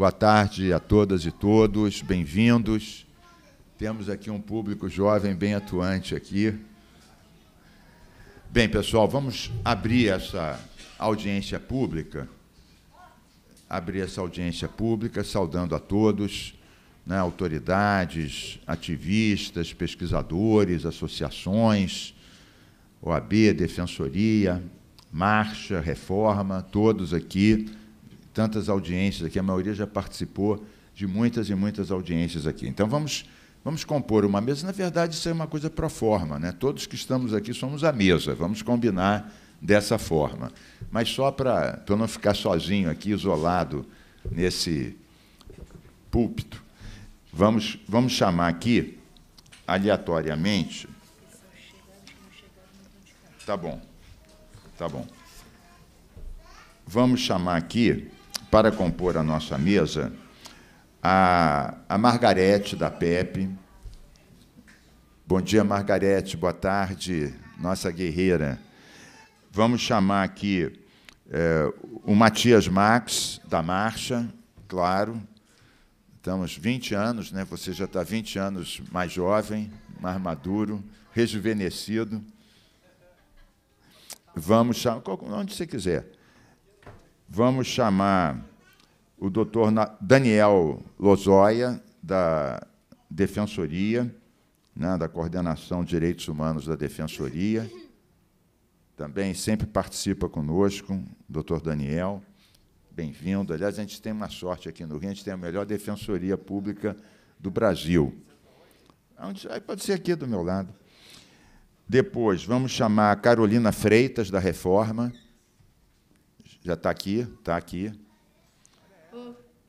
Boa tarde a todas e todos, bem-vindos. Temos aqui um público jovem bem atuante aqui. Bem, pessoal, vamos abrir essa audiência pública. Abrir essa audiência pública, saudando a todos, né, autoridades, ativistas, pesquisadores, associações, OAB, Defensoria, Marcha, Reforma, todos aqui tantas audiências aqui, a maioria já participou de muitas e muitas audiências aqui. Então vamos vamos compor uma mesa. Na verdade, isso é uma coisa pro forma, né? Todos que estamos aqui somos a mesa. Vamos combinar dessa forma. Mas só para eu não ficar sozinho aqui, isolado nesse púlpito, vamos vamos chamar aqui aleatoriamente. Tá bom. Tá bom. Vamos chamar aqui para compor a nossa mesa a, a Margarete da Pepe. Bom dia, Margarete, boa tarde, nossa guerreira. Vamos chamar aqui é, o Matias Max, da Marcha, claro. Estamos 20 anos, né? você já está 20 anos mais jovem, mais maduro, rejuvenescido. Vamos chamar, onde você quiser. Vamos chamar o doutor Daniel Lozoya, da Defensoria, né, da Coordenação de Direitos Humanos da Defensoria. Também sempre participa conosco, doutor Daniel. Bem-vindo. Aliás, a gente tem uma sorte aqui no Rio, a gente tem a melhor defensoria pública do Brasil. Aí pode ser aqui do meu lado. Depois, vamos chamar a Carolina Freitas, da Reforma já está aqui, está aqui.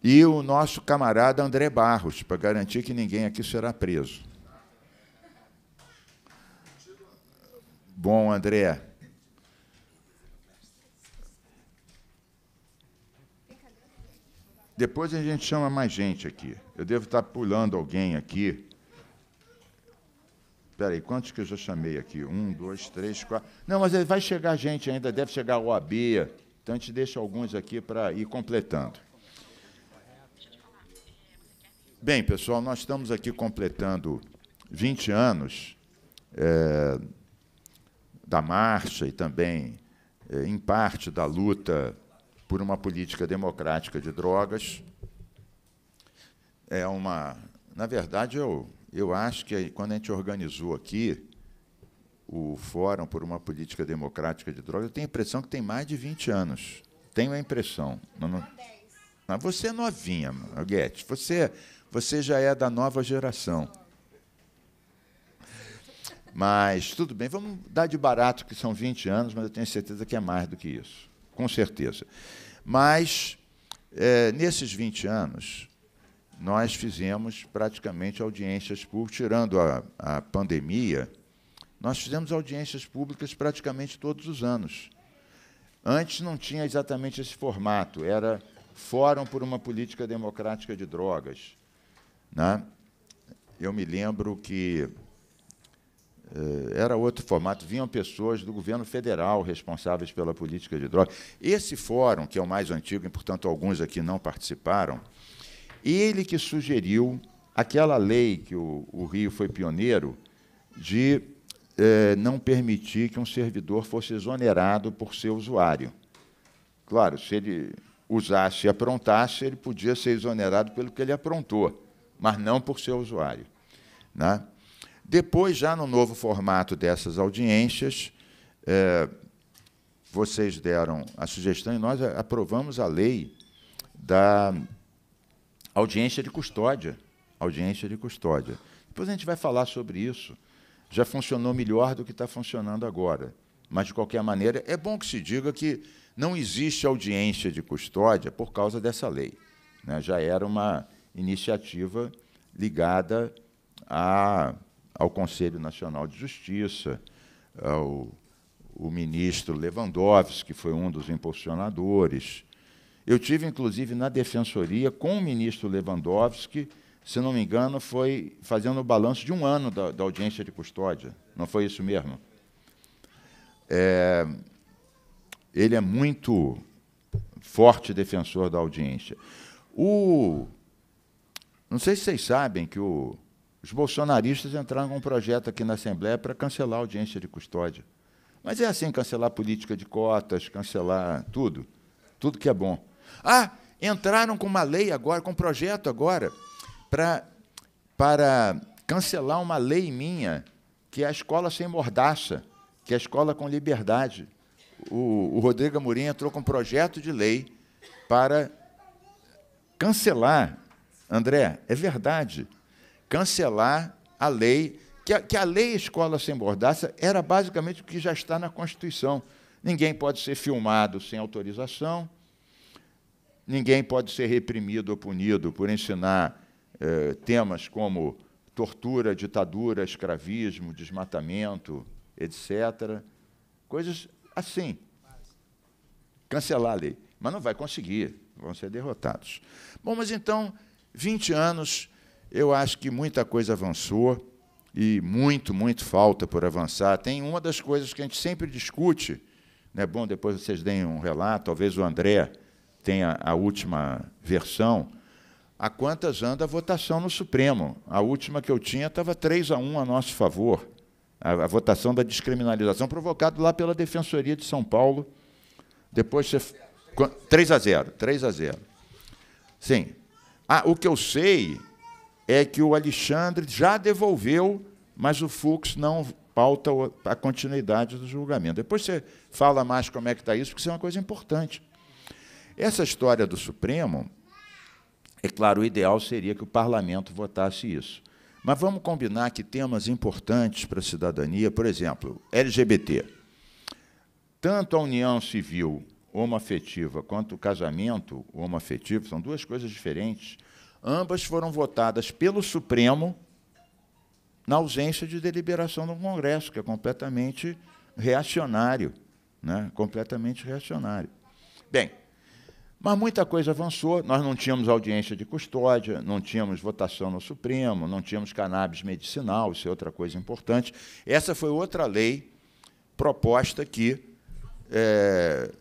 E o nosso camarada André Barros, para garantir que ninguém aqui será preso. Bom, André. Depois a gente chama mais gente aqui. Eu devo estar tá pulando alguém aqui. Espera aí, quantos que eu já chamei aqui? Um, dois, três, quatro. Não, mas vai chegar gente ainda, deve chegar o OAB bastante, deixo alguns aqui para ir completando. Bem, pessoal, nós estamos aqui completando 20 anos é, da marcha e também, é, em parte, da luta por uma política democrática de drogas. É uma. Na verdade, eu, eu acho que quando a gente organizou aqui, o Fórum por uma Política Democrática de Drogas, eu tenho a impressão que tem mais de 20 anos. Tenho a impressão. Não, não... Ah, você é novinha, Guedes. Você, você já é da nova geração. Mas tudo bem, vamos dar de barato que são 20 anos, mas eu tenho certeza que é mais do que isso. Com certeza. Mas, é, nesses 20 anos, nós fizemos praticamente audiências por, tirando a, a pandemia, nós fizemos audiências públicas praticamente todos os anos. Antes não tinha exatamente esse formato, era Fórum por uma Política Democrática de Drogas. Né? Eu me lembro que eh, era outro formato, vinham pessoas do governo federal responsáveis pela política de drogas. Esse fórum, que é o mais antigo, e portanto alguns aqui não participaram, ele que sugeriu aquela lei que o, o Rio foi pioneiro de é, não permitir que um servidor fosse exonerado por seu usuário. Claro, se ele usasse e aprontasse, ele podia ser exonerado pelo que ele aprontou, mas não por seu usuário. Né? Depois, já no novo formato dessas audiências, é, vocês deram a sugestão e nós aprovamos a lei da audiência de custódia. Audiência de custódia. Depois a gente vai falar sobre isso já funcionou melhor do que está funcionando agora. Mas, de qualquer maneira, é bom que se diga que não existe audiência de custódia por causa dessa lei. Né? Já era uma iniciativa ligada a, ao Conselho Nacional de Justiça, ao o ministro Lewandowski, que foi um dos impulsionadores. Eu tive, inclusive, na defensoria com o ministro Lewandowski se não me engano, foi fazendo o balanço de um ano da, da audiência de custódia. Não foi isso mesmo? É, ele é muito forte defensor da audiência. O, não sei se vocês sabem que o, os bolsonaristas entraram com um projeto aqui na Assembleia para cancelar a audiência de custódia. Mas é assim, cancelar política de cotas, cancelar tudo. Tudo que é bom. Ah, entraram com uma lei agora, com um projeto agora, pra, para cancelar uma lei minha, que é a escola sem mordaça, que é a escola com liberdade. O, o Rodrigo Amorim entrou com um projeto de lei para cancelar, André, é verdade, cancelar a lei, que a, que a lei escola sem mordaça era basicamente o que já está na Constituição. Ninguém pode ser filmado sem autorização, ninguém pode ser reprimido ou punido por ensinar eh, temas como tortura, ditadura, escravismo, desmatamento, etc. Coisas assim. Cancelar a lei. Mas não vai conseguir, vão ser derrotados. Bom, mas então, 20 anos, eu acho que muita coisa avançou e muito, muito falta por avançar. Tem uma das coisas que a gente sempre discute, né? bom, depois vocês deem um relato, talvez o André tenha a última versão, a quantas anda a votação no Supremo. A última que eu tinha estava 3 a 1 a nosso favor. A, a, votação da descriminalização provocada lá pela Defensoria de São Paulo. Depois você. 3 a 0. 3 a 0. Sim. Ah, o que eu sei é que o Alexandre já devolveu, mas o Fux não pauta a continuidade do julgamento. Depois você fala mais como é que está isso, porque isso é uma coisa importante. Essa história do Supremo é claro, o ideal seria que o parlamento votasse isso. Mas vamos combinar que temas importantes para a cidadania, por exemplo, LGBT. Tanto a união civil homoafetiva quanto o casamento homoafetivo são duas coisas diferentes. Ambas foram votadas pelo Supremo na ausência de deliberação no Congresso, que é completamente reacionário, né? completamente reacionário. Bem, mas muita coisa avançou, nós não tínhamos audiência de custódia, não tínhamos votação no Supremo, não tínhamos cannabis medicinal, isso é outra coisa importante. Essa foi outra lei proposta que, é,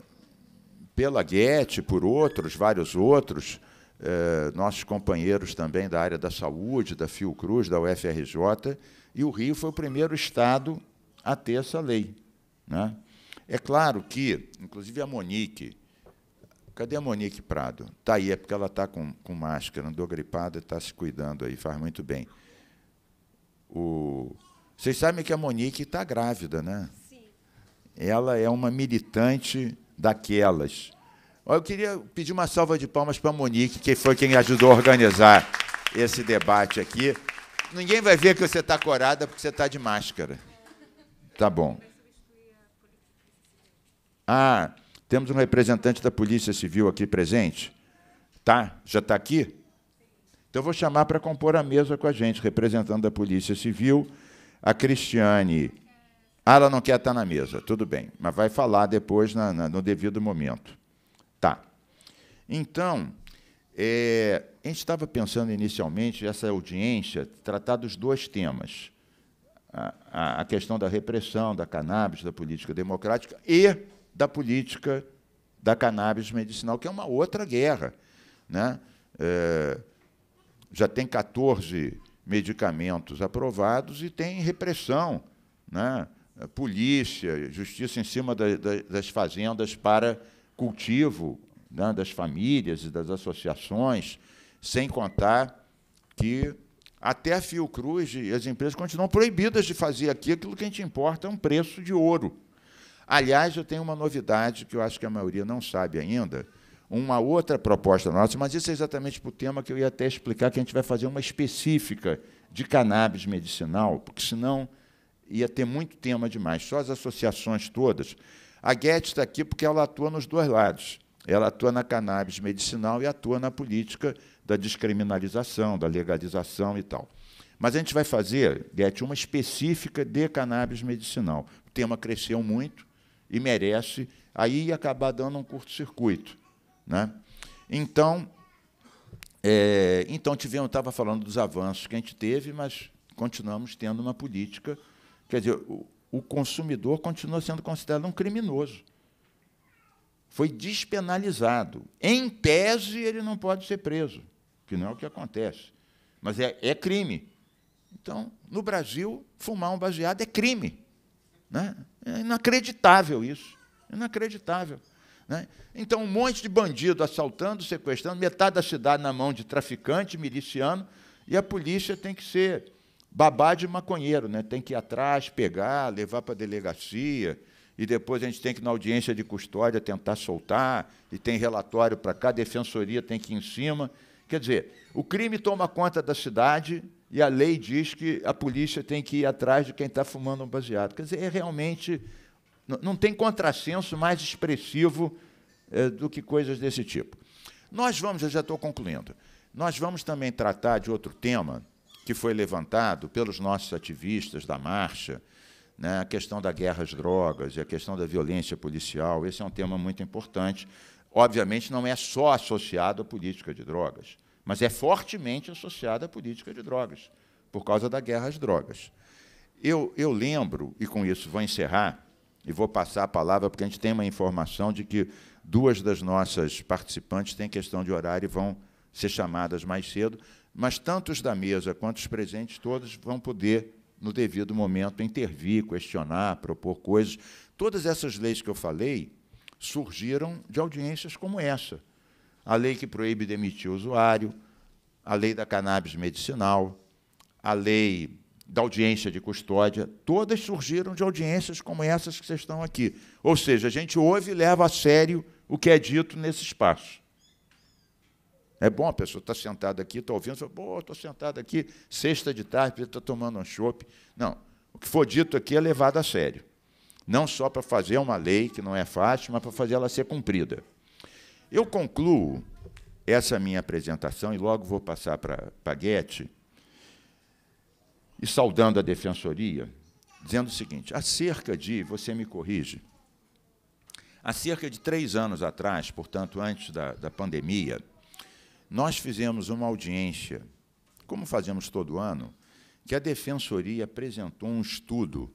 pela Guete, por outros, vários outros, é, nossos companheiros também da área da saúde, da Fiocruz, da UFRJ, e o Rio foi o primeiro estado a ter essa lei. Né? É claro que, inclusive a Monique, Cadê a Monique Prado? Está aí, é porque ela está com, com máscara, andou gripada, está se cuidando aí, faz muito bem. O... Vocês sabem que a Monique está grávida, né? Sim. Ela é uma militante daquelas. Eu queria pedir uma salva de palmas para a Monique, que foi quem ajudou a organizar esse debate aqui. Ninguém vai ver que você está corada porque você está de máscara. Tá bom. Ah, temos um representante da Polícia Civil aqui presente. Tá? Já está aqui? Então, vou chamar para compor a mesa com a gente, representando a Polícia Civil, a Cristiane. Ah, ela não quer estar tá na mesa, tudo bem, mas vai falar depois na, na, no devido momento. Tá. Então, é, a gente estava pensando inicialmente, essa audiência, tratar dos dois temas: a, a, a questão da repressão, da cannabis, da política democrática e da política da cannabis medicinal, que é uma outra guerra. Né? É, já tem 14 medicamentos aprovados e tem repressão. Né? polícia, justiça em cima da, da, das fazendas para cultivo né? das famílias e das associações, sem contar que até a Fiocruz e as empresas continuam proibidas de fazer aqui aquilo que a gente importa é um preço de ouro. Aliás, eu tenho uma novidade que eu acho que a maioria não sabe ainda. Uma outra proposta nossa, mas isso é exatamente para o tema que eu ia até explicar, que a gente vai fazer uma específica de cannabis medicinal, porque senão ia ter muito tema demais, só as associações todas. A Guedes está aqui porque ela atua nos dois lados. Ela atua na cannabis medicinal e atua na política da descriminalização, da legalização e tal. Mas a gente vai fazer, Guedes, uma específica de cannabis medicinal. O tema cresceu muito, e merece, aí ia acabar dando um curto-circuito. Né? Então, é, então tivemos, estava falando dos avanços que a gente teve, mas continuamos tendo uma política. Quer dizer, o, o consumidor continua sendo considerado um criminoso. Foi despenalizado. Em tese, ele não pode ser preso, que não é o que acontece. Mas é, é crime. Então, no Brasil, fumar um baseado é crime. Né? É inacreditável isso. Inacreditável. Né? Então, um monte de bandido assaltando, sequestrando, metade da cidade na mão de traficante, miliciano, e a polícia tem que ser babá de maconheiro, né? tem que ir atrás, pegar, levar para a delegacia, e depois a gente tem que, na audiência de custódia, tentar soltar, e tem relatório para cá, a defensoria tem que ir em cima. Quer dizer, o crime toma conta da cidade e a lei diz que a polícia tem que ir atrás de quem está fumando um baseado. Quer dizer, é realmente. Não tem contrassenso mais expressivo é, do que coisas desse tipo. Nós vamos, eu já estou concluindo, nós vamos também tratar de outro tema que foi levantado pelos nossos ativistas da marcha, né, a questão da guerra às drogas e a questão da violência policial. Esse é um tema muito importante. Obviamente, não é só associado à política de drogas mas é fortemente associada à política de drogas, por causa da guerra às drogas. Eu, eu lembro, e com isso vou encerrar, e vou passar a palavra, porque a gente tem uma informação de que duas das nossas participantes têm questão de horário e vão ser chamadas mais cedo, mas tanto os da mesa quanto os presentes todos vão poder, no devido momento, intervir, questionar, propor coisas. Todas essas leis que eu falei surgiram de audiências como essa a lei que proíbe demitir o usuário, a lei da cannabis medicinal, a lei da audiência de custódia, todas surgiram de audiências como essas que vocês estão aqui. Ou seja, a gente ouve e leva a sério o que é dito nesse espaço. É bom a pessoa estar tá sentada aqui, está ouvindo, fala, estou sentado aqui, sexta de tarde, estou tá tomando um chope. Não, o que for dito aqui é levado a sério. Não só para fazer uma lei, que não é fácil, mas para fazer ela ser cumprida. Eu concluo essa minha apresentação e logo vou passar para Paguete, e saudando a defensoria, dizendo o seguinte: há cerca de, você me corrige, há cerca de três anos atrás, portanto, antes da, da pandemia, nós fizemos uma audiência, como fazemos todo ano, que a defensoria apresentou um estudo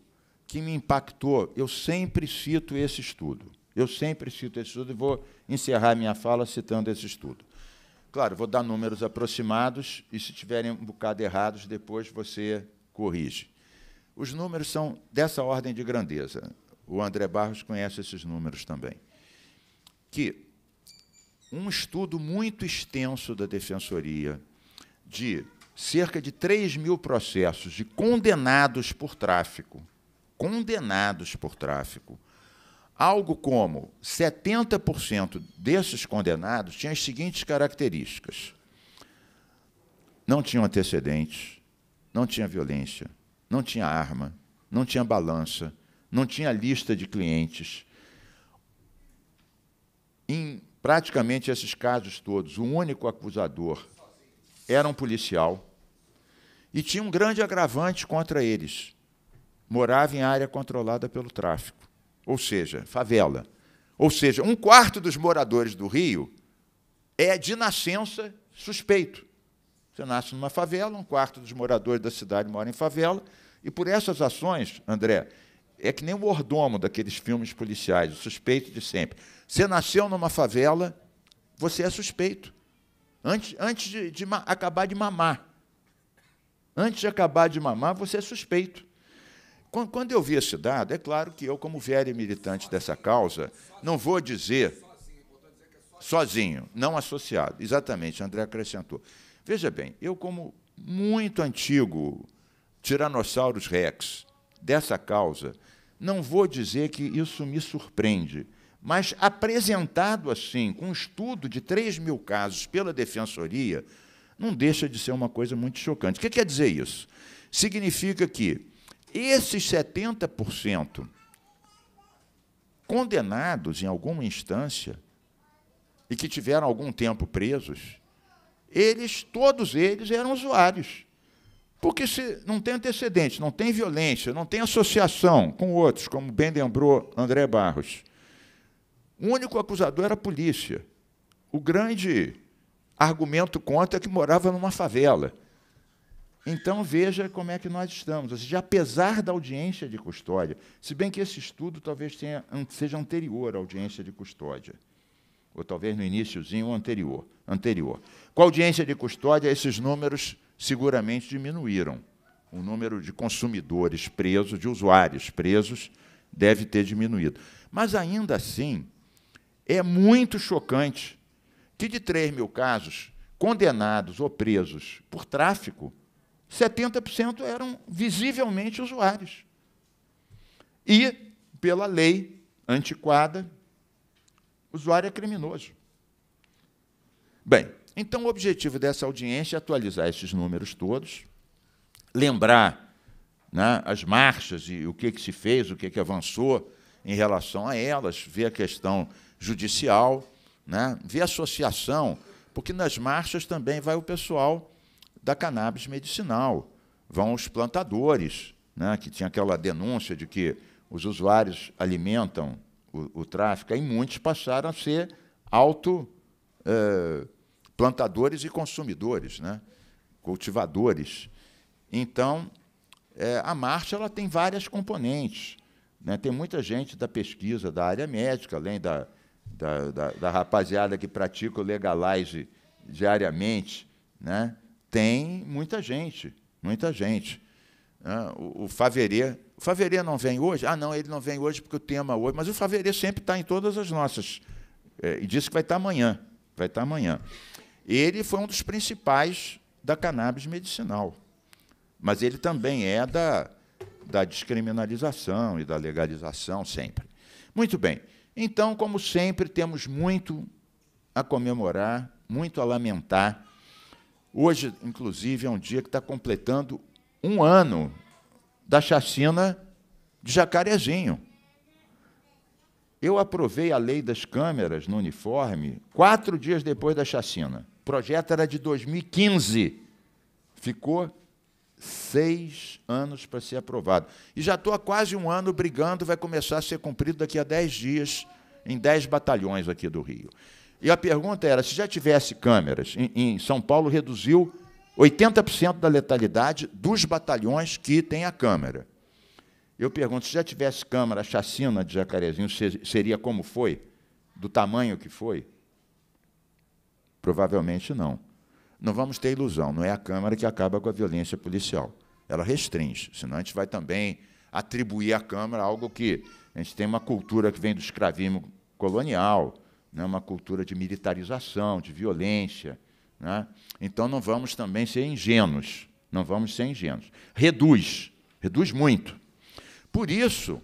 que me impactou. Eu sempre cito esse estudo eu sempre cito esse estudo e vou encerrar minha fala citando esse estudo. Claro, vou dar números aproximados e, se tiverem um bocado errados, depois você corrige. Os números são dessa ordem de grandeza. O André Barros conhece esses números também. Que um estudo muito extenso da Defensoria de cerca de 3 mil processos de condenados por tráfico, condenados por tráfico, Algo como 70% desses condenados tinham as seguintes características: não tinham antecedentes, não tinha violência, não tinha arma, não tinha balança, não tinha lista de clientes. Em praticamente esses casos todos, o único acusador era um policial e tinha um grande agravante contra eles. Morava em área controlada pelo tráfico ou seja, favela. Ou seja, um quarto dos moradores do Rio é de nascença suspeito. Você nasce numa favela, um quarto dos moradores da cidade mora em favela, e por essas ações, André, é que nem o mordomo daqueles filmes policiais, o suspeito de sempre. Você nasceu numa favela, você é suspeito. Antes, antes de, de acabar de mamar. Antes de acabar de mamar, você é suspeito. Quando eu vi esse dado, é claro que eu, como velho militante dessa causa, não vou dizer sozinho, não associado. Exatamente, André acrescentou. Veja bem, eu, como muito antigo Tiranossauros Rex dessa causa, não vou dizer que isso me surpreende, mas apresentado assim, com um estudo de 3 mil casos pela Defensoria, não deixa de ser uma coisa muito chocante. O que quer dizer isso? Significa que esses 70% condenados em alguma instância e que tiveram algum tempo presos, eles, todos eles eram usuários. Porque se não tem antecedente, não tem violência, não tem associação com outros, como bem lembrou André Barros. O único acusador era a polícia. O grande argumento contra é que morava numa favela. Então veja como é que nós estamos. Ou seja, apesar da audiência de custódia, se bem que esse estudo talvez tenha, seja anterior à audiência de custódia, ou talvez no iníciozinho anterior, anterior. Com a audiência de custódia, esses números seguramente diminuíram. O número de consumidores presos, de usuários presos, deve ter diminuído. Mas ainda assim, é muito chocante que de 3 mil casos condenados ou presos por tráfico, 70% eram visivelmente usuários. E, pela lei antiquada, o usuário é criminoso. Bem, então o objetivo dessa audiência é atualizar esses números todos, lembrar né, as marchas e o que, que se fez, o que, que avançou em relação a elas, ver a questão judicial, né, ver a associação, porque nas marchas também vai o pessoal da cannabis medicinal. Vão os plantadores, né, que tinha aquela denúncia de que os usuários alimentam o, o tráfico, e muitos passaram a ser auto eh, plantadores e consumidores, né, cultivadores. Então, eh, a marcha ela tem várias componentes. Né, tem muita gente da pesquisa, da área médica, além da, da, da, da rapaziada que pratica o legalize diariamente, né? tem muita gente, muita gente. Ah, o, Faverê, o Faverê não vem hoje? Ah, não, ele não vem hoje porque o tema hoje. Mas o Faverê sempre está em todas as nossas. É, e disse que vai estar tá amanhã. Vai estar tá amanhã. Ele foi um dos principais da cannabis medicinal. Mas ele também é da, da descriminalização e da legalização sempre. Muito bem. Então, como sempre, temos muito a comemorar, muito a lamentar Hoje, inclusive, é um dia que está completando um ano da chacina de Jacarezinho. Eu aprovei a lei das câmeras no uniforme quatro dias depois da chacina. O projeto era de 2015. Ficou seis anos para ser aprovado. E já estou há quase um ano brigando, vai começar a ser cumprido daqui a dez dias, em dez batalhões aqui do Rio. E a pergunta era: se já tivesse câmeras, em, em São Paulo reduziu 80% da letalidade dos batalhões que tem a câmera. Eu pergunto: se já tivesse câmera, a chacina de Jacarezinho seria como foi? Do tamanho que foi? Provavelmente não. Não vamos ter ilusão, não é a Câmara que acaba com a violência policial. Ela restringe, senão a gente vai também atribuir à Câmara algo que a gente tem uma cultura que vem do escravismo colonial, né, uma cultura de militarização, de violência. Né? Então não vamos também ser ingênuos, não vamos ser ingênuos. Reduz, reduz muito. Por isso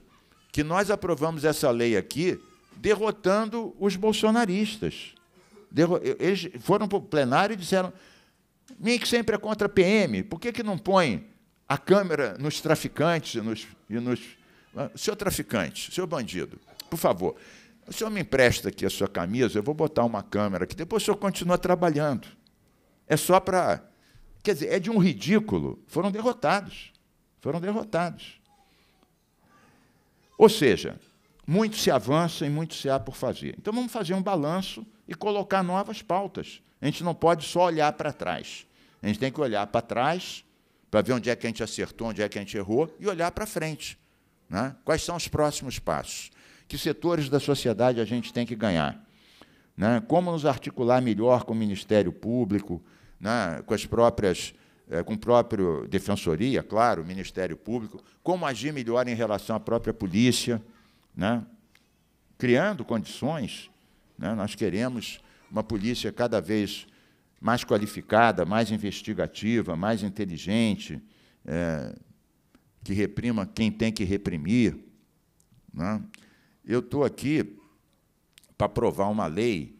que nós aprovamos essa lei aqui, derrotando os bolsonaristas. Eles foram para o plenário e disseram: nem que sempre é contra a PM, por que, que não põe a câmera nos traficantes e nos, e nos. Seu traficante, seu bandido, por favor, o senhor me empresta aqui a sua camisa, eu vou botar uma câmera aqui, depois o senhor continua trabalhando. É só para. Quer dizer, é de um ridículo. Foram derrotados. Foram derrotados. Ou seja, muito se avança e muito se há por fazer. Então vamos fazer um balanço e colocar novas pautas. A gente não pode só olhar para trás. A gente tem que olhar para trás para ver onde é que a gente acertou, onde é que a gente errou e olhar para frente. Né? Quais são os próximos passos? que setores da sociedade a gente tem que ganhar. Né? Como nos articular melhor com o Ministério Público, né? com as próprias, é, com o próprio Defensoria, claro, Ministério Público, como agir melhor em relação à própria polícia, né? criando condições. Né? Nós queremos uma polícia cada vez mais qualificada, mais investigativa, mais inteligente, é, que reprima quem tem que reprimir. Né? Eu estou aqui para aprovar uma lei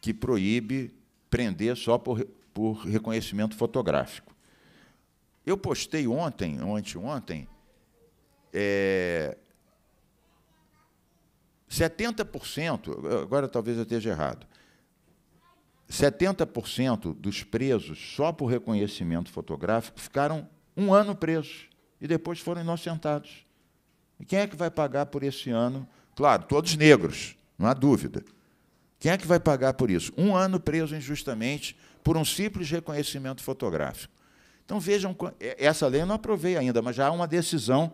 que proíbe prender só por, por reconhecimento fotográfico. Eu postei ontem, ou anteontem, é, 70%, agora talvez eu esteja errado, 70% dos presos só por reconhecimento fotográfico ficaram um ano presos e depois foram inocentados. E quem é que vai pagar por esse ano Claro, todos negros, não há dúvida. Quem é que vai pagar por isso? Um ano preso injustamente por um simples reconhecimento fotográfico. Então vejam, essa lei eu não aprovei ainda, mas já há uma decisão,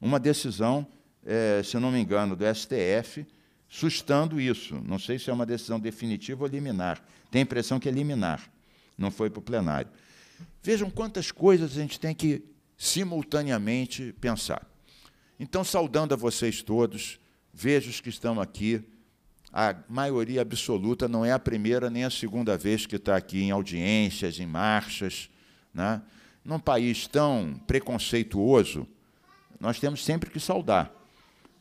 uma decisão, é, se não me engano, do STF, sustando isso. Não sei se é uma decisão definitiva ou liminar. Tem a impressão que é liminar, não foi para o plenário. Vejam quantas coisas a gente tem que simultaneamente pensar. Então, saudando a vocês todos, Veja os que estão aqui, a maioria absoluta não é a primeira nem a segunda vez que está aqui em audiências, em marchas. Né? Num país tão preconceituoso, nós temos sempre que saudar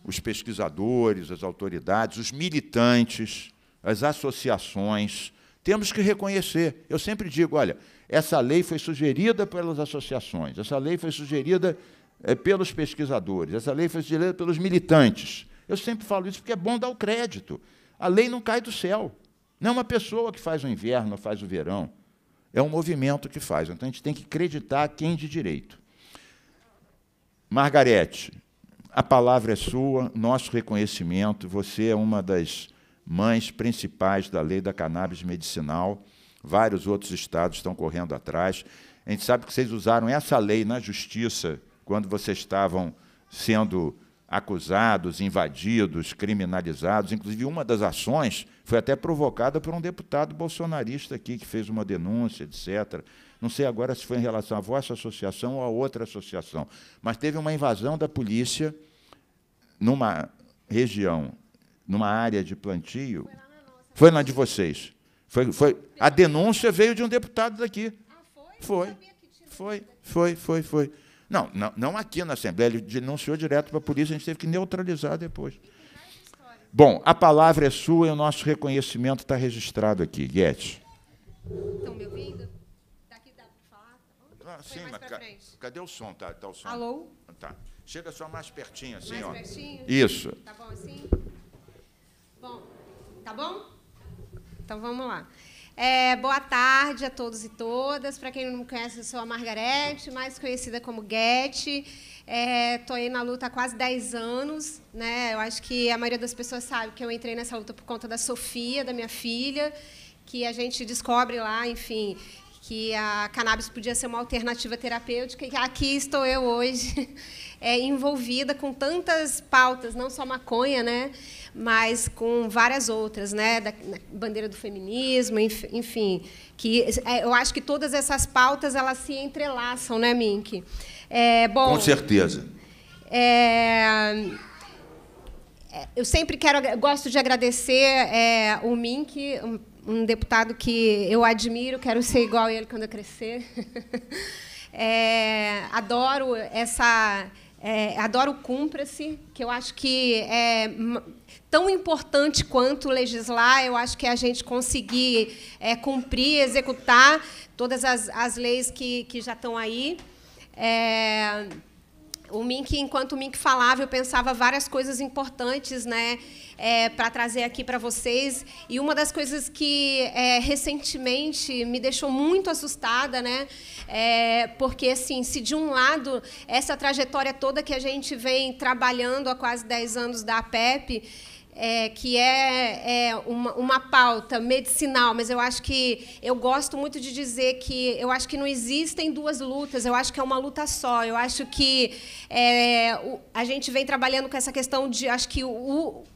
os pesquisadores, as autoridades, os militantes, as associações. Temos que reconhecer. Eu sempre digo: olha, essa lei foi sugerida pelas associações, essa lei foi sugerida eh, pelos pesquisadores, essa lei foi sugerida pelos militantes. Eu sempre falo isso porque é bom dar o crédito. A lei não cai do céu. Não é uma pessoa que faz o inverno, faz o verão. É um movimento que faz. Então a gente tem que acreditar quem é de direito. Margarete, a palavra é sua, nosso reconhecimento. Você é uma das mães principais da lei da cannabis medicinal. Vários outros estados estão correndo atrás. A gente sabe que vocês usaram essa lei na justiça quando vocês estavam sendo acusados, invadidos, criminalizados. Inclusive, uma das ações foi até provocada por um deputado bolsonarista aqui, que fez uma denúncia, etc. Não sei agora se foi em relação à vossa associação ou a outra associação, mas teve uma invasão da polícia numa região, numa área de plantio. Foi, na foi de vocês. Foi, foi. A denúncia veio de um deputado daqui. Ah, foi? Foi. Foi, foi, foi, foi. Não, não, não aqui na Assembleia, ele denunciou direto para a polícia, a gente teve que neutralizar depois. Bom, a palavra é sua e o nosso reconhecimento está registrado aqui, Guedes. Estão me ouvindo? Daqui dá para falar? Tá ah, sim, mas ca cadê o som? Tá, tá o som? Alô? Tá. Chega só mais pertinho, assim, mais ó. Mais pertinho? Isso. Tá bom assim? Bom, tá bom? Então vamos lá. É, boa tarde a todos e todas. Para quem não me conhece, eu sou a Margarete, mais conhecida como Get. Estou é, aí na luta há quase 10 anos. Né? Eu acho que a maioria das pessoas sabe que eu entrei nessa luta por conta da Sofia, da minha filha, que a gente descobre lá, enfim, que a cannabis podia ser uma alternativa terapêutica e aqui estou eu hoje é, envolvida com tantas pautas, não só maconha, né? mas com várias outras, né? Da, bandeira do feminismo, enfim, que é, eu acho que todas essas pautas elas se entrelaçam, né, Mink? É, bom, com certeza. É, eu sempre quero, eu gosto de agradecer é, o Mink, um deputado que eu admiro, quero ser igual a ele quando eu crescer. É, adoro essa. É, adoro Cumpra-se, que eu acho que é tão importante quanto legislar, eu acho que é a gente conseguir é, cumprir, executar todas as, as leis que, que já estão aí. É, o Mink, enquanto o Mink falava, eu pensava várias coisas importantes né, é, para trazer aqui para vocês. E uma das coisas que é, recentemente me deixou muito assustada, né, é, porque assim, se de um lado essa trajetória toda que a gente vem trabalhando há quase 10 anos da APEP, é, que é, é uma, uma, pauta medicinal, mas eu acho que eu gosto muito de dizer que eu acho que não existem duas lutas, eu acho que é uma luta só. Eu acho que é, o, a gente vem trabalhando com essa questão de acho que o,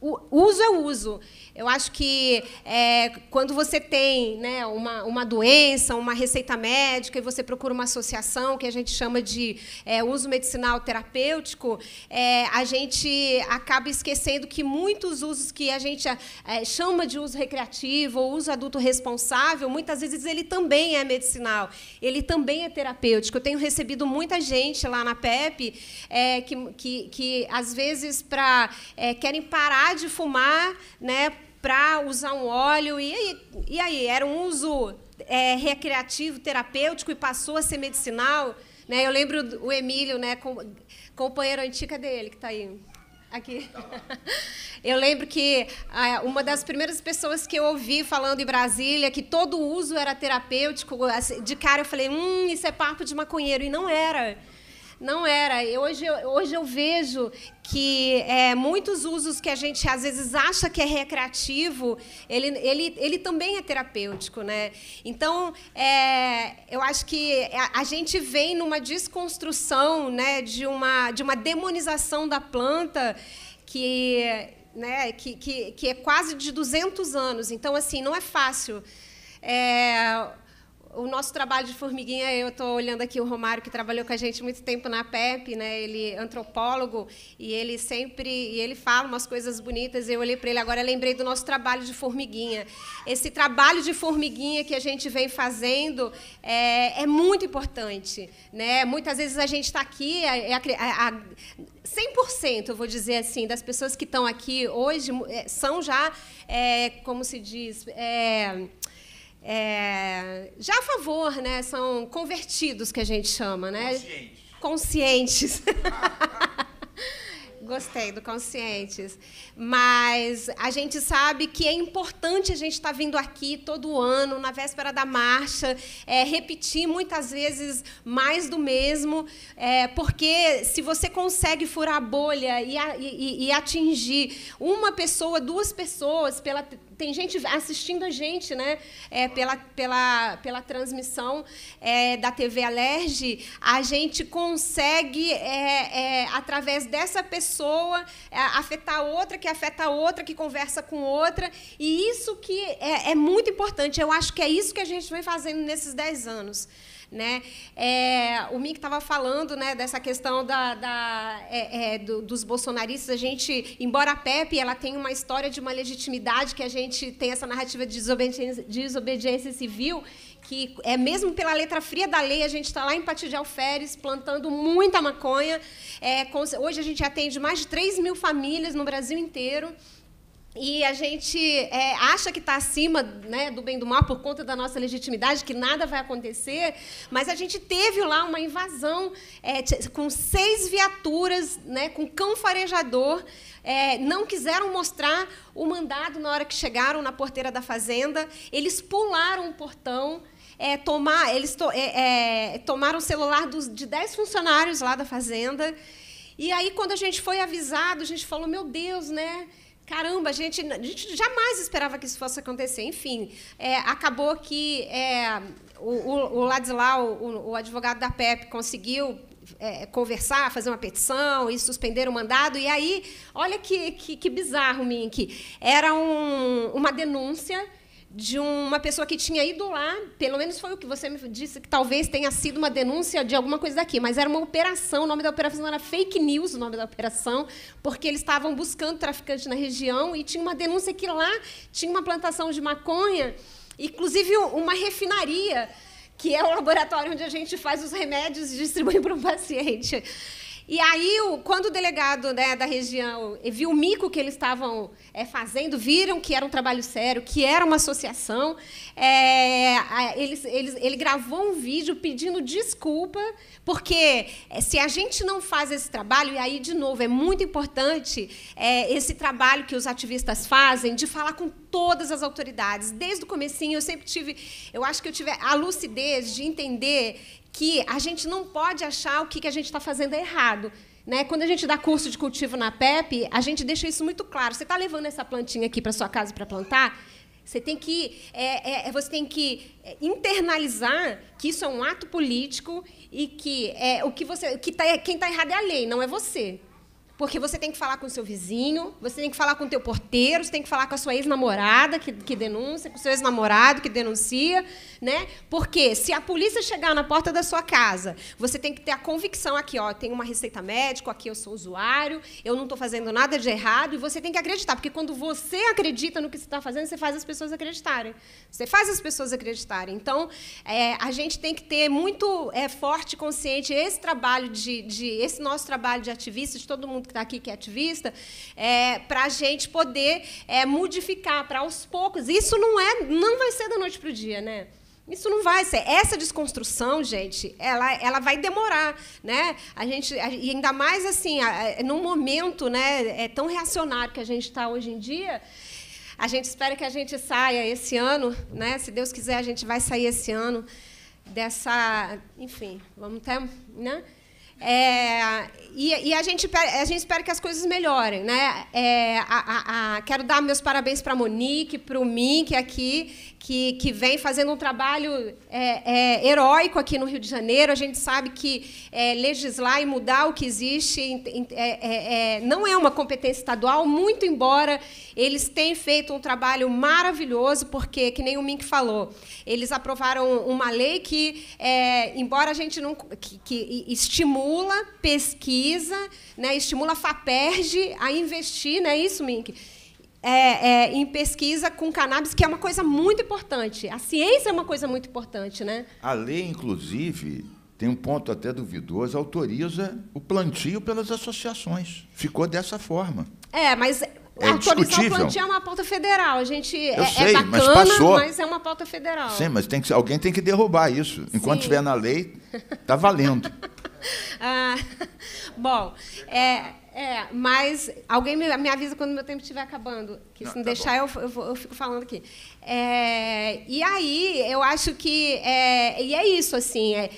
o, o uso é o uso. Eu acho que é, quando você tem né, uma, uma doença, uma receita médica, e você procura uma associação que a gente chama de é, uso medicinal terapêutico, é, a gente acaba esquecendo que muitos usos que a gente é, chama de uso recreativo ou uso adulto responsável, muitas vezes ele também é medicinal, ele também é terapêutico. Eu tenho recebido muita gente lá na PEP é, que, que, que às vezes, pra, é, querem parar de fumar, né, para usar um óleo. E aí, e aí era um uso é, recreativo, terapêutico e passou a ser medicinal. Né? Eu lembro o Emílio, né, com, companheiro antiga dele, que está aí. Aqui. Eu lembro que uma das primeiras pessoas que eu ouvi falando em Brasília que todo uso era terapêutico, assim, de cara eu falei, hum, isso é papo de maconheiro. E não era. Não era. Hoje, hoje eu vejo que é, muitos usos que a gente às vezes acha que é recreativo, ele, ele, ele também é terapêutico. Né? Então, é, eu acho que a, gente vem numa desconstrução né, de, uma, de uma demonização da planta que, né, que, que, que é quase de 200 anos. Então, assim, não é fácil. É, o nosso trabalho de formiguinha, eu estou olhando aqui o Romário, que trabalhou com a gente muito tempo na PEP, né? ele é antropólogo, e ele sempre e ele fala umas coisas bonitas. Eu olhei para ele agora, lembrei do nosso trabalho de formiguinha. Esse trabalho de formiguinha que a gente vem fazendo é, é muito importante. Né? Muitas vezes a gente está aqui, é, é a, a, 100%, eu vou dizer assim, das pessoas que estão aqui hoje é, são já, é, como se diz... É, é, já a favor, né? São convertidos que a gente chama, né? Conscientes. Conscientes. Gostei do conscientes. Mas a gente sabe que é importante a gente estar tá vindo aqui todo ano, na véspera da marcha, é, repetir muitas vezes mais do mesmo, é, porque se você consegue furar a bolha e, a, e, e atingir uma pessoa, duas pessoas pela, tem gente assistindo a gente, né? É, pela, pela, pela transmissão é, da TV Alerge, a gente consegue, é, é através dessa pessoa, é, afetar outra, que afeta outra, que conversa com outra. E isso que é, é, muito importante. Eu acho que é isso que a gente vem fazendo nesses 10 anos. Né? É, o Mick estava falando né, dessa questão da, da é, é, do, dos bolsonaristas. A gente, embora a Pepe ela tem uma história de uma legitimidade, que a gente tem essa narrativa de desobediência, desobediência civil, que é mesmo pela letra fria da lei, a gente está lá em de Alferes plantando muita maconha. É, hoje a gente atende mais de 3 mil famílias no Brasil inteiro e a gente é, acha que está acima né, do bem e do mal por conta da nossa legitimidade, que nada vai acontecer, mas a gente teve lá uma invasão é, com seis viaturas, né, com cão farejador, é, não quiseram mostrar o mandado na hora que chegaram na porteira da fazenda, eles pularam o portão. É, tomar, eles to, é, é, tomaram o celular dos, de dez funcionários lá da fazenda. E aí, quando a gente foi avisado, a gente falou: meu Deus, né? Caramba, a gente, a gente jamais esperava que isso fosse acontecer. Enfim, é, acabou que é, o, o, o Ladislau, o, o advogado da PEP, conseguiu é, conversar, fazer uma petição e suspender o mandado. E aí, olha que, que, que bizarro, Mink. Era um, uma denúncia de uma pessoa que tinha ido lá, pelo menos foi o que você me disse, que talvez tenha sido uma denúncia de alguma coisa daqui, mas era uma operação, o nome da operação era fake news, o nome da operação, porque eles estavam buscando traficante na região e tinha uma denúncia que lá tinha uma plantação de maconha, inclusive uma refinaria, que é o laboratório onde a gente faz os remédios e distribui para o paciente. E aí, o, quando o delegado né, da região viu o mico que eles estavam é, fazendo, viram que era um trabalho sério, que era uma associação, é, eles, eles, ele gravou um vídeo pedindo desculpa, porque é, se a gente não faz esse trabalho, e aí, de novo, é muito importante é, esse trabalho que os ativistas fazem de falar com todas as autoridades. Desde o comecinho, eu sempre tive, eu acho que eu tive a lucidez de entender que a gente não pode achar o que, a gente está fazendo errado. Né? Quando a gente dá curso de cultivo na PEP, a gente deixa isso muito claro. Você está levando essa plantinha aqui para sua casa para plantar? Você tem que, é, é, é você tem que é, internalizar que isso é um ato político e que é, o que você, que tá, quem está errado é a lei, não é você. Porque você tem que falar com o seu vizinho, você tem que falar com o teu porteiro, você tem que falar com a sua ex-namorada que, que denuncia, com o seu ex-namorado que denuncia, né? Porque se a polícia chegar na porta da sua casa, você tem que ter a convicção aqui, ó, tem uma receita médica, aqui eu sou usuário, eu não estou fazendo nada de errado, e você tem que acreditar, porque quando você acredita no que você está fazendo, você faz as pessoas acreditarem. Você faz as pessoas acreditarem. Então, é, a gente tem que ter muito é, forte, consciente esse trabalho de, de esse nosso trabalho de ativista, de todo mundo mundo que está aqui que é ativista, é, para a gente poder é, modificar, para aos poucos. Isso não é, não vai ser da noite para o dia, né? Isso não vai ser. Essa desconstrução, gente, ela, ela vai demorar, né? A gente e ainda mais assim, a, num momento, né, é tão reacionário que a gente está hoje em dia. A gente espera que a gente saia esse ano, né? Se Deus quiser, a gente vai sair esse ano dessa, enfim, vamos até, né? É, e, e a, gente, a gente espera que as coisas melhorem. Né? É, a, a, a, quero dar meus parabéns para a Monique, para o Mink aqui, que, que, vem fazendo um trabalho é, é, heróico aqui no Rio de Janeiro. A gente sabe que é, legislar e mudar o que existe é, é, é, não é uma competência estadual, muito embora eles tenham feito um trabalho maravilhoso, porque, que nem o Mink falou, eles aprovaram uma lei que, embora a gente não. Que, que estimula pesquisa, né, estimula a FAPERJ a investir, não é isso, Mink? é, é, em pesquisa com cannabis, que é uma coisa muito importante. A ciência é uma coisa muito importante, né? A lei, inclusive, tem um ponto até duvidoso, autoriza o plantio pelas associações. Ficou dessa forma. É, mas é autorizar o plantio é uma pauta federal. A gente Eu é, é sei, é bacana, mas, passou. mas é uma pauta federal. Sim, mas tem que, alguém tem que derrubar isso. Enquanto estiver na lei, está valendo. ah, bom, é, é, mas alguém me, me, avisa quando meu tempo estiver acabando, que se não, tá deixar eu, eu, eu, fico falando aqui. É, e aí, eu acho que. É, e é isso, assim. É,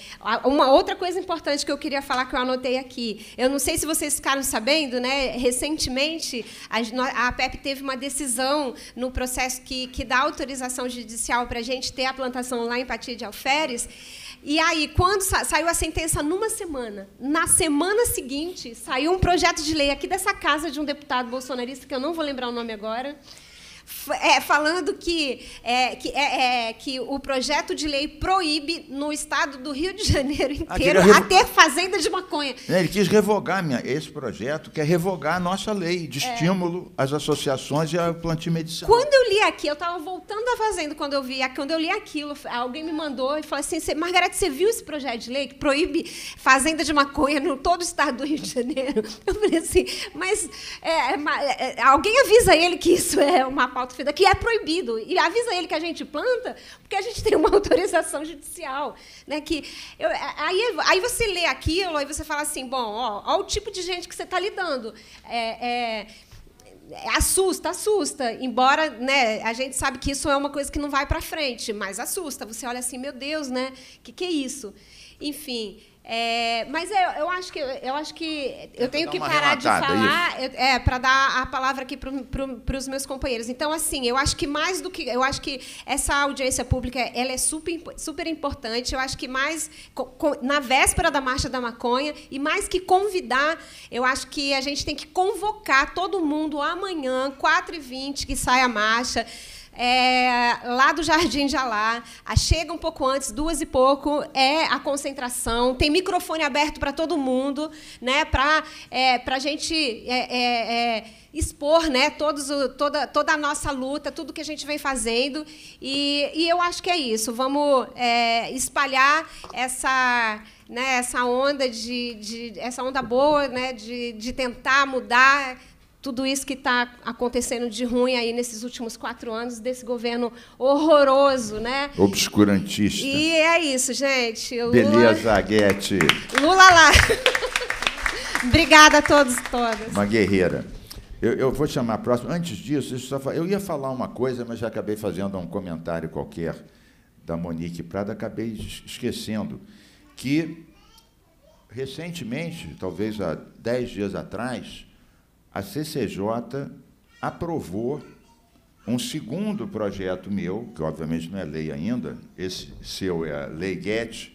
uma outra coisa importante que eu queria falar, que eu anotei aqui. Eu não sei se vocês ficaram sabendo, né? Recentemente, a, a PEP teve uma decisão no processo que, que dá autorização judicial para a gente ter a plantação lá em Patia de Alferes. E aí, quando sa saiu a sentença numa semana, na semana seguinte, saiu um projeto de lei aqui dessa casa de um deputado bolsonarista, que eu não vou lembrar o nome agora, é, falando que, é, que, é, é, que o projeto de lei proíbe no estado do Rio de Janeiro inteiro ah, a ter fazenda de maconha. É, ele quis revogar minha, esse projeto, quer é revogar a nossa lei de estímulo às associações e ao plantio medicinal. Quando eu li aqui, eu estava voltando à fazenda quando eu vi, quando eu li aquilo, alguém me mandou e falou assim, Margarete, você viu esse projeto de lei que proíbe fazenda de maconha no todo o estado do Rio de Janeiro? Eu falei assim, mas alguém avisa ele que isso é uma pauta fida, que é proibido. E avisa ele que a gente planta, porque a gente tem uma autorização judicial. Né? Que eu, aí, aí você lê aquilo, aí você fala assim, bom, ó, o tipo de gente que você está lidando. É, é, assusta, assusta. Embora, né, a gente sabe que isso é uma coisa que não vai para frente, mas assusta. Você olha assim, meu Deus, né? Que que é isso? Enfim, é, mas eu, eu, acho que eu acho que eu, tenho que parar de falar eu, é para dar a palavra aqui para os meus companheiros. Então assim, eu acho que mais do que eu acho que essa audiência pública ela é super super importante. Eu acho que mais na véspera da marcha da maconha e mais que convidar, eu acho que a gente tem que convocar todo mundo amanhã 4 e 20 que sai a marcha é, lá do Jardim Jalá, chega um pouco antes, duas e pouco, é a concentração, tem microfone aberto para todo mundo, né, para é, a gente é, é, é, expor né, todos, toda, toda a nossa luta, tudo que a gente vem fazendo. E, e eu acho que é isso, vamos é, espalhar essa. Né, essa onda de, de essa onda boa né, de, de tentar mudar tudo isso que está acontecendo de ruim aí nesses últimos quatro anos desse governo horroroso, né? Obscurantista. E é isso, gente. Lula... Beleza, Guete. Lula lá. Obrigada a todos e todas. Uma guerreira. Eu, eu, vou chamar a próxima. Antes disso, só, eu ia falar uma coisa, mas já acabei fazendo um comentário qualquer da Monique Prada, acabei esquecendo que recentemente, talvez há dez dias atrás, a CCJ aprovou um segundo projeto meu, que obviamente não é lei ainda, esse seu é a Lei Guedes,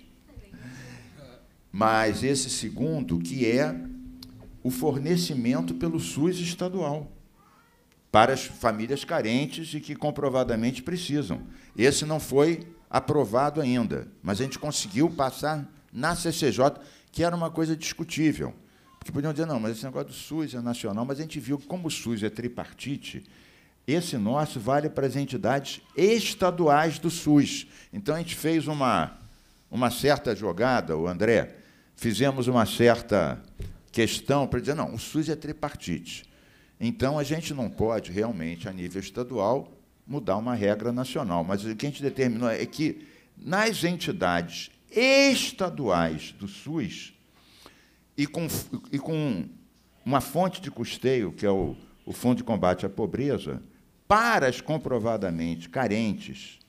mas esse segundo, que é o fornecimento pelo SUS estadual para as famílias carentes e que comprovadamente precisam. Esse não foi aprovado ainda, mas a gente conseguiu passar na CCJ, que era uma coisa discutível. Porque tipo, podiam dizer, não, mas esse negócio do SUS é nacional, mas a gente viu que como o SUS é tripartite, esse nosso vale para as entidades estaduais do SUS. Então a gente fez uma, uma certa jogada, o André, fizemos uma certa questão para dizer, não, o SUS é tripartite. Então a gente não pode realmente, a nível estadual, mudar uma regra nacional. Mas o que a gente determinou é que nas entidades estaduais do SUS, e com, e com uma fonte de custeio, que é o, o Fundo de Combate à Pobreza, para as comprovadamente carentes,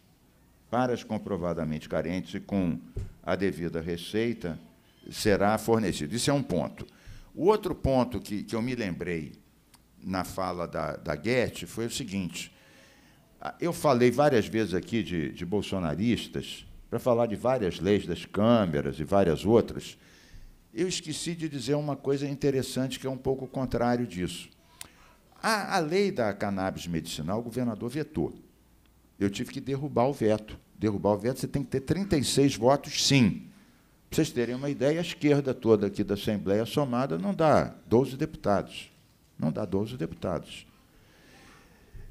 para as comprovadamente carentes e com a devida receita, será fornecido. Isso é um ponto. O outro ponto que, que eu me lembrei na fala da, da Goethe foi o seguinte: ah, eu falei várias vezes aqui de, de bolsonaristas para falar de várias leis das câmeras e várias outras eu esqueci de dizer uma coisa interessante que é um pouco contrário disso. A, a lei da cannabis medicinal, o governador vetou. Eu tive que derrubar o veto. Derrubar o veto, você tem que ter 36 votos sim. Para vocês terem uma ideia, a esquerda toda aqui da Assembleia somada não dá 12 deputados. Não dá 12 deputados.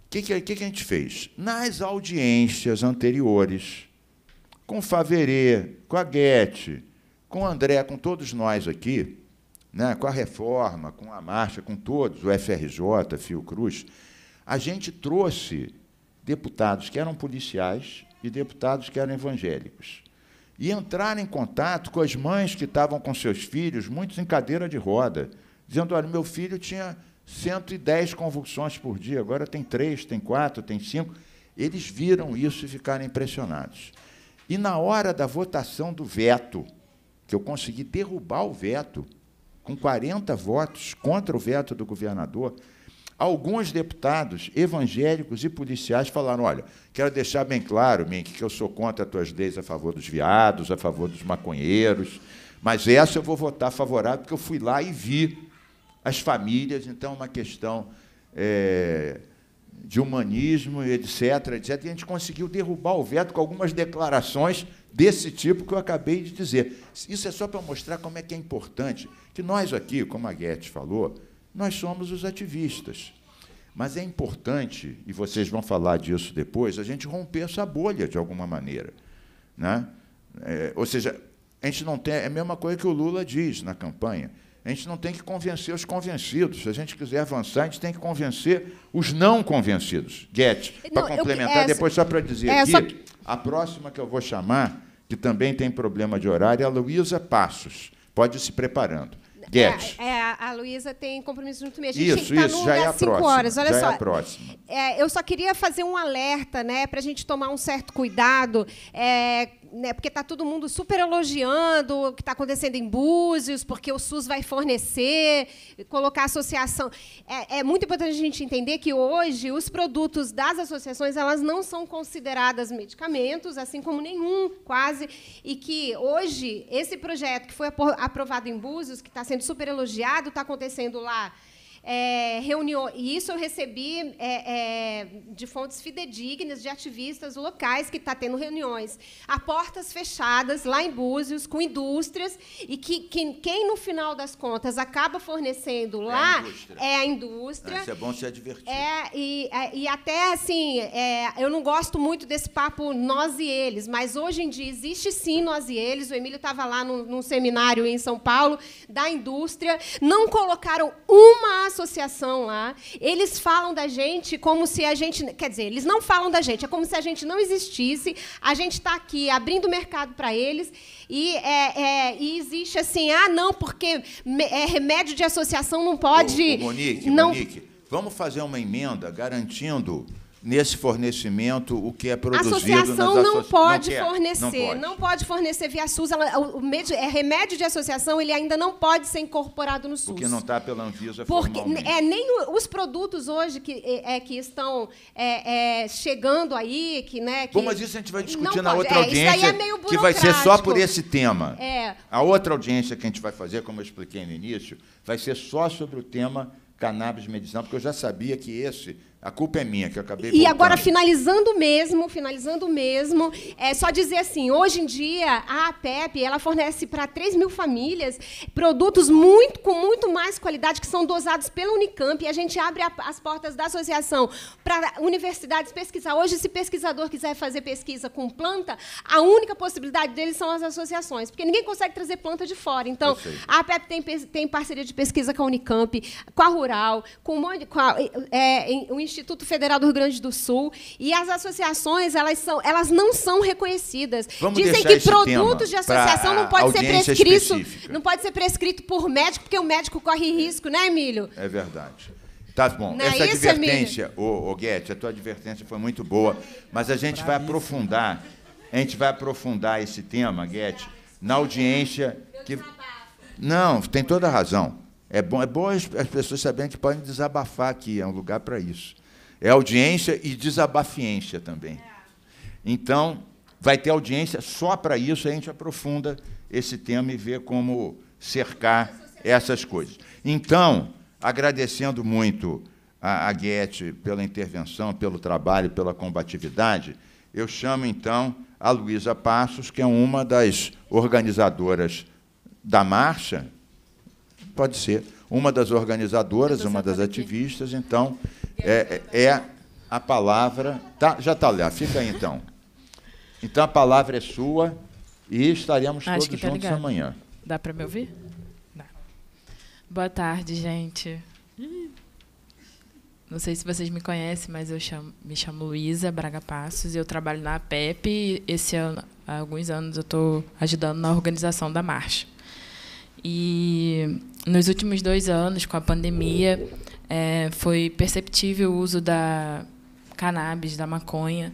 O que, que, que, a gente fez? Nas audiências anteriores, com Faverê, com a Guete, com o André, com todos nós aqui, né, com a reforma, com a marcha, com todos, o FRJ, Fiocruz, a gente trouxe deputados que eram policiais e deputados que eram evangélicos. E entraram em contato com as mães que estavam com seus filhos, muitos em cadeira de roda, dizendo: olha, meu filho tinha 110 convulsões por dia, agora tem três, tem quatro, tem cinco. Eles viram isso e ficaram impressionados. E na hora da votação do veto, que eu consegui derrubar o veto, com 40 votos contra o veto do governador. Alguns deputados evangélicos e policiais falaram: olha, quero deixar bem claro, Mink, que eu sou contra as tuas leis a favor dos viados, a favor dos maconheiros, mas essa eu vou votar favorável, porque eu fui lá e vi as famílias, então é uma questão. É, de humanismo, etc, etc. E a gente conseguiu derrubar o veto com algumas declarações desse tipo que eu acabei de dizer. Isso é só para mostrar como é que é importante que nós aqui, como a Guedes falou, nós somos os ativistas. Mas é importante, e vocês vão falar disso depois, a gente romper essa bolha de alguma maneira. Né? É, ou seja, a gente não tem. É a mesma coisa que o Lula diz na campanha. A gente não tem que convencer os convencidos. Se a gente quiser avançar, a gente tem que convencer os não convencidos. Guedes, para complementar, eu, é, depois só para dizer é, aqui, que... a próxima que eu vou chamar, que também tem problema de horário, é a Luísa Passos. Pode ir se preparando. Guedes. É, é, a Luísa tem compromisso junto mesmo. Isso, tá isso, no já é a próxima. Horas. Olha já é só, é a próxima. É, eu só queria fazer um alerta, né, para a gente tomar um certo cuidado. É, né, porque está todo mundo super elogiando o que está acontecendo em Búzios, porque o SUS vai fornecer, colocar associação. É, é, muito importante a gente entender que hoje os produtos das associações elas não são consideradas medicamentos, assim como nenhum, quase, e que hoje esse projeto que foi aprovado em Búzios, que está sendo super elogiado, está acontecendo lá é, reuniões, e isso eu recebi é, é, de fontes fidedignas de ativistas locais que está tendo reuniões a portas fechadas lá em Búzios com indústrias e que, que quem no final das contas acaba fornecendo é lá é a indústria. É, é bom se advertir. É e, é, e até assim é, eu não gosto muito desse papo nós e eles, mas hoje em dia existe sim nós e eles. O Emílio estava lá num, num seminário em São Paulo da indústria, não colocaram uma associação lá, eles falam da gente como se a gente. Quer dizer, eles não falam da gente, é como se a gente não existisse, a gente está aqui abrindo mercado para eles. E, é, é, e, existe assim, ah, não, porque é, remédio de associação não pode. Ô, ô Monique, não... Monique, vamos fazer uma emenda garantindo nesse fornecimento o que é produzido. A associação não pode não fornecer, não pode. não pode. fornecer via SUS. Ela, o, o é remédio de associação, ele ainda não pode ser incorporado no SUS. Porque não está pela Anvisa Porque é nem os produtos hoje que, é, é, que estão é, é, chegando aí, que né. Que Bom, mas isso a gente vai discutir na outra é, audiência, que vai ser só por esse tema. A outra audiência que a gente vai fazer, como eu expliquei no início, vai ser só sobre o tema cannabis medicinal, porque eu já sabia que esse a culpa é minha, que eu acabei. E voltando. agora, finalizando mesmo, finalizando mesmo, é só dizer assim: hoje em dia, a APEP ela fornece para 3 mil famílias produtos muito, com muito mais qualidade, que são dosados pela Unicamp, e a gente abre a, as portas da associação para universidades pesquisar. Hoje, se pesquisador quiser fazer pesquisa com planta, a única possibilidade deles são as associações, porque ninguém consegue trazer planta de fora. Então, a APEP tem, tem parceria de pesquisa com a Unicamp, com a Rural, com, um monte, com a, é, Instituto Federal do Rio Grande do Sul e as associações elas são elas não são reconhecidas. Vamos Dizem que produtos de associação não pode ser prescrito, específica. não pode ser prescrito por médico porque o médico corre risco, né, Emílio? É verdade. Tá bom. Não é Essa é advertência, o Guedes, a tua advertência foi muito boa, mas a gente vai aprofundar, a gente vai aprofundar esse tema, Guedes, na audiência que Não, tem toda a razão. É bom, é bom as pessoas saberem que podem desabafar aqui, é um lugar para isso. É audiência e desabafiência também. Então, vai ter audiência só para isso, a gente aprofunda esse tema e vê como cercar essas coisas. Então, agradecendo muito a, a Guete pela intervenção, pelo trabalho, pela combatividade, eu chamo então a Luísa Passos, que é uma das organizadoras da marcha. Pode ser uma das organizadoras, uma das ativistas, então é, é, é a palavra. Tá, já está lá, fica aí então. Então a palavra é sua e estaremos Acho todos tá juntos ligado. amanhã. Dá para me ouvir? Dá. Boa tarde, gente. Não sei se vocês me conhecem, mas eu chamo, me chamo Luísa Braga Passos e eu trabalho na APEP. Esse ano, há alguns anos, eu estou ajudando na organização da marcha. E nos últimos dois anos, com a pandemia, é, foi perceptível o uso da cannabis, da maconha.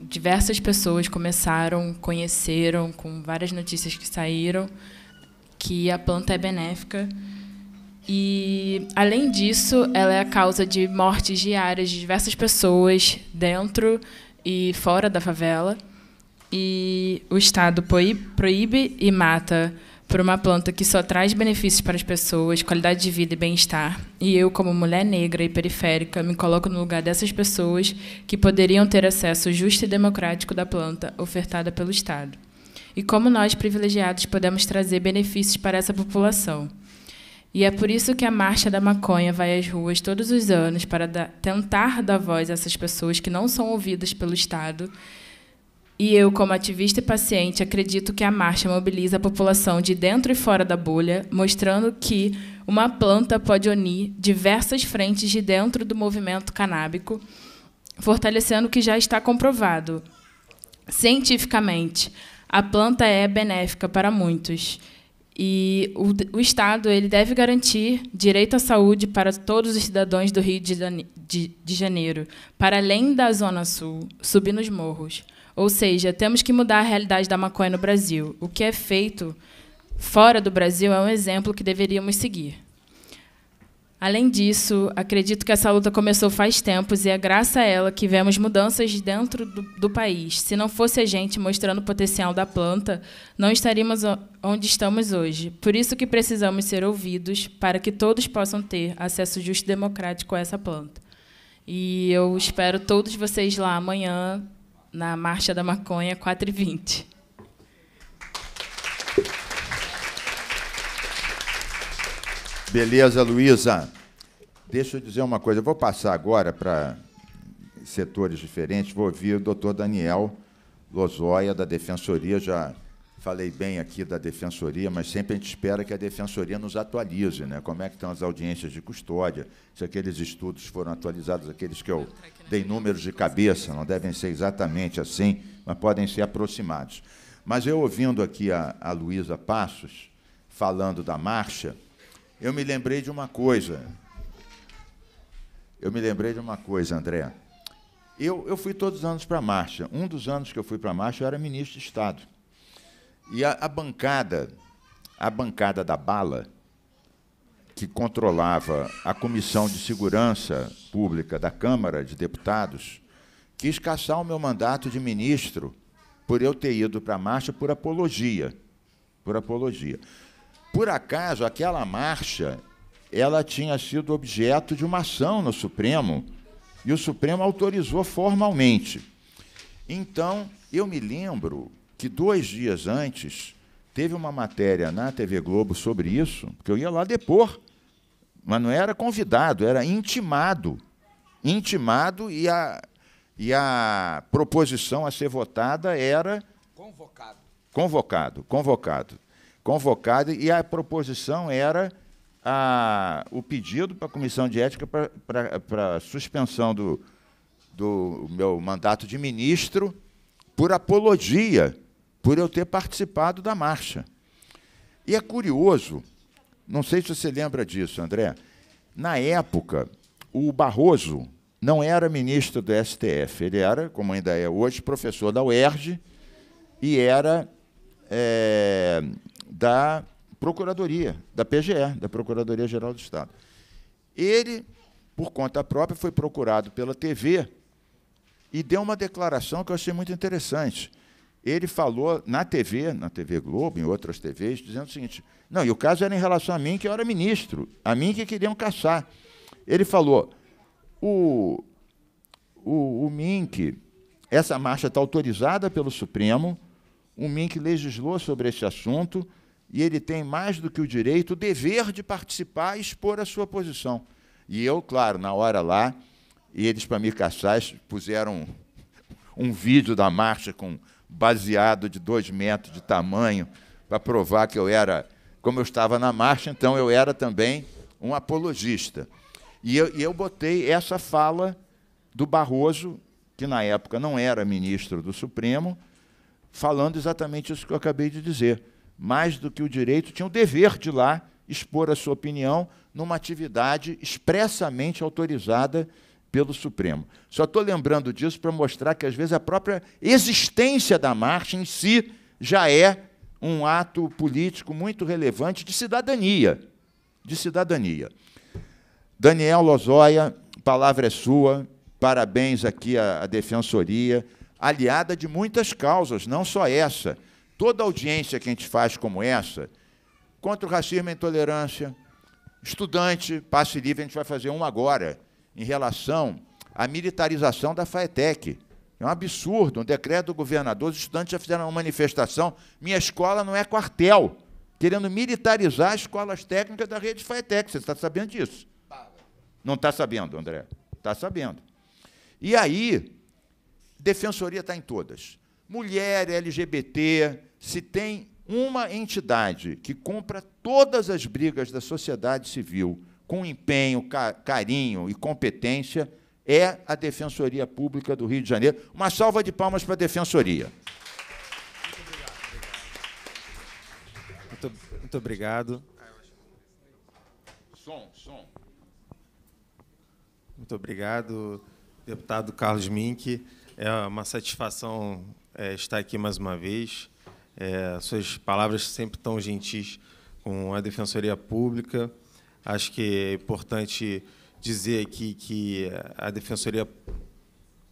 Diversas pessoas começaram, conheceram, com várias notícias que saíram, que a planta é benéfica. E, além disso, ela é a causa de mortes diárias de diversas pessoas dentro e fora da favela. E o Estado proíbe e mata por uma planta que só traz benefícios para as pessoas, qualidade de vida e bem-estar. E eu, como mulher negra e periférica, me coloco no lugar dessas pessoas que poderiam ter acesso justo e democrático da planta ofertada pelo Estado. E como nós, privilegiados, podemos trazer benefícios para essa população. E é por isso que a Marcha da Maconha vai às ruas todos os anos para da tentar dar voz a essas pessoas que não são ouvidas pelo Estado e eu, como ativista e paciente, acredito que a marcha mobiliza a população de dentro e fora da bolha, mostrando que uma planta pode unir diversas frentes de dentro do movimento canábico, fortalecendo o que já está comprovado. Cientificamente, a planta é benéfica para muitos. E o, o Estado ele deve garantir direito à saúde para todos os cidadãos do Rio de, Janeiro, para além da Zona Sul, subir nos morros. Ou seja, temos que mudar a realidade da maconha no Brasil. O que é feito fora do Brasil é um exemplo que deveríamos seguir. Além disso, acredito que essa luta começou faz tempos e é graças a ela que vemos mudanças dentro do, do, país. Se não fosse a gente mostrando o potencial da planta, não estaríamos onde estamos hoje. Por isso que precisamos ser ouvidos para que todos possam ter acesso justo e democrático a essa planta. E eu espero todos vocês lá amanhã na Marcha da Maconha, 4h20. Beleza, Luísa. Deixa eu dizer uma coisa. Eu vou passar agora para setores diferentes. Vou ouvir o doutor Daniel Lozoia, da Defensoria, já Falei bem aqui da defensoria, mas sempre a gente espera que a defensoria nos atualize, né? Como é que estão as audiências de custódia? Se aqueles estudos foram atualizados, aqueles que eu dei números de cabeça, não devem ser exatamente assim, mas podem ser aproximados. Mas eu ouvindo aqui a, a Luísa Passos falando da marcha, eu me lembrei de uma coisa. Eu me lembrei de uma coisa, André. Eu, eu fui todos os anos para a marcha. Um dos anos que eu fui para a marcha, eu era ministro de Estado. E a, a bancada, a bancada da bala, que controlava a Comissão de Segurança Pública da Câmara de Deputados, quis caçar o meu mandato de ministro por eu ter ido para a marcha por apologia. Por apologia. Por acaso, aquela marcha ela tinha sido objeto de uma ação no Supremo e o Supremo autorizou formalmente. Então, eu me lembro que dois dias antes teve uma matéria na TV Globo sobre isso, que eu ia lá depor, mas não era convidado, era intimado. Intimado e a, e a proposição a ser votada era. Convocado. Convocado, convocado. Convocado, e a proposição era a, o pedido para a comissão de ética para suspensão do, do meu mandato de ministro por apologia por eu ter participado da marcha. E é curioso, não sei se você lembra disso, André, na época, o Barroso não era ministro do STF, ele era, como ainda é hoje, professor da UERJ e era é, da Procuradoria, da PGE, da Procuradoria Geral do Estado. Ele, por conta própria, foi procurado pela TV e deu uma declaração que eu achei muito interessante ele falou na TV, na TV Globo, em outras TVs, dizendo o seguinte: não, e o caso era em relação a mim, que eu era ministro, a mim que queriam caçar. Ele falou: o, o, o MINC, essa marcha está autorizada pelo Supremo, o MINC legislou sobre esse assunto e ele tem mais do que o direito, o dever de participar e expor a sua posição. E eu, claro, na hora lá, e eles, para me caçar, puseram um vídeo da marcha com baseado de dois metros de tamanho, para provar que eu era, como eu estava na marcha, então eu era também um apologista. E eu, e eu botei essa fala do Barroso, que na época não era ministro do Supremo, falando exatamente isso que eu acabei de dizer. Mais do que o direito, tinha o dever de lá expor a sua opinião numa atividade expressamente autorizada pelo Supremo. Só estou lembrando disso para mostrar que, às vezes, a própria existência da marcha em si já é um ato político muito relevante de cidadania. De cidadania. Daniel Lozoya, palavra é sua, parabéns aqui à, à Defensoria, aliada de muitas causas, não só essa. Toda audiência que a gente faz como essa, contra o racismo e a intolerância, estudante, passe livre, a gente vai fazer um agora em relação à militarização da FAETEC. É um absurdo, um decreto do governador, os estudantes já fizeram uma manifestação, minha escola não é quartel, querendo militarizar as escolas técnicas da rede FAETEC, você está sabendo disso? Não está sabendo, André, está sabendo. E aí, defensoria está em todas. Mulher, LGBT, se tem uma entidade que compra todas as brigas da sociedade civil, com empenho, carinho e competência, é a Defensoria Pública do Rio de Janeiro. Uma salva de palmas para a Defensoria. Muito, muito obrigado. Som, som. Muito obrigado, deputado Carlos Mink. É uma satisfação é, estar aqui mais uma vez. É, suas palavras sempre tão gentis com a Defensoria Pública. Acho que é importante dizer aqui que a Defensoria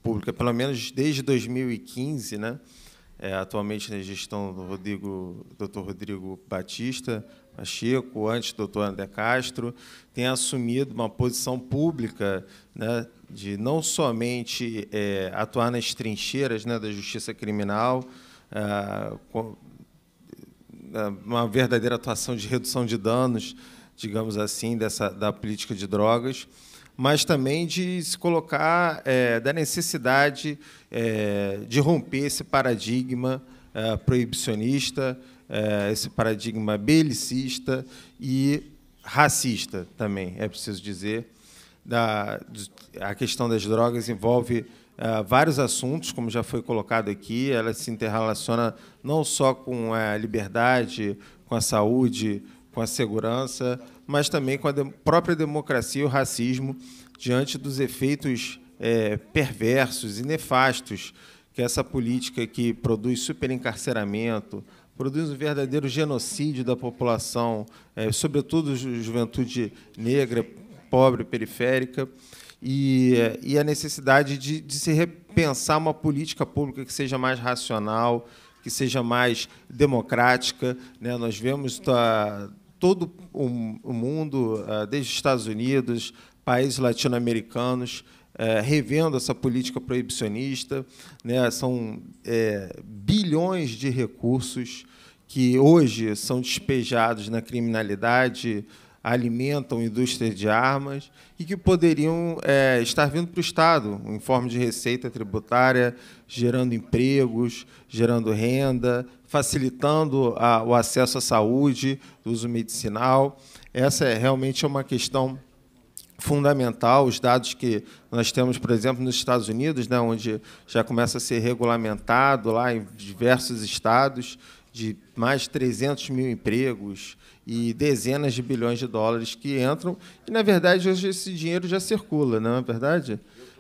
Pública, pelo menos desde 2015, né, é, atualmente na gestão do Rodrigo, Dr. Rodrigo Batista Pacheco, antes do Dr. André Castro, tem assumido uma posição pública né, de não somente é, atuar nas trincheiras né, da justiça criminal, é, é uma verdadeira atuação de redução de danos digamos assim, dessa, da política de drogas, mas também de se colocar é, da necessidade é, de romper esse paradigma é, proibicionista, é, esse paradigma belicista e racista também, é preciso dizer. Da, a questão das drogas envolve é, vários assuntos, como já foi colocado aqui, ela se interrelaciona não só com é, a liberdade, com a saúde, com a segurança, mas também com a de própria democracia e o racismo diante dos efeitos é, perversos e nefastos que essa política que produz superencarceramento, produz um verdadeiro genocídio da população, é, sobretudo da juventude negra, pobre, periférica, e, é, e a necessidade de, de se repensar uma política pública que seja mais racional, que seja mais democrática. Né? Nós vemos tá, todo o mundo, ah, desde os Estados Unidos, países latino-americanos, eh, revendo essa política proibicionista. Né? São eh, bilhões de recursos que hoje são despejados na criminalidade alimentam indústria de armas e que poderiam é, estar vindo para o Estado, em forma de receita tributária, gerando empregos, gerando renda, facilitando a, o acesso à saúde, do uso medicinal. Essa é realmente é uma questão fundamental. Os dados que nós temos, por exemplo, nos Estados Unidos, né, onde já começa a ser regulamentado lá em diversos estados, de mais de 300 mil empregos, e dezenas de bilhões de dólares que entram. E, na verdade, hoje esse dinheiro já circula, não é verdade?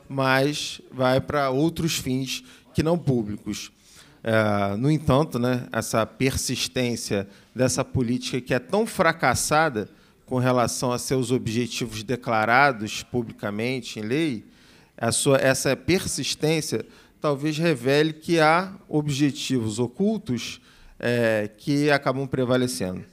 Mas vai para outros fins que não públicos. É, no entanto, né, essa persistência dessa política que é tão fracassada com relação a seus objetivos declarados publicamente em lei, sua, essa persistência talvez revele que há objetivos ocultos é, que acabam prevalecendo.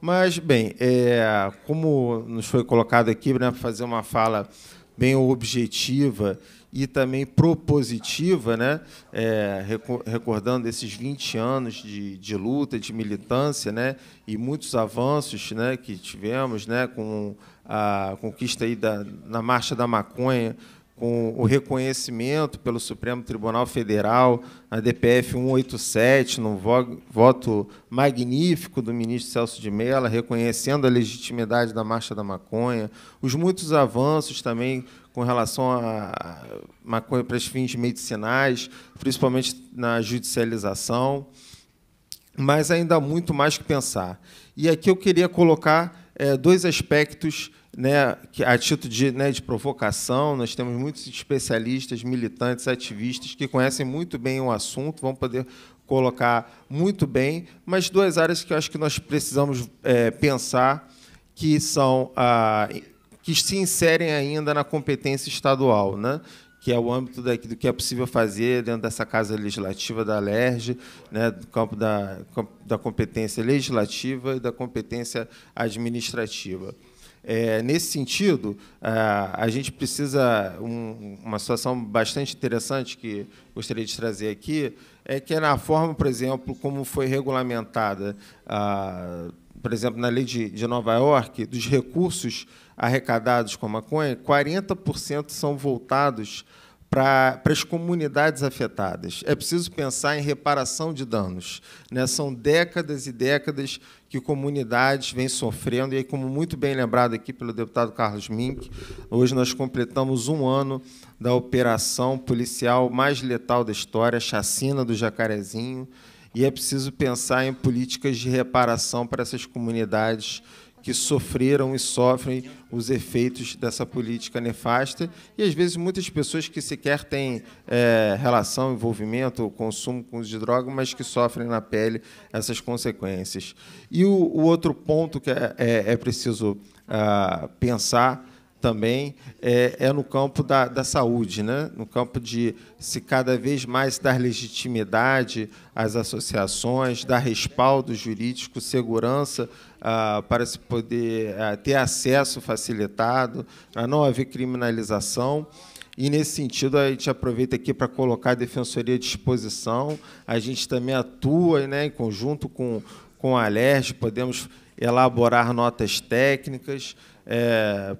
Mas, bem, é, como nos foi colocado aqui, né, fazer uma fala bem objetiva e também propositiva, né? É, recordando esses 20 anos de, de, luta, de militância, né? e muitos avanços né? que tivemos né? com a conquista aí da, na Marcha da Maconha, com o reconhecimento pelo Supremo Tribunal Federal, a DPF 187, num voto magnífico do ministro Celso de Mello, reconhecendo a legitimidade da Marcha da Maconha, os muitos avanços também com relação a maconha para os fins medicinais, principalmente na judicialização, mas ainda há muito mais que pensar. E aqui eu queria colocar é, dois aspectos né, que, a título de, né, de provocação. Nós temos muitos especialistas, militantes, ativistas que conhecem muito bem o assunto, vão poder colocar muito bem, mas duas áreas que eu acho que nós precisamos é, pensar que são a, ah, que se inserem ainda na competência estadual, né? que é o âmbito daqui, do que é possível fazer dentro dessa casa legislativa da LERJ, né, do campo da, da competência legislativa e da competência administrativa. É, nesse sentido, a, a gente precisa. Um, uma situação bastante interessante que gostaria de trazer aqui é que, é na forma, por exemplo, como foi regulamentada, a, por exemplo, na lei de, de Nova York, dos recursos arrecadados com a maconha, 40% são voltados para, para as comunidades afetadas. É preciso pensar em reparação de danos. Né? São décadas e décadas que comunidades vêm sofrendo, e aí, como muito bem lembrado aqui pelo deputado Carlos Mink, hoje nós completamos um ano da operação policial mais letal da história, a chacina do Jacarezinho, e é preciso pensar em políticas de reparação para essas comunidades que sofreram e sofrem os efeitos dessa política nefasta e às vezes muitas pessoas que sequer têm é, relação, envolvimento ou consumo com os de droga, mas que sofrem na pele essas consequências. E o, o outro ponto que é, é, é preciso ah, pensar também é, é, no campo da, da saúde, né? no campo de se cada vez mais dar legitimidade às associações, dar respaldo jurídico, segurança ah, para se poder ah, ter acesso facilitado, para né? não haver criminalização. E, nesse sentido, a gente aproveita aqui para colocar a Defensoria à disposição. A gente também atua né, em conjunto com, com a Alerj, podemos elaborar notas técnicas é,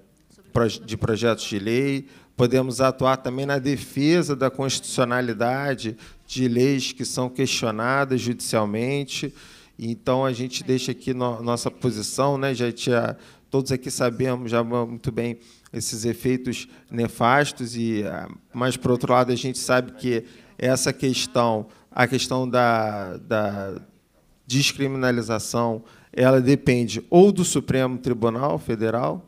de projetos de lei, podemos atuar também na defesa da constitucionalidade de leis que são questionadas judicialmente. Então a gente deixa aqui no, nossa posição, né? Já tinha, todos aqui sabemos já muito bem esses efeitos nefastos e ah, mas por outro lado a gente sabe que essa questão, a questão da, da descriminalização, ela depende ou do Supremo Tribunal Federal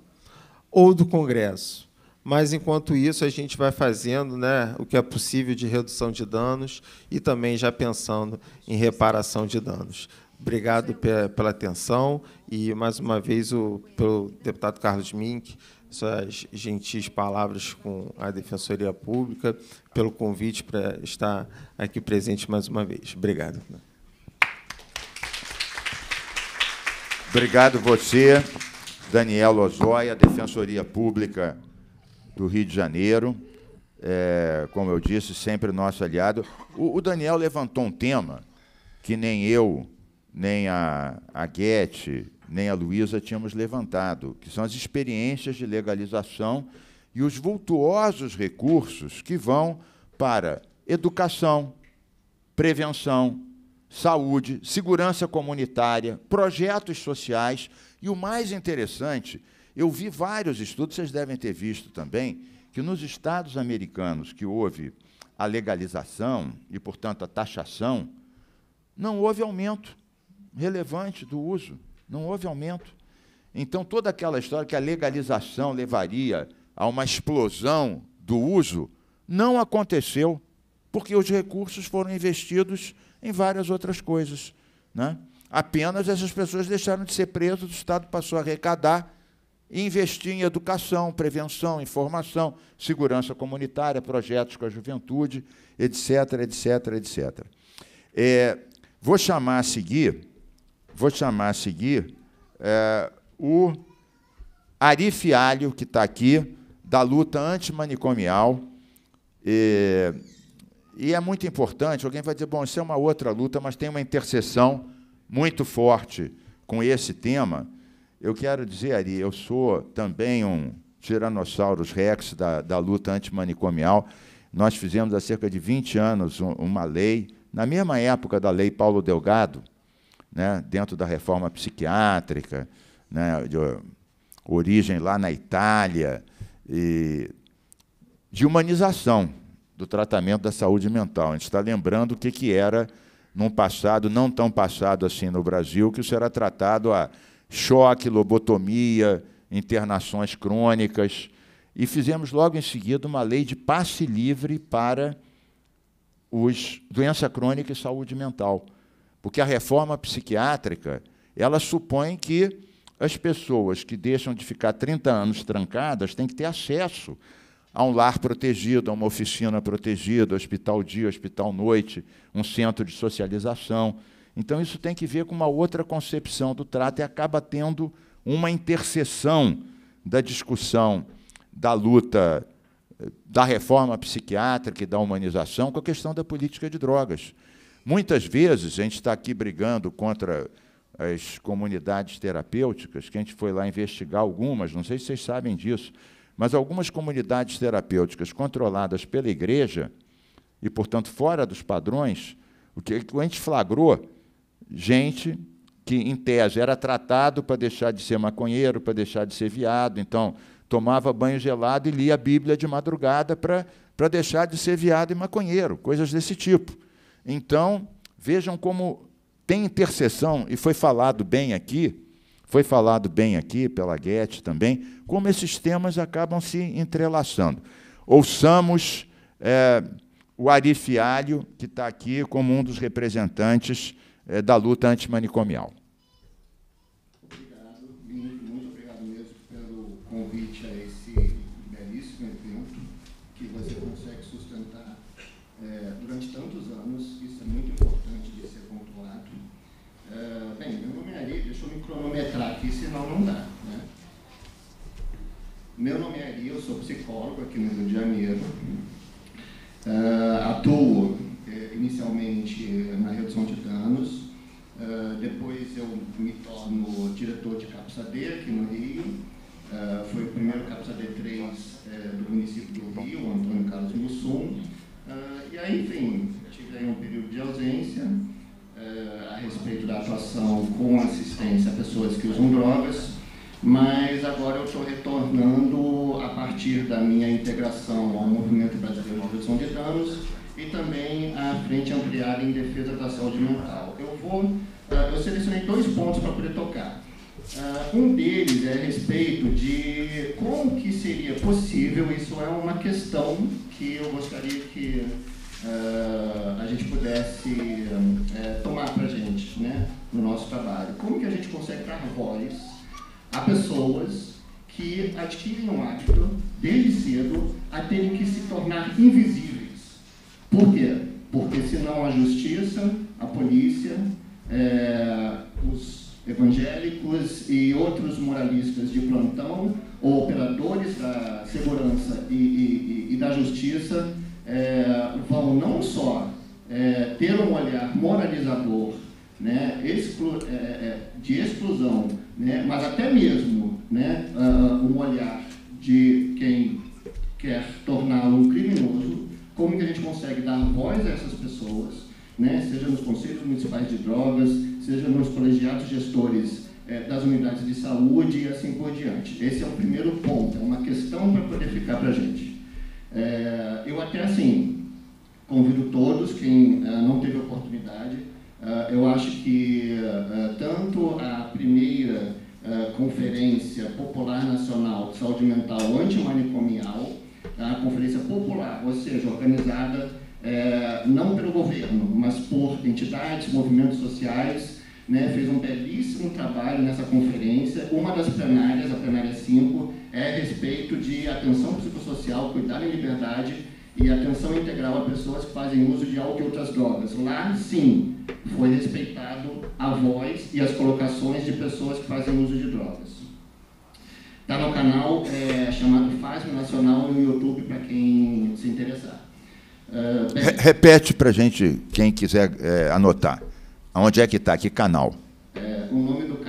ou do Congresso. Mas, enquanto isso, a gente vai fazendo né, o que é possível de redução de danos e também já pensando em reparação de danos. Obrigado pela atenção e, mais uma vez, o, pelo deputado Carlos Mink, suas gentis palavras com a Defensoria Pública, pelo convite para estar aqui presente mais uma vez. Obrigado. Obrigado você, Daniel Ozoia, Defensoria Pública do Rio de Janeiro. É, como eu disse, sempre nosso aliado. O, o Daniel levantou um tema que nem eu nem a, a Guete, nem a Luísa tínhamos levantado, que são as experiências de legalização e os vultuosos recursos que vão para educação, prevenção, saúde, segurança comunitária, projetos sociais e o mais interessante, eu vi vários estudos, vocês devem ter visto também, que nos estados americanos que houve a legalização e, portanto, a taxação, não houve aumento relevante do uso, não houve aumento. Então, toda aquela história que a legalização levaria a uma explosão do uso não aconteceu, porque os recursos foram investidos em várias outras coisas. Né? Apenas essas pessoas deixaram de ser presas, o Estado passou a arrecadar e investir em educação, prevenção, informação, segurança comunitária, projetos com a juventude, etc., etc., etc. É, vou chamar a seguir Vou chamar a seguir é, o Ari Fialho, que está aqui, da luta antimanicomial. E, e é muito importante, alguém vai dizer, bom, isso é uma outra luta, mas tem uma interseção muito forte com esse tema. Eu quero dizer, Ari, eu sou também um Tiranossauros Rex da, da luta antimanicomial. Nós fizemos há cerca de 20 anos uma lei, na mesma época da lei Paulo Delgado, né, dentro da reforma psiquiátrica, né, de origem lá na Itália, e de humanização do tratamento da saúde mental. A gente está lembrando o que, que era num passado, não tão passado assim no Brasil, que isso era tratado a choque, lobotomia, internações crônicas. E fizemos logo em seguida uma lei de passe livre para os doença crônica e saúde mental. Porque a reforma psiquiátrica, ela supõe que as pessoas que deixam de ficar 30 anos trancadas têm que ter acesso a um lar protegido, a uma oficina protegida, hospital dia, hospital noite, um centro de socialização. Então, isso tem que ver com uma outra concepção do trato e acaba tendo uma interseção da discussão da luta eh, da reforma psiquiátrica e da humanização com a questão da política de drogas. Muitas vezes a gente está aqui brigando contra as comunidades terapêuticas, que a gente foi lá investigar algumas, não sei se vocês sabem disso, mas algumas comunidades terapêuticas controladas pela igreja e, portanto, fora dos padrões, o que a gente flagrou, gente que, em tese, era tratado para deixar de ser maconheiro, para deixar de ser viado, então tomava banho gelado e lia a Bíblia de madrugada para, para deixar de ser viado e maconheiro, coisas desse tipo. Então, vejam como tem intercessão, e foi falado bem aqui, foi falado bem aqui pela Goethe também, como esses temas acabam se entrelaçando. Ouçamos é, o Arifialho, que está aqui como um dos representantes é, da luta antimanicomial. Obrigado. Meu nome é Ari, eu sou psicólogo aqui no Rio de Janeiro. Uh, atuo eh, inicialmente eh, na redução de danos, uh, depois eu me torno diretor de CAPSAD aqui no Rio. Uh, foi o primeiro CAPSAD 3 eh, do município do Rio, Antônio Carlos Mussum. e aí, enfim, tive aí um período de ausência a respeito da atuação com assistência a pessoas que usam drogas mas agora eu estou retornando a partir da minha integração ao Movimento Brasileiro de Redução de Danos e também à Frente Ampliada em Defesa da Saúde Mental. Eu, vou, ah, eu selecionei dois pontos para poder tocar. Ah, um deles é a respeito de como que seria possível, isso é uma questão que eu gostaria que Uh, a gente pudesse uh, tomar para a gente né, no nosso trabalho. Como que a gente consegue dar voz a pessoas que adquirem o hábito, desde cedo, a terem que se tornar invisíveis. Por quê? Porque senão a justiça, a polícia, é, os evangélicos e outros moralistas de plantão, ou operadores da segurança e, e, e da justiça, é, vão não só é, ter um olhar moralizador, né, exclu é, é, de exclusão né? mas até mesmo né, uh, um olhar de quem quer torná-lo um criminoso, como que a gente consegue dar voz a essas pessoas, né? seja nos conselhos municipais de drogas, seja nos colegiados gestores eh, das unidades de saúde e assim por diante. Esse é o primeiro ponto, é uma questão para poder ficar para a gente. É, eu até assim, convido todos, quem uh, não teve oportunidade, ah, eu acho que ah, ah, tanto a primeira Conferência Popular Nacional de Saúde Mental Antimanicomial, tá? a Conferência Popular, ou seja, organizada eh, não pelo governo, mas por entidades, movimentos sociais, né, fez um belíssimo trabalho nessa conferência. Uma das plenárias, a plenária 5, é a respeito de atenção psicossocial, cuidar em liberdade e atenção integral a pessoas que fazem uso de álcool e outras drogas. Lá, sim, foi respeitado a voz e as colocações de pessoas que fazem uso de drogas. Está no canal é, chamado Fasmo Nacional no YouTube para quem se interessar. Uh, Re Repete para gente, quem quiser é, anotar. Onde é que está? Que canal? É, o nome do canal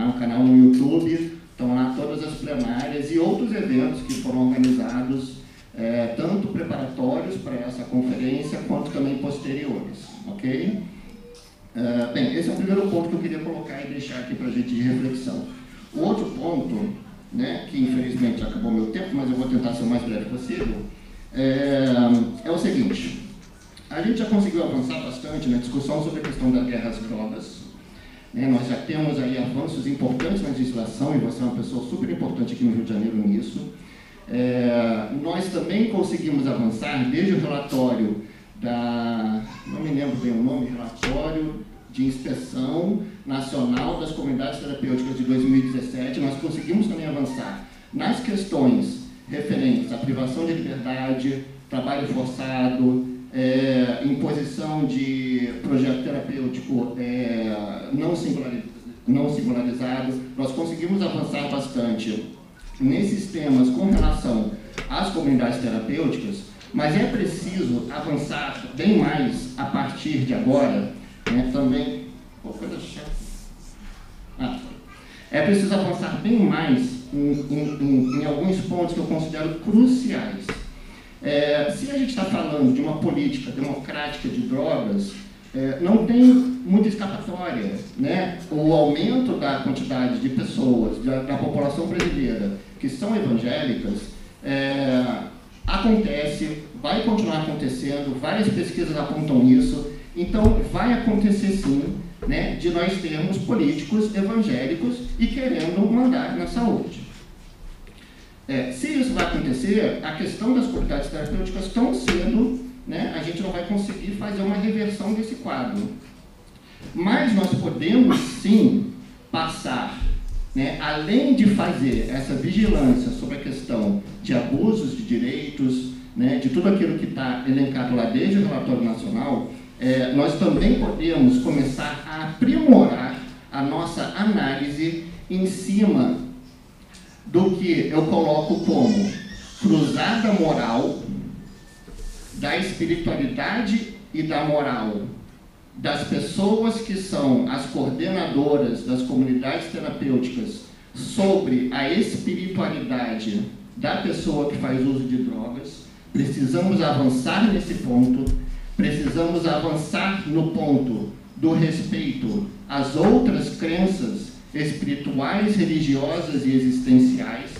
Há um canal no YouTube, estão lá todas as plenárias e outros eventos que foram organizados, é, tanto preparatórios para essa conferência, quanto também posteriores, ok? É, bem, esse é o primeiro ponto que eu queria colocar e deixar aqui para a gente de reflexão. O outro ponto, né, que infelizmente acabou meu tempo, mas eu vou tentar ser o mais breve possível, é, é o seguinte, a gente já conseguiu avançar bastante na discussão sobre a questão das guerras globais, né, nós já temos aí avanços importantes na legislação, e você é uma pessoa super importante aqui no Rio de Janeiro nisso. É, nós também conseguimos avançar desde o relatório da, não me lembro bem o nome, relatório de inspeção nacional das comunidades terapêuticas de 2017, nós conseguimos também avançar nas questões referentes à privação de liberdade, trabalho forçado, é, imposição de projeto terapêutico é, não, singularizado, não singularizado. Nós conseguimos avançar bastante nesses temas com relação às comunidades terapêuticas, mas é preciso avançar bem mais a partir de agora, né, também... Pô, ah, é preciso avançar bem mais em, em, em, em alguns pontos que eu considero cruciais é, se a gente está falando de uma política democrática de drogas, é, não tem muita escapatória. Né? O aumento da quantidade de pessoas, da, da população brasileira, que são evangélicas, é, acontece, vai continuar acontecendo, várias pesquisas apontam isso, então vai acontecer sim né, de nós termos políticos evangélicos e querendo mandar na saúde. É, se isso vai acontecer, a questão das propriedades terapêuticas tão cedo, né, a gente não vai conseguir fazer uma reversão desse quadro. Mas nós podemos sim passar, né, além de fazer essa vigilância sobre a questão de abusos de direitos, né, de tudo aquilo que está elencado lá desde o relatório nacional, é, nós também podemos começar a aprimorar a nossa análise em cima do que eu coloco como cruzada moral da espiritualidade e da moral das pessoas que são as coordenadoras das comunidades terapêuticas sobre a espiritualidade da pessoa que faz uso de drogas. Precisamos avançar nesse ponto, precisamos avançar no ponto do respeito às outras crenças espirituais, religiosas e existenciais.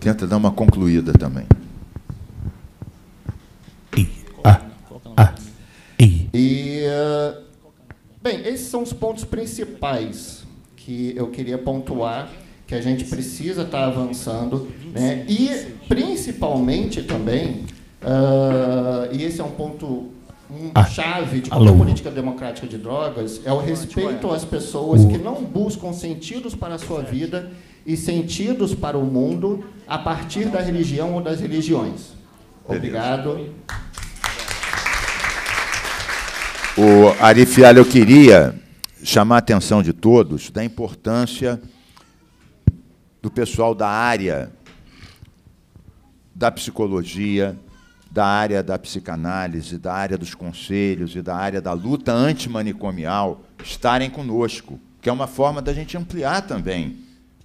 Tenta dar uma concluída também. I, Ah. E, uh, bem, esses são os pontos principais que eu queria pontuar que a gente precisa estar tá avançando, né? E principalmente também, uh, e esse é um ponto uma ah, chave de qualquer política democrática de drogas é o respeito é. às pessoas que não buscam sentidos para a sua vida e sentidos para o mundo a partir da religião ou das religiões. Obrigado. O Ari Fialho, eu queria chamar a atenção de todos da importância do pessoal da área da psicologia, da área da psicanálise, da área dos conselhos e da área da luta antimanicomial estarem conosco, que é uma forma da gente ampliar também.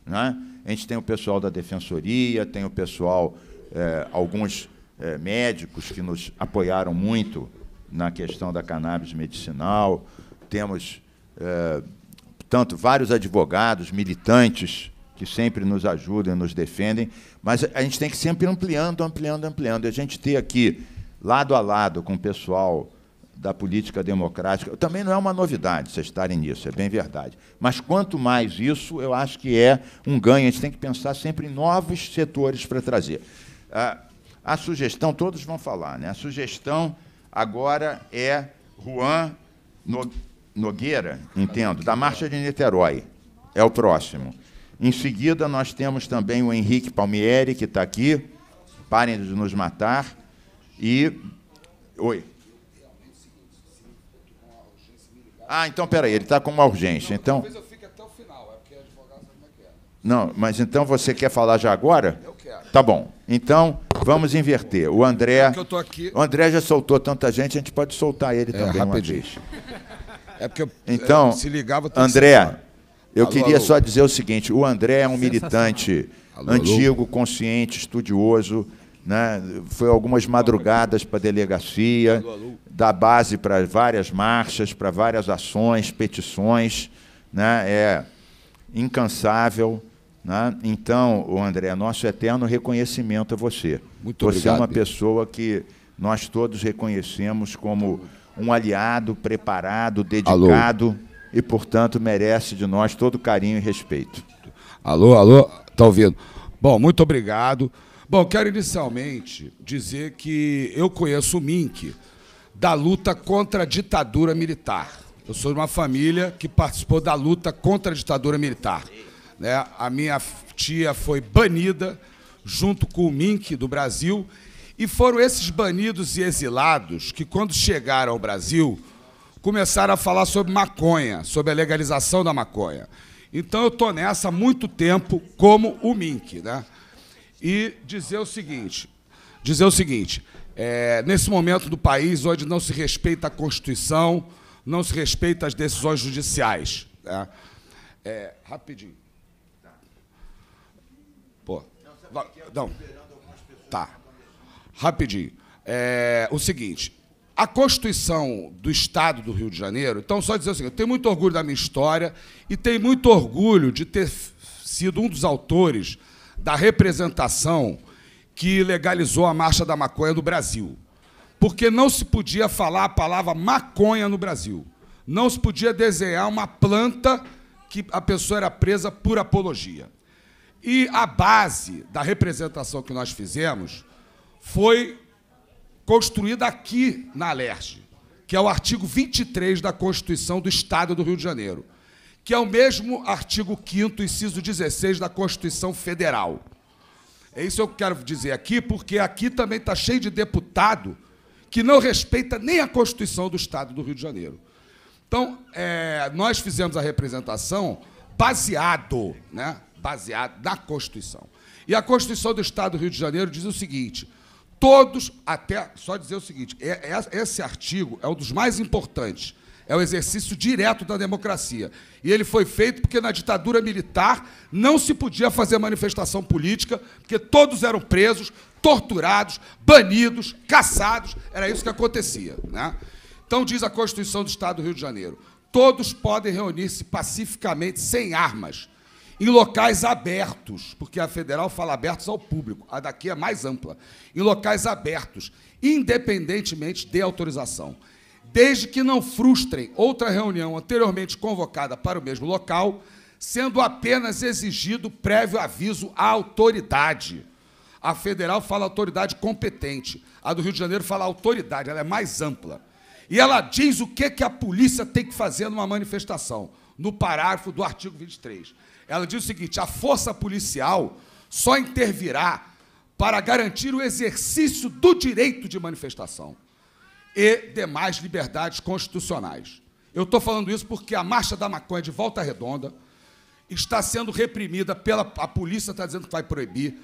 Né? A gente tem o pessoal da defensoria, tem o pessoal, eh, alguns eh, médicos que nos apoiaram muito na questão da cannabis medicinal, temos eh, tanto vários advogados, militantes que sempre nos ajudam, nos defendem, mas a gente tem que sempre ampliando, ampliando, ampliando. E a gente ter aqui, lado a lado, com o pessoal da política democrática, também não é uma novidade vocês estarem nisso, é bem verdade. Mas quanto mais isso, eu acho que é um ganho. A gente tem que pensar sempre em novos setores para trazer. Ah, a sugestão, todos vão falar, né? A sugestão agora é Juan Nogueira, entendo, da Marcha de Niterói. É o próximo. Em seguida, nós temos também o Henrique Palmieri, que está aqui. Parem de nos matar. E. Oi. Ah, então peraí, ele está com uma urgência. Então. É é. Não, mas então você quer falar já agora? Eu quero. Tá bom. Então, vamos inverter. O André. É eu tô aqui. O André já soltou tanta gente, a gente pode soltar ele é, também. Rapidinho. É porque eu, então, se ligava, André, eu alô, queria alô. só dizer o seguinte: o André é um militante alô, antigo, consciente, estudioso. Né? Foi algumas madrugadas para a delegacia, da base para várias marchas, para várias ações, petições. Né? É incansável. Né? Então, o André, nosso eterno reconhecimento a você. Muito você obrigado. Você é uma pessoa que nós todos reconhecemos como um aliado preparado, dedicado e, portanto, merece de nós todo carinho e respeito. Alô, alô, tá ouvindo? Bom, muito obrigado. Bom, quero inicialmente dizer que eu conheço o Mink da luta contra a ditadura militar. Eu sou de uma família que participou da luta contra a ditadura militar. Né? A minha tia foi banida junto com o Mink do Brasil e foram esses banidos e exilados que, quando chegaram ao Brasil, começaram a falar sobre maconha, sobre a legalização da maconha. Então eu estou nessa há muito tempo como o Mink, né? E dizer o seguinte, dizer o seguinte, é, nesse momento do país onde não se respeita a Constituição, não se respeita as decisões judiciais. Né? É, rapidinho. Pô. Não. Tá. Rapidinho. É, o seguinte, a Constituição do Estado do Rio de Janeiro, então, só dizer o seguinte: eu tenho muito orgulho da minha história e tenho muito orgulho de ter sido um dos autores da representação que legalizou a marcha da maconha no Brasil. Porque não se podia falar a palavra maconha no Brasil. Não se podia desenhar uma planta que a pessoa era presa por apologia. E a base da representação que nós fizemos foi construída aqui na Alerj, que é o artigo 23 da Constituição do Estado do Rio de Janeiro, que é o mesmo artigo 5º, inciso 16 da Constituição Federal. É isso que eu quero dizer aqui, porque aqui também está cheio de deputado que não respeita nem a Constituição do Estado do Rio de Janeiro. Então, é, nós fizemos a representação baseado, né, baseado na Constituição. E a Constituição do Estado do Rio de Janeiro diz o seguinte: Todos, até só dizer o seguinte: é, é, esse artigo é um dos mais importantes. É o exercício direto da democracia. E ele foi feito porque na ditadura militar não se podia fazer manifestação política, porque todos eram presos, torturados, banidos, caçados. Era isso que acontecia. Né? Então, diz a Constituição do Estado do Rio de Janeiro: todos podem reunir-se pacificamente, sem armas, em locais abertos, porque a federal fala abertos ao público, a daqui é mais ampla, em locais abertos, independentemente de autorização, desde que não frustrem outra reunião anteriormente convocada para o mesmo local, sendo apenas exigido prévio aviso à autoridade. A federal fala autoridade competente, a do Rio de Janeiro fala autoridade, ela é mais ampla. E ela diz o que, que a polícia tem que fazer numa manifestação, no parágrafo do artigo 23 ela diz o seguinte: a força policial só intervirá para garantir o exercício do direito de manifestação e demais liberdades constitucionais. Eu estou falando isso porque a marcha da maconha de Volta Redonda está sendo reprimida pela a polícia está dizendo que vai proibir.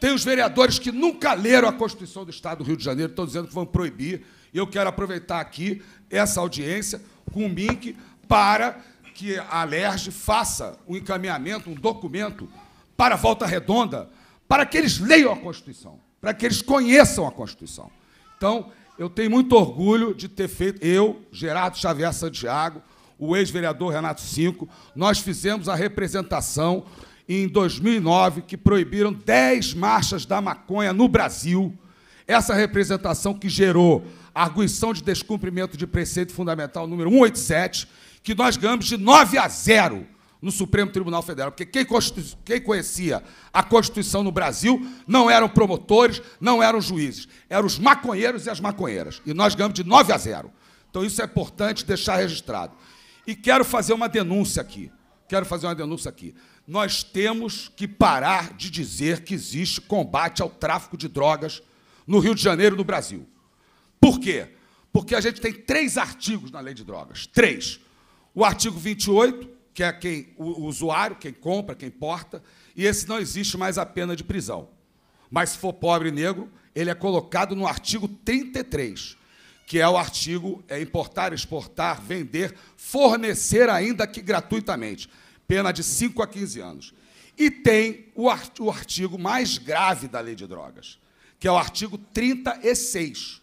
Tem os vereadores que nunca leram a Constituição do Estado do Rio de Janeiro, estão dizendo que vão proibir. Eu quero aproveitar aqui essa audiência com o MINC para que a Alerj faça um encaminhamento, um documento para a Volta Redonda, para que eles leiam a Constituição, para que eles conheçam a Constituição. Então, eu tenho muito orgulho de ter feito, eu, Gerardo Xavier Santiago, o ex-vereador Renato Cinco, nós fizemos a representação em 2009 que proibiram 10 marchas da maconha no Brasil. Essa representação que gerou arguição de descumprimento de preceito fundamental número 187 que nós ganhamos de 9 a 0 no Supremo Tribunal Federal, porque quem, quem, conhecia a Constituição no Brasil não eram promotores, não eram juízes, eram os maconheiros e as maconheiras. E nós ganhamos de 9 a 0. Então isso é importante deixar registrado. E quero fazer uma denúncia aqui. Quero fazer uma denúncia aqui. Nós temos que parar de dizer que existe combate ao tráfico de drogas no Rio de Janeiro, no Brasil. Por quê? Porque a gente tem três artigos na lei de drogas. Três o artigo 28, que é quem o usuário, quem compra, quem porta, e esse não existe mais a pena de prisão. Mas se for pobre e negro, ele é colocado no artigo 33, que é o artigo é importar, exportar, vender, fornecer ainda que gratuitamente, pena de 5 a 15 anos. E tem o artigo mais grave da lei de drogas, que é o artigo 36,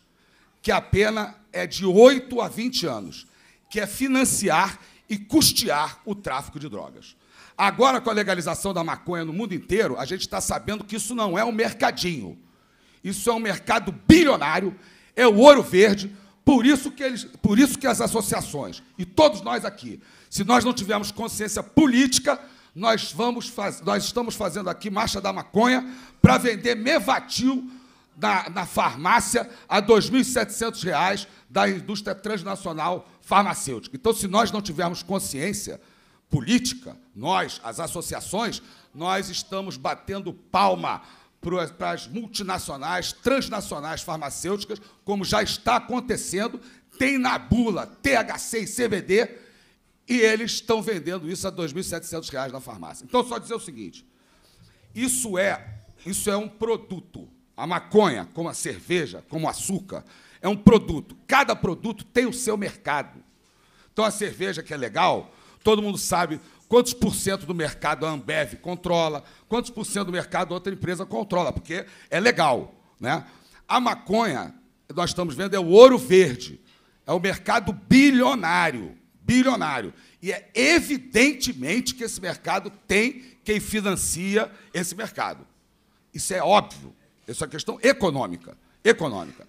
que a pena é de 8 a 20 anos que é financiar e custear o tráfico de drogas. Agora, com a legalização da maconha no mundo inteiro, a gente está sabendo que isso não é um mercadinho. Isso é um mercado bilionário, é o ouro verde, por isso que, eles, por isso que as associações, e todos nós aqui, se nós não tivermos consciência política, nós, vamos faz, nós estamos fazendo aqui Marcha da Maconha para vender Mevatil na, na farmácia a R$ 2.700 da indústria transnacional farmacêutica. Então, se nós não tivermos consciência política, nós, as associações, nós estamos batendo palma para as multinacionais, transnacionais farmacêuticas, como já está acontecendo, tem na bula THC e CBD, e eles estão vendendo isso a R$ 2.700 na farmácia. Então, só dizer o seguinte, isso é, isso é um produto. A maconha, como a cerveja, como o açúcar, é um produto. Cada produto tem o seu mercado. Então a cerveja que é legal, todo mundo sabe quantos por cento do mercado a Ambev controla, quantos por cento do mercado outra empresa controla, porque é legal. Né? A maconha, nós estamos vendo, é o ouro verde. É o mercado bilionário. Bilionário. E é evidentemente que esse mercado tem quem financia esse mercado. Isso é óbvio. Isso é questão econômica. Econômica.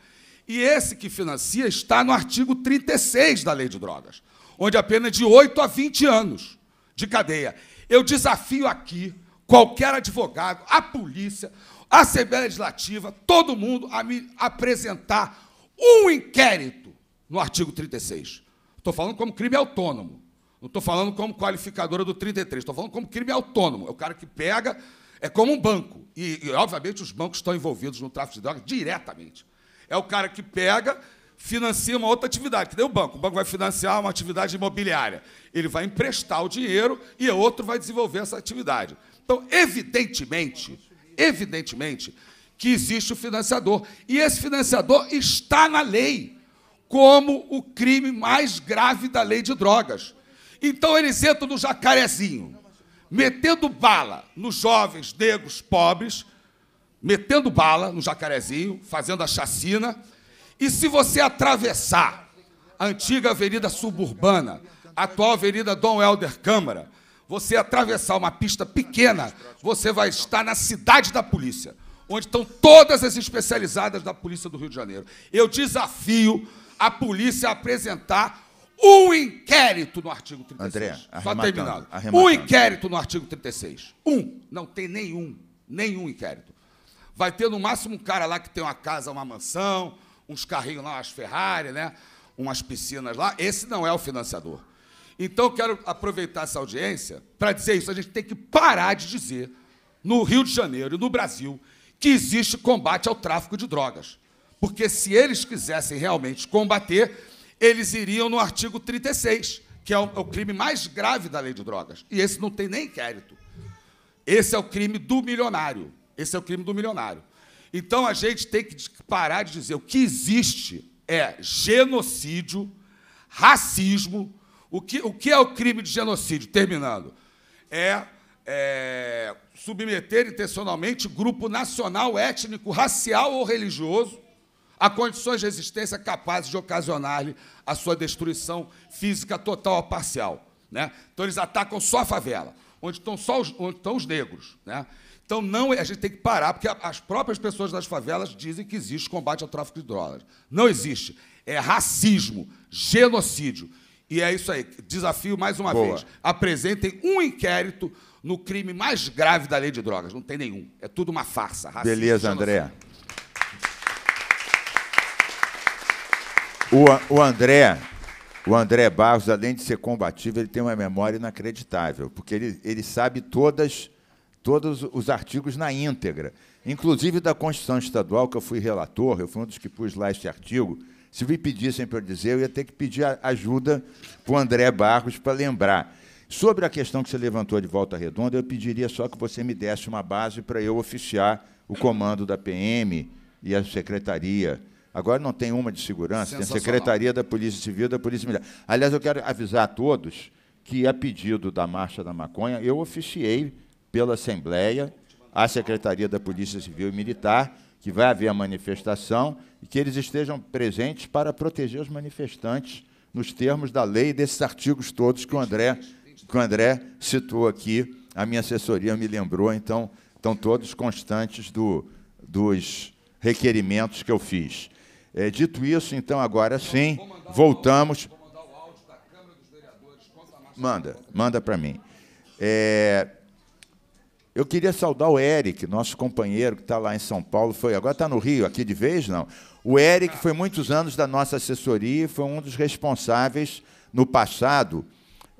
E esse que financia está no artigo 36 da Lei de Drogas, onde a pena é de 8 a 20 anos de cadeia. Eu desafio aqui qualquer advogado, a polícia, a Assembleia Legislativa, todo mundo a me apresentar um inquérito no artigo 36. Estou falando como crime autônomo. Não estou falando como qualificadora do 33, estou falando como crime autônomo. É o cara que pega, é como um banco. E, e obviamente, os bancos estão envolvidos no tráfico de drogas diretamente. É o cara que pega, financia uma outra atividade, que nem o banco. O banco vai financiar uma atividade imobiliária. Ele vai emprestar o dinheiro e outro vai desenvolver essa atividade. Então, evidentemente, evidentemente, que existe o financiador. E esse financiador está na lei como o crime mais grave da lei de drogas. Então eles entram no jacarezinho, metendo bala nos jovens negros pobres, metendo bala no Jacarezinho, fazendo a chacina. E se você atravessar a antiga Avenida Suburbana, a atual Avenida Dom Helder Câmara, você atravessar uma pista pequena, você vai estar na cidade da polícia, onde estão todas as especializadas da Polícia do Rio de Janeiro. Eu desafio a polícia a apresentar um inquérito no artigo 36. André, Só terminado. Um inquérito no artigo 36. Um. Não tem nenhum. Nenhum inquérito vai ter no máximo um cara lá que tem uma casa, uma mansão, uns carrinhos lá, umas Ferrari, né? umas piscinas lá. Esse não é o financiador. Então, quero aproveitar essa audiência para dizer isso. A gente tem que parar de dizer, no Rio de Janeiro e no Brasil, que existe combate ao tráfico de drogas. Porque se eles quisessem realmente combater, eles iriam no artigo 36, que é o, é o crime mais grave da lei de drogas. E esse não tem nem inquérito. Esse é o crime do milionário. Esse é o crime do milionário. Então a gente tem que parar de dizer o que existe é genocídio, racismo. O que, o que é o crime de genocídio? Terminando. É, é submeter intencionalmente grupo nacional, étnico, racial ou religioso a condições de existência capazes de ocasionar-lhe a sua destruição física total ou parcial. Né? Então, eles atacam só a favela, onde estão, só os, onde estão os negros. Né? Então não, é, a gente tem que parar, porque as próprias pessoas das favelas dizem que existe combate ao tráfico de drogas. Não existe. É racismo, genocídio. E é isso aí. Desafio mais uma Boa. vez. Apresentem um inquérito no crime mais grave da lei de drogas. Não tem nenhum. É tudo uma farsa. Racismo, Beleza, André. O, o André, o André Barros, além de ser combativo, ele tem uma memória inacreditável, porque ele, ele sabe todas todos os artigos na íntegra, inclusive da Constituição Estadual, que eu fui relator, eu fui um dos que pus lá este artigo. Se me pedissem para dizer, eu ia ter que pedir ajuda para o André Barros para lembrar. Sobre a questão que você levantou de volta redonda, eu pediria só que você me desse uma base para eu oficiar o comando da PM e a secretaria. Agora não tem uma de segurança, tem a Secretaria da Polícia Civil e da Polícia Militar. Aliás, eu quero avisar a todos que, a pedido da Marcha da Maconha, eu oficiei pela Assembleia, à Secretaria da Polícia Civil e Militar, que vai haver a manifestação e que eles estejam presentes para proteger os manifestantes nos termos da lei desses artigos todos que o André, que o André citou aqui, a minha assessoria me lembrou, então estão todos constantes do, dos requerimentos que eu fiz. É, dito isso, então, agora sim, voltamos. Manda, manda para mim. É, eu queria saudar o Eric, nosso companheiro que está lá em São Paulo, foi agora está no Rio, aqui de vez não. O Eric foi muitos anos da nossa assessoria e foi um dos responsáveis no passado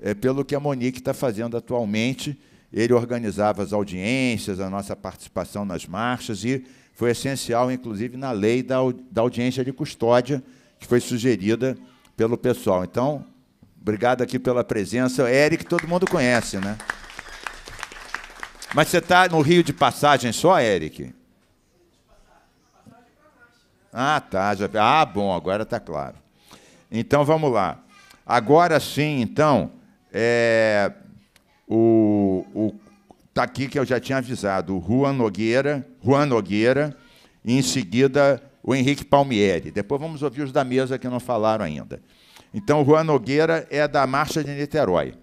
é, pelo que a Monique está fazendo atualmente. Ele organizava as audiências, a nossa participação nas marchas e foi essencial, inclusive, na lei da, da audiência de custódia que foi sugerida pelo pessoal. Então, obrigado aqui pela presença. Eric, todo mundo conhece, né? Mas você está no Rio de passagem só, Eric? Ah, tá. Já... Ah, bom, agora está claro. Então vamos lá. Agora sim, então, é... o, tá aqui que eu já tinha avisado, o Juan Nogueira, Juan Nogueira, e em seguida o Henrique Palmieri. Depois vamos ouvir os da mesa que não falaram ainda. Então, o Juan Nogueira é da Marcha de Niterói.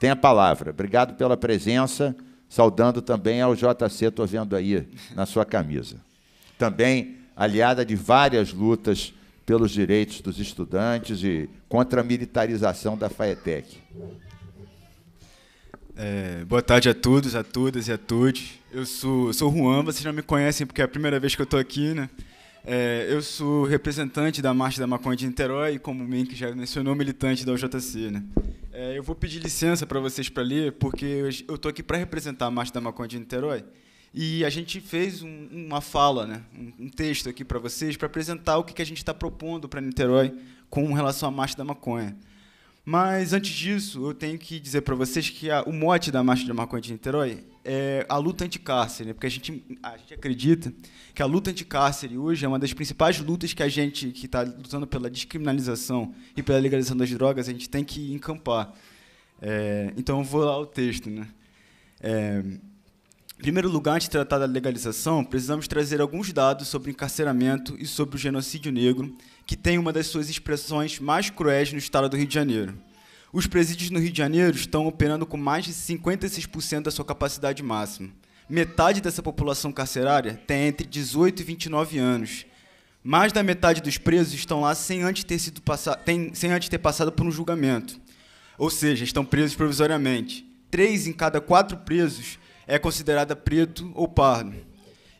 Tem a palavra. Obrigado pela presença. Saudando também ao JC, estou vendo aí na sua camisa. Também aliada de várias lutas pelos direitos dos estudantes e contra a militarização da FAETEC. É, boa tarde a todos, a todas e a todos. Eu sou, sou Juan, vocês não me conhecem porque é a primeira vez que eu estou aqui, né? É, eu sou representante da Marcha da Maconha de Niterói e, como o Mink já mencionou, militante da OJC, né? É, eu vou pedir licença para vocês para ler, porque eu estou aqui para representar a Marcha da Maconha de Niterói. E a gente fez um, uma fala, né, um, um texto aqui para vocês, para apresentar o que, que a gente está propondo para Niterói com relação à Marcha da Maconha. Mas antes disso, eu tenho que dizer para vocês que a, o mote da Marcha de Marconi de Niterói é a luta anticárcere, né? porque a gente, a gente acredita que a luta anticárcere hoje é uma das principais lutas que a gente, que está lutando pela descriminalização e pela legalização das drogas, a gente tem que encampar. É, então, eu vou lá o texto. Né? É, primeiro lugar, antes de tratar da legalização, precisamos trazer alguns dados sobre encarceramento e sobre o genocídio negro, que tem uma das suas expressões mais cruéis no estado do Rio de Janeiro. Os presídios no Rio de Janeiro estão operando com mais de 56% da sua capacidade máxima. Metade dessa população carcerária tem entre 18 e 29 anos. Mais da metade dos presos estão lá sem antes ter, sido tem, sem antes ter passado por um julgamento. Ou seja, estão presos provisoriamente. Três em cada quatro presos é considerada preto ou pardo.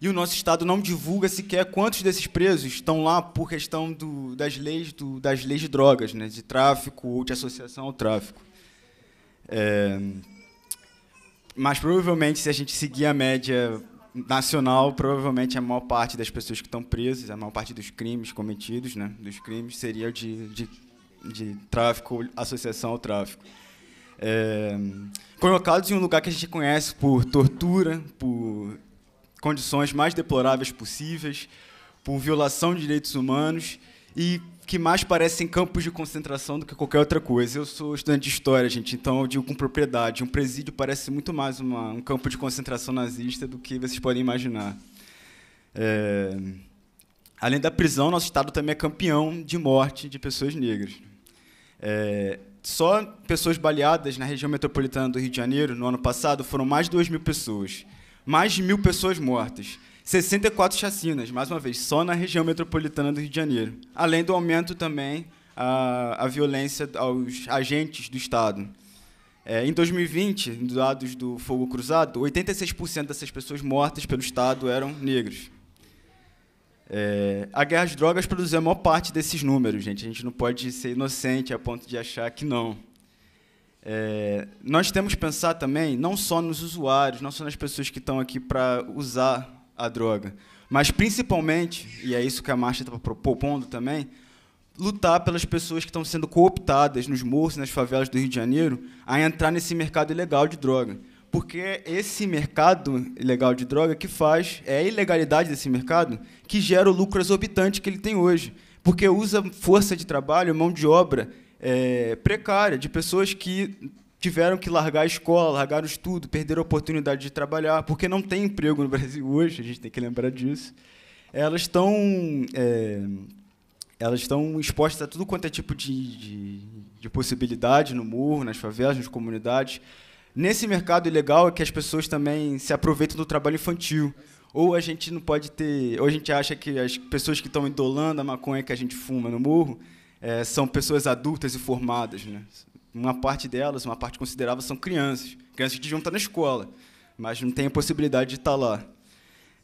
E o nosso Estado não divulga sequer quantos desses presos estão lá por questão do, das, leis, do, das leis de drogas, né, de tráfico ou de associação ao tráfico. É, mas provavelmente, se a gente seguir a média nacional, provavelmente a maior parte das pessoas que estão presas, a maior parte dos crimes cometidos, né, dos crimes, seria de, de, de tráfico, associação ao tráfico é, colocados em um lugar que a gente conhece por tortura, por condições mais deploráveis possíveis, por violação de direitos humanos e que mais parecem campos de concentração do que qualquer outra coisa. Eu sou estudante de história, gente, então eu digo com propriedade. Um presídio parece muito mais uma, um campo de concentração nazista do que vocês podem imaginar. É... Além da prisão, nosso Estado também é campeão de morte de pessoas negras. É... Só pessoas baleadas na região metropolitana do Rio de Janeiro, no ano passado, foram mais de 2 mil pessoas. Mais de mil pessoas mortas. 64 chacinas, mais uma vez, só na região metropolitana do Rio de Janeiro. Além do aumento também a, a violência aos agentes do Estado. É, em 2020, dados do Fogo Cruzado, 86% dessas pessoas mortas pelo Estado eram negros. É, a guerra às drogas produziu a maior parte desses números, gente. A gente não pode ser inocente a ponto de achar que não. É, nós temos que pensar também não só nos usuários, não só nas pessoas que estão aqui para usar a droga, mas principalmente, e é isso que a marcha está propondo também, lutar pelas pessoas que estão sendo cooptadas nos morros, nas favelas do Rio de Janeiro, a entrar nesse mercado ilegal de droga. Porque esse mercado ilegal de droga que faz, é a ilegalidade desse mercado que gera o lucro exorbitante que ele tem hoje. Porque usa força de trabalho, mão de obra é, precária, de pessoas que tiveram que largar a escola, largar o estudo, perderam a oportunidade de trabalhar, porque não tem emprego no Brasil hoje, a gente tem que lembrar disso. Elas estão. É, elas estão expostas a tudo quanto é tipo de, de, de possibilidade no morro, nas favelas, nas comunidades. Nesse mercado ilegal é que as pessoas também se aproveitam do trabalho infantil. Ou a gente não pode ter. Ou a gente acha que as pessoas que estão idolando a maconha que a gente fuma no morro é, são pessoas adultas e formadas. Né? Uma parte delas, uma parte considerável, são crianças. Crianças que deviam estar na escola, mas não têm a possibilidade de estar lá.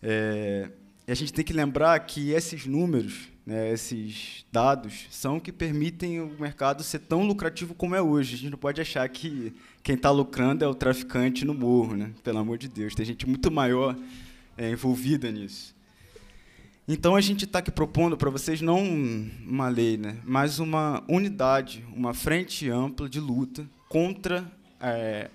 É, e a gente tem que lembrar que esses números né, esses dados são que permitem o mercado ser tão lucrativo como é hoje. A gente não pode achar que quem está lucrando é o traficante no morro, né? pelo amor de Deus. Tem gente muito maior é, envolvida nisso. Então a gente está aqui propondo para vocês não uma lei, né, mas uma unidade, uma frente ampla de luta contra é,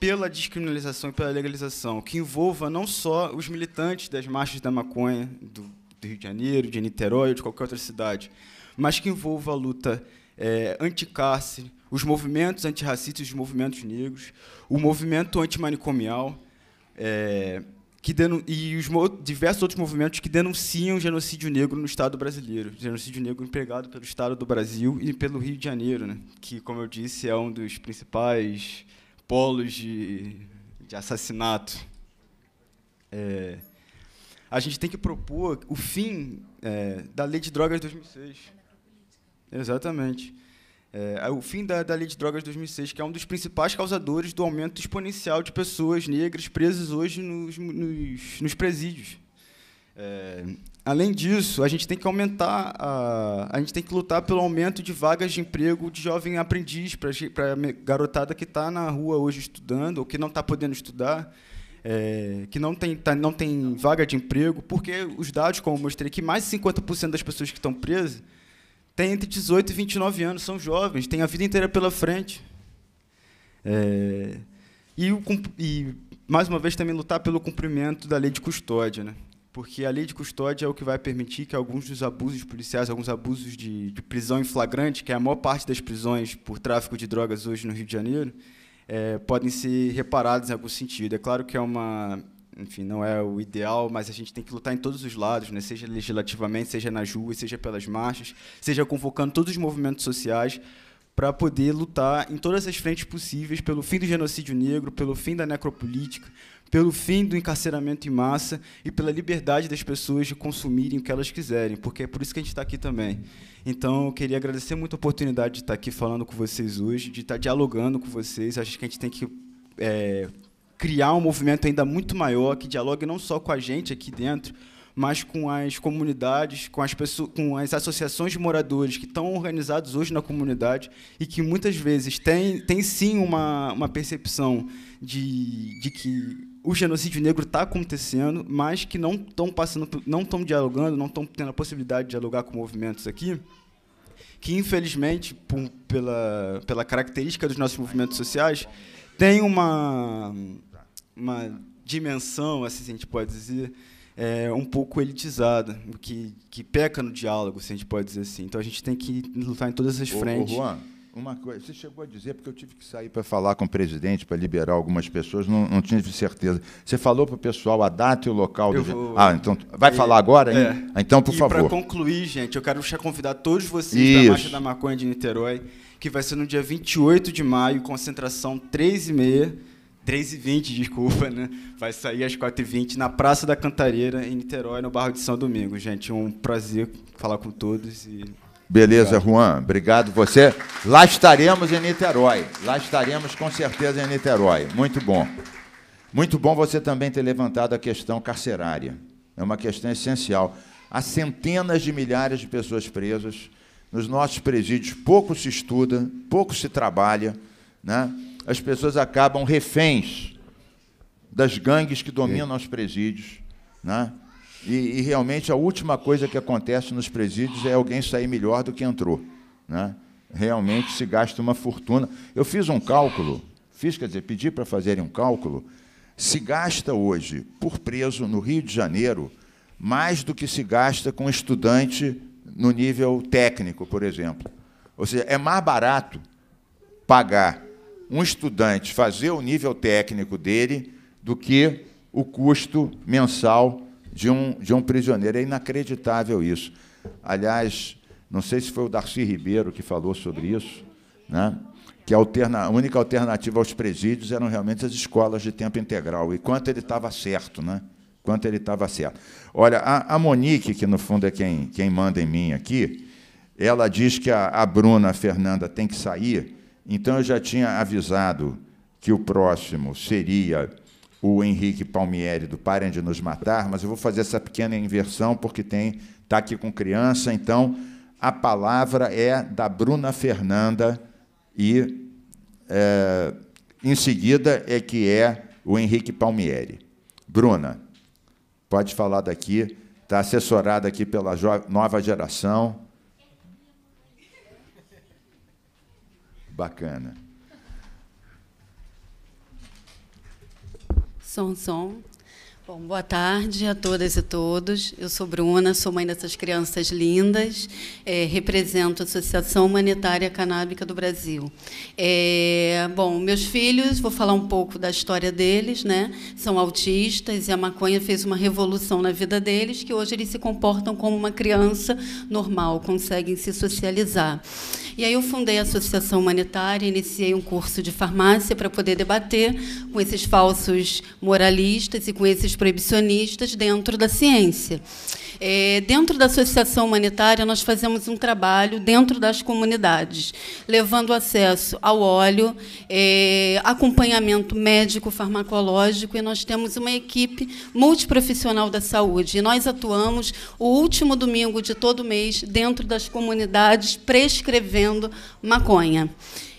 pela descriminalização e pela legalização, que envolva não só os militantes das marchas da maconha, do do Rio de Janeiro, de Niterói ou de qualquer outra cidade, mas que envolva a luta é, anticárcere, os movimentos antirracistas, os movimentos negros, o movimento antimanicomial é, que e os diversos outros movimentos que denunciam o genocídio negro no Estado brasileiro, genocídio negro empregado pelo Estado do Brasil e pelo Rio de Janeiro, né? que, como eu disse, é um dos principais polos de, de assassinato. É, a gente tem que propor o fim é, da lei de drogas de 2006. Exatamente. É, o fim da, da lei de drogas de 2006, que é um dos principais causadores do aumento exponencial de pessoas negras presas hoje nos, nos, nos presídios. É, além disso, a gente tem que aumentar, a, a gente tem que lutar pelo aumento de vagas de emprego de jovem aprendiz para a garotada que está na rua hoje estudando ou que não está podendo estudar é, que não tem, tá, não tem vaga de emprego, porque os dados, como eu mostrei, que mais de 50% das pessoas que estão presas têm entre 18 e 29 anos, são jovens, têm a vida inteira pela frente. É, e, e, mais uma vez, também lutar pelo cumprimento da lei de custódia, né? porque a lei de custódia é o que vai permitir que alguns dos abusos policiais, alguns abusos de, de prisão em flagrante, que é a maior parte das prisões por tráfico de drogas hoje no Rio de Janeiro, é, podem ser reparados em algum sentido. É claro que é uma, enfim, não é o ideal, mas a gente tem que lutar em todos os lados, né? seja legislativamente, seja nas ruas, seja pelas marchas, seja convocando todos os movimentos sociais para poder lutar em todas as frentes possíveis pelo fim do genocídio negro, pelo fim da necropolítica, pelo fim do encarceramento em massa e pela liberdade das pessoas de consumirem o que elas quiserem, porque é por isso que a gente está aqui também. Então, eu queria agradecer muito a oportunidade de estar tá aqui falando com vocês hoje, de estar tá dialogando com vocês. Acho que a gente tem que é, criar um movimento ainda muito maior que dialogue não só com a gente aqui dentro, mas com as comunidades, com as, pessoas, com as associações de moradores que estão organizados hoje na comunidade e que muitas vezes têm, têm sim uma, uma percepção de, de que o genocídio negro está acontecendo, mas que não estão passando, não estão dialogando, não estão tendo a possibilidade de dialogar com movimentos aqui, que infelizmente, por, pela, pela característica dos nossos movimentos sociais, tem uma, uma dimensão, assim a gente pode dizer, é, um pouco elitizada, que, que peca no diálogo, se a gente pode dizer assim. Então a gente tem que lutar em todas as frentes. Ô Juan, uma coisa. Você chegou a dizer, porque eu tive que sair para falar com o presidente, para liberar algumas pessoas, não, não tive certeza. Você falou para o pessoal a data e o local eu do. Vou... Ah, então. Vai e... falar agora, hein? É. Então, por e favor. Para concluir, gente, eu quero convidar todos vocês para a Marcha da Maconha de Niterói, que vai ser no dia 28 de maio, concentração 3 e meia. 3h20, desculpa, né? Vai sair às 4h20 na Praça da Cantareira, em Niterói, no bairro de São Domingo. Gente, um prazer falar com todos e Beleza, obrigado. Juan. Obrigado você. Lá estaremos em Niterói. Lá estaremos com certeza em Niterói. Muito bom. Muito bom você também ter levantado a questão carcerária. É uma questão essencial. Há centenas de milhares de pessoas presas. Nos nossos presídios pouco se estuda, pouco se trabalha. Né? As pessoas acabam reféns das gangues que dominam é. os presídios. Né? E, e, realmente a última coisa que acontece nos presídios é alguém sair melhor do que entrou. Né? Realmente se gasta uma fortuna. Eu fiz um cálculo, fiz, quer dizer, pedi para fazerem um cálculo. Se gasta hoje, por preso, no Rio de Janeiro, mais do que se gasta com estudante no nível técnico, por exemplo. Ou seja, é mais barato pagar um estudante fazer o nível técnico dele do que o custo mensal de um, de um prisioneiro. É inacreditável isso. Aliás, não sei se foi o Darcy Ribeiro que falou sobre isso, né? que a, alterna, a única alternativa aos presídios eram realmente as escolas de tempo integral. E quanto ele estava certo, né? Quanto ele estava certo. Olha, a, a, Monique, que no fundo é quem, quem manda em mim aqui, ela diz que a, a Bruna a Fernanda tem que sair, então eu já tinha avisado que o próximo seria o Henrique Palmieri do Parem de Nos Matar, mas eu vou fazer essa pequena inversão porque tem tá aqui com criança, então a palavra é da Bruna Fernanda e é, em seguida é que é o Henrique Palmieri. Bruna, pode falar daqui, está assessorada aqui pela nova geração. Bacana. 松松。Bom, boa tarde a todas e todos. Eu sou Bruna, sou mãe dessas crianças lindas, é, represento a Associação Humanitária Canábica do Brasil. É, bom, meus filhos, vou falar um pouco da história deles, né? São autistas e a maconha fez uma revolução na vida deles, que hoje eles se comportam como uma criança normal, conseguem se socializar. E aí eu fundei a Associação Humanitária, iniciei um curso de farmácia para poder debater com esses falsos moralistas e com esses proibicionistas dentro da ciência. É, dentro da associação humanitária, nós fazemos um trabalho dentro das comunidades, levando acesso ao óleo, é, acompanhamento médico, farmacológico, e nós temos uma equipe multiprofissional da saúde. E nós atuamos o último domingo de todo mês dentro das comunidades, prescrevendo maconha.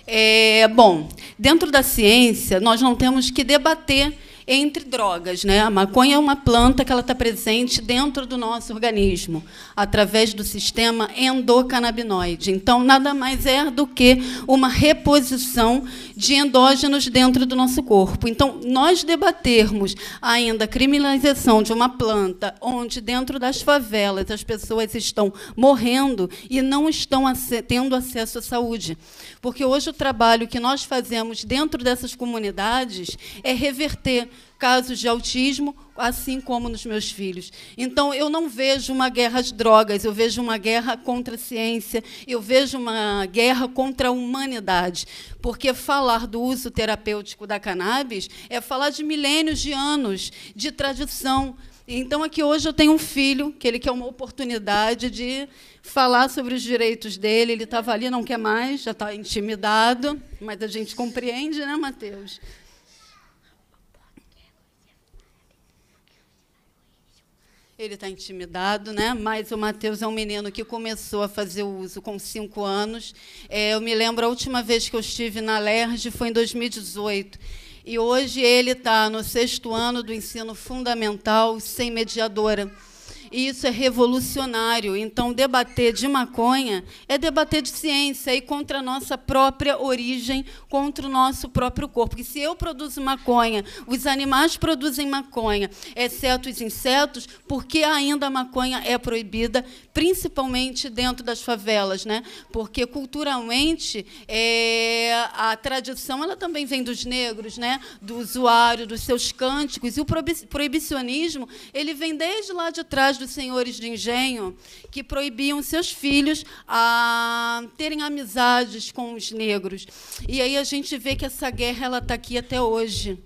É, bom, dentro da ciência, nós não temos que debater entre drogas. Né? A maconha é uma planta que ela está presente dentro do nosso organismo, através do sistema endocannabinoide. Então, nada mais é do que uma reposição de endógenos dentro do nosso corpo. Então, nós debatermos ainda a criminalização de uma planta onde, dentro das favelas, as pessoas estão morrendo e não estão tendo acesso à saúde. Porque hoje o trabalho que nós fazemos dentro dessas comunidades é reverter casos de autismo, assim como nos meus filhos. Então, eu não vejo uma guerra às drogas, eu vejo uma guerra contra a ciência, eu vejo uma guerra contra a humanidade. Porque falar do uso terapêutico da cannabis é falar de milênios de anos de tradição, então, aqui hoje eu tenho um filho, que ele quer uma oportunidade de falar sobre os direitos dele. Ele estava ali, não quer mais, já está intimidado, mas a gente compreende, né, Matheus? Ele está intimidado, né? Mas o Matheus é um menino que começou a fazer uso com cinco anos. É, eu me lembro a última vez que eu estive na LERJ foi em 2018 e hoje ele está no sexto ano do ensino fundamental sem mediadora. E isso é revolucionário. Então, debater de maconha é debater de ciência e contra a nossa própria origem, contra o nosso próprio corpo. Porque se eu produzo maconha, os animais produzem maconha, exceto os insetos, porque ainda a maconha é proibida, principalmente dentro das favelas, né? Porque culturalmente é, a tradição ela também vem dos negros, né? Do usuário, dos seus cânticos. E o proibicionismo ele vem desde lá de trás dos senhores de engenho que proibiam seus filhos a terem amizades com os negros. E aí a gente vê que essa guerra ela está aqui até hoje.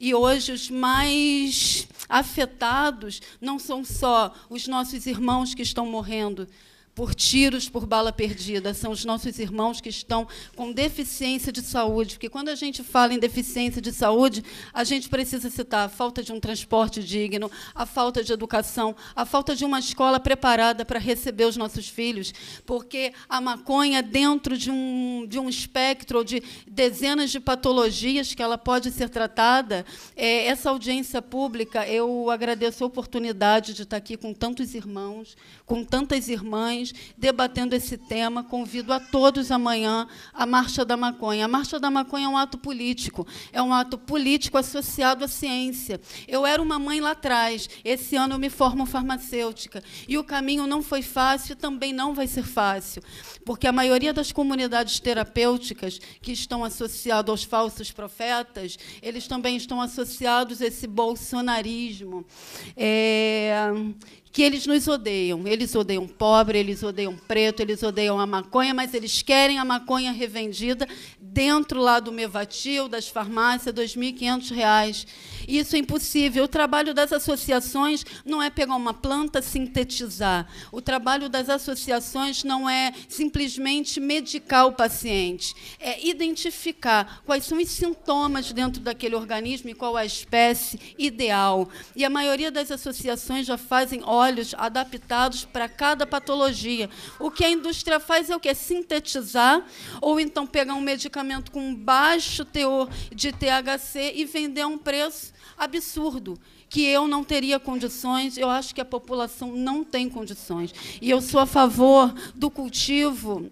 E hoje os mais afetados não são só os nossos irmãos que estão morrendo, por tiros, por bala perdida. São os nossos irmãos que estão com deficiência de saúde. Porque quando a gente fala em deficiência de saúde, a gente precisa citar a falta de um transporte digno, a falta de educação, a falta de uma escola preparada para receber os nossos filhos. Porque a maconha, dentro de um, de um espectro de dezenas de patologias que ela pode ser tratada, é, essa audiência pública, eu agradeço a oportunidade de estar aqui com tantos irmãos, com tantas irmãs jovens debatendo esse tema. Convido a todos amanhã à Marcha da Maconha. A Marcha da Maconha é um ato político, é um ato político associado à ciência. Eu era uma mãe lá atrás, esse ano eu me formo farmacêutica. E o caminho não foi fácil, também não vai ser fácil, porque a maioria das comunidades terapêuticas que estão associadas aos falsos profetas, eles também estão associados a esse bolsonarismo. É, que eles nos odeiam. Eles odeiam pobre, eles odeiam preto, eles odeiam a maconha, mas eles querem a maconha revendida dentro lá do Mevatil, das farmácias, R$ 2.500. Isso é impossível. O trabalho das associações não é pegar uma planta, sintetizar. O trabalho das associações não é simplesmente medicar o paciente, é identificar quais são os sintomas dentro daquele organismo e qual a espécie ideal. E a maioria das associações já fazem óleos adaptados para cada patologia. O que a indústria faz é o que? Sintetizar ou então pegar um medicamento com baixo teor de THC e vender a um preço absurdo que eu não teria condições, eu acho que a população não tem condições. E eu sou a favor do cultivo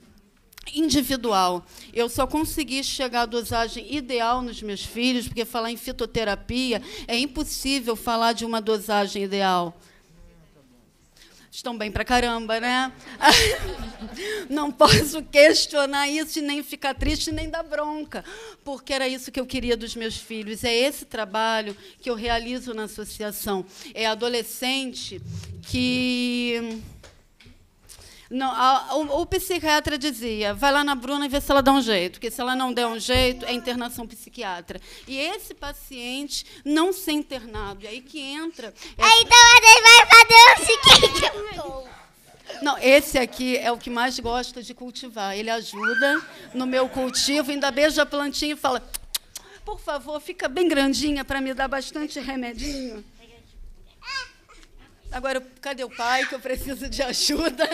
individual. Eu só consegui chegar à dosagem ideal nos meus filhos, porque falar em fitoterapia é impossível falar de uma dosagem ideal estão bem pra caramba, né? Não posso questionar isso e nem ficar triste nem dar bronca, porque era isso que eu queria dos meus filhos. É esse trabalho que eu realizo na associação. É adolescente que não, a, o, o, psiquiatra dizia: vai lá na Bruna e vê se ela dá um jeito, porque se ela não der um jeito, é internação psiquiatra. E esse paciente não ser internado, e aí que entra. É... Aí, então gente vai fazer o psiquiatra. Não, esse aqui é o que mais gosta de cultivar. Ele ajuda no meu cultivo, ainda beija a plantinha e fala: por favor, fica bem grandinha para me dar bastante remedinho. Agora, cadê o pai que eu preciso de ajuda?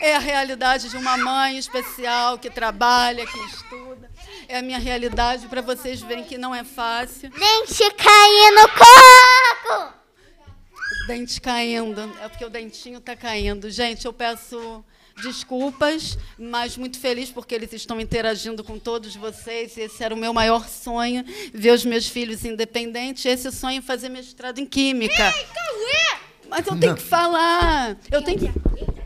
É a realidade de uma mãe especial que trabalha, que estuda. É a minha realidade para vocês verem que não é fácil. Dente caindo no coco! Dente caindo. É porque o dentinho está caindo. Gente, eu peço desculpas, mas muito feliz porque eles estão interagindo com todos vocês. Esse era o meu maior sonho, ver os meus filhos independentes. Esse sonho é fazer mestrado em Química. Ei, Mas eu tenho Não. que falar. Eu tenho é que... É?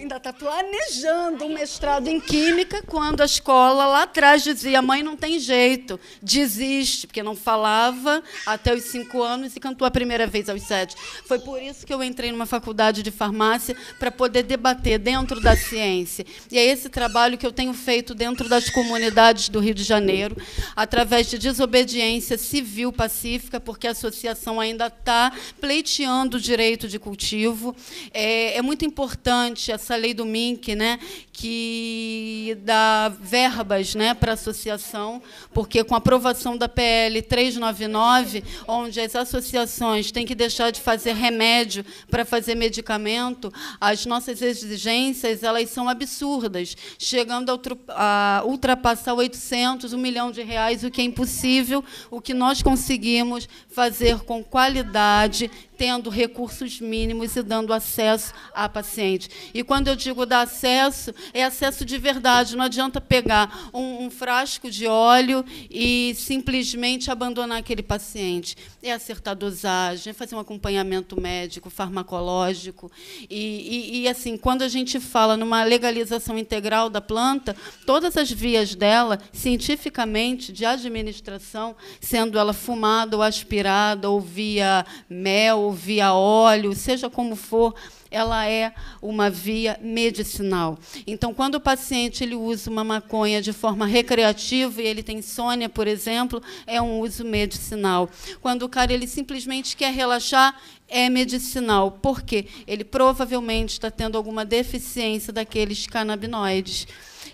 ainda está planejando um mestrado em química quando a escola lá atrás dizia: mãe não tem jeito, desiste, porque não falava até os cinco anos e cantou a primeira vez aos sete. Foi por isso que eu entrei numa faculdade de farmácia para poder debater dentro da ciência. E é esse trabalho que eu tenho feito dentro das comunidades do Rio de Janeiro, através de desobediência civil pacífica, porque a associação ainda está pleiteando o direito de cultivo. É, é muito importante essa essa lei do MINC, né, que dá verbas né, para a associação, porque com a aprovação da PL 399, onde as associações têm que deixar de fazer remédio para fazer medicamento, as nossas exigências elas são absurdas, chegando a ultrapassar 800, um milhão de reais, o que é impossível, o que nós conseguimos fazer com qualidade, tendo recursos mínimos e dando acesso a paciente. E quando quando eu digo dar acesso, é acesso de verdade. Não adianta pegar um, um frasco de óleo e simplesmente abandonar aquele paciente. É acertar a dosagem, é fazer um acompanhamento médico, farmacológico. E, e, e, assim, quando a gente fala numa legalização integral da planta, todas as vias dela, cientificamente, de administração, sendo ela fumada ou aspirada, ou via mel, ou via óleo, seja como for, ela é uma via medicinal. Então, quando o paciente ele usa uma maconha de forma recreativa e ele tem insônia, por exemplo, é um uso medicinal. Quando o cara ele simplesmente quer relaxar, é medicinal, porque ele provavelmente está tendo alguma deficiência daqueles canabinoides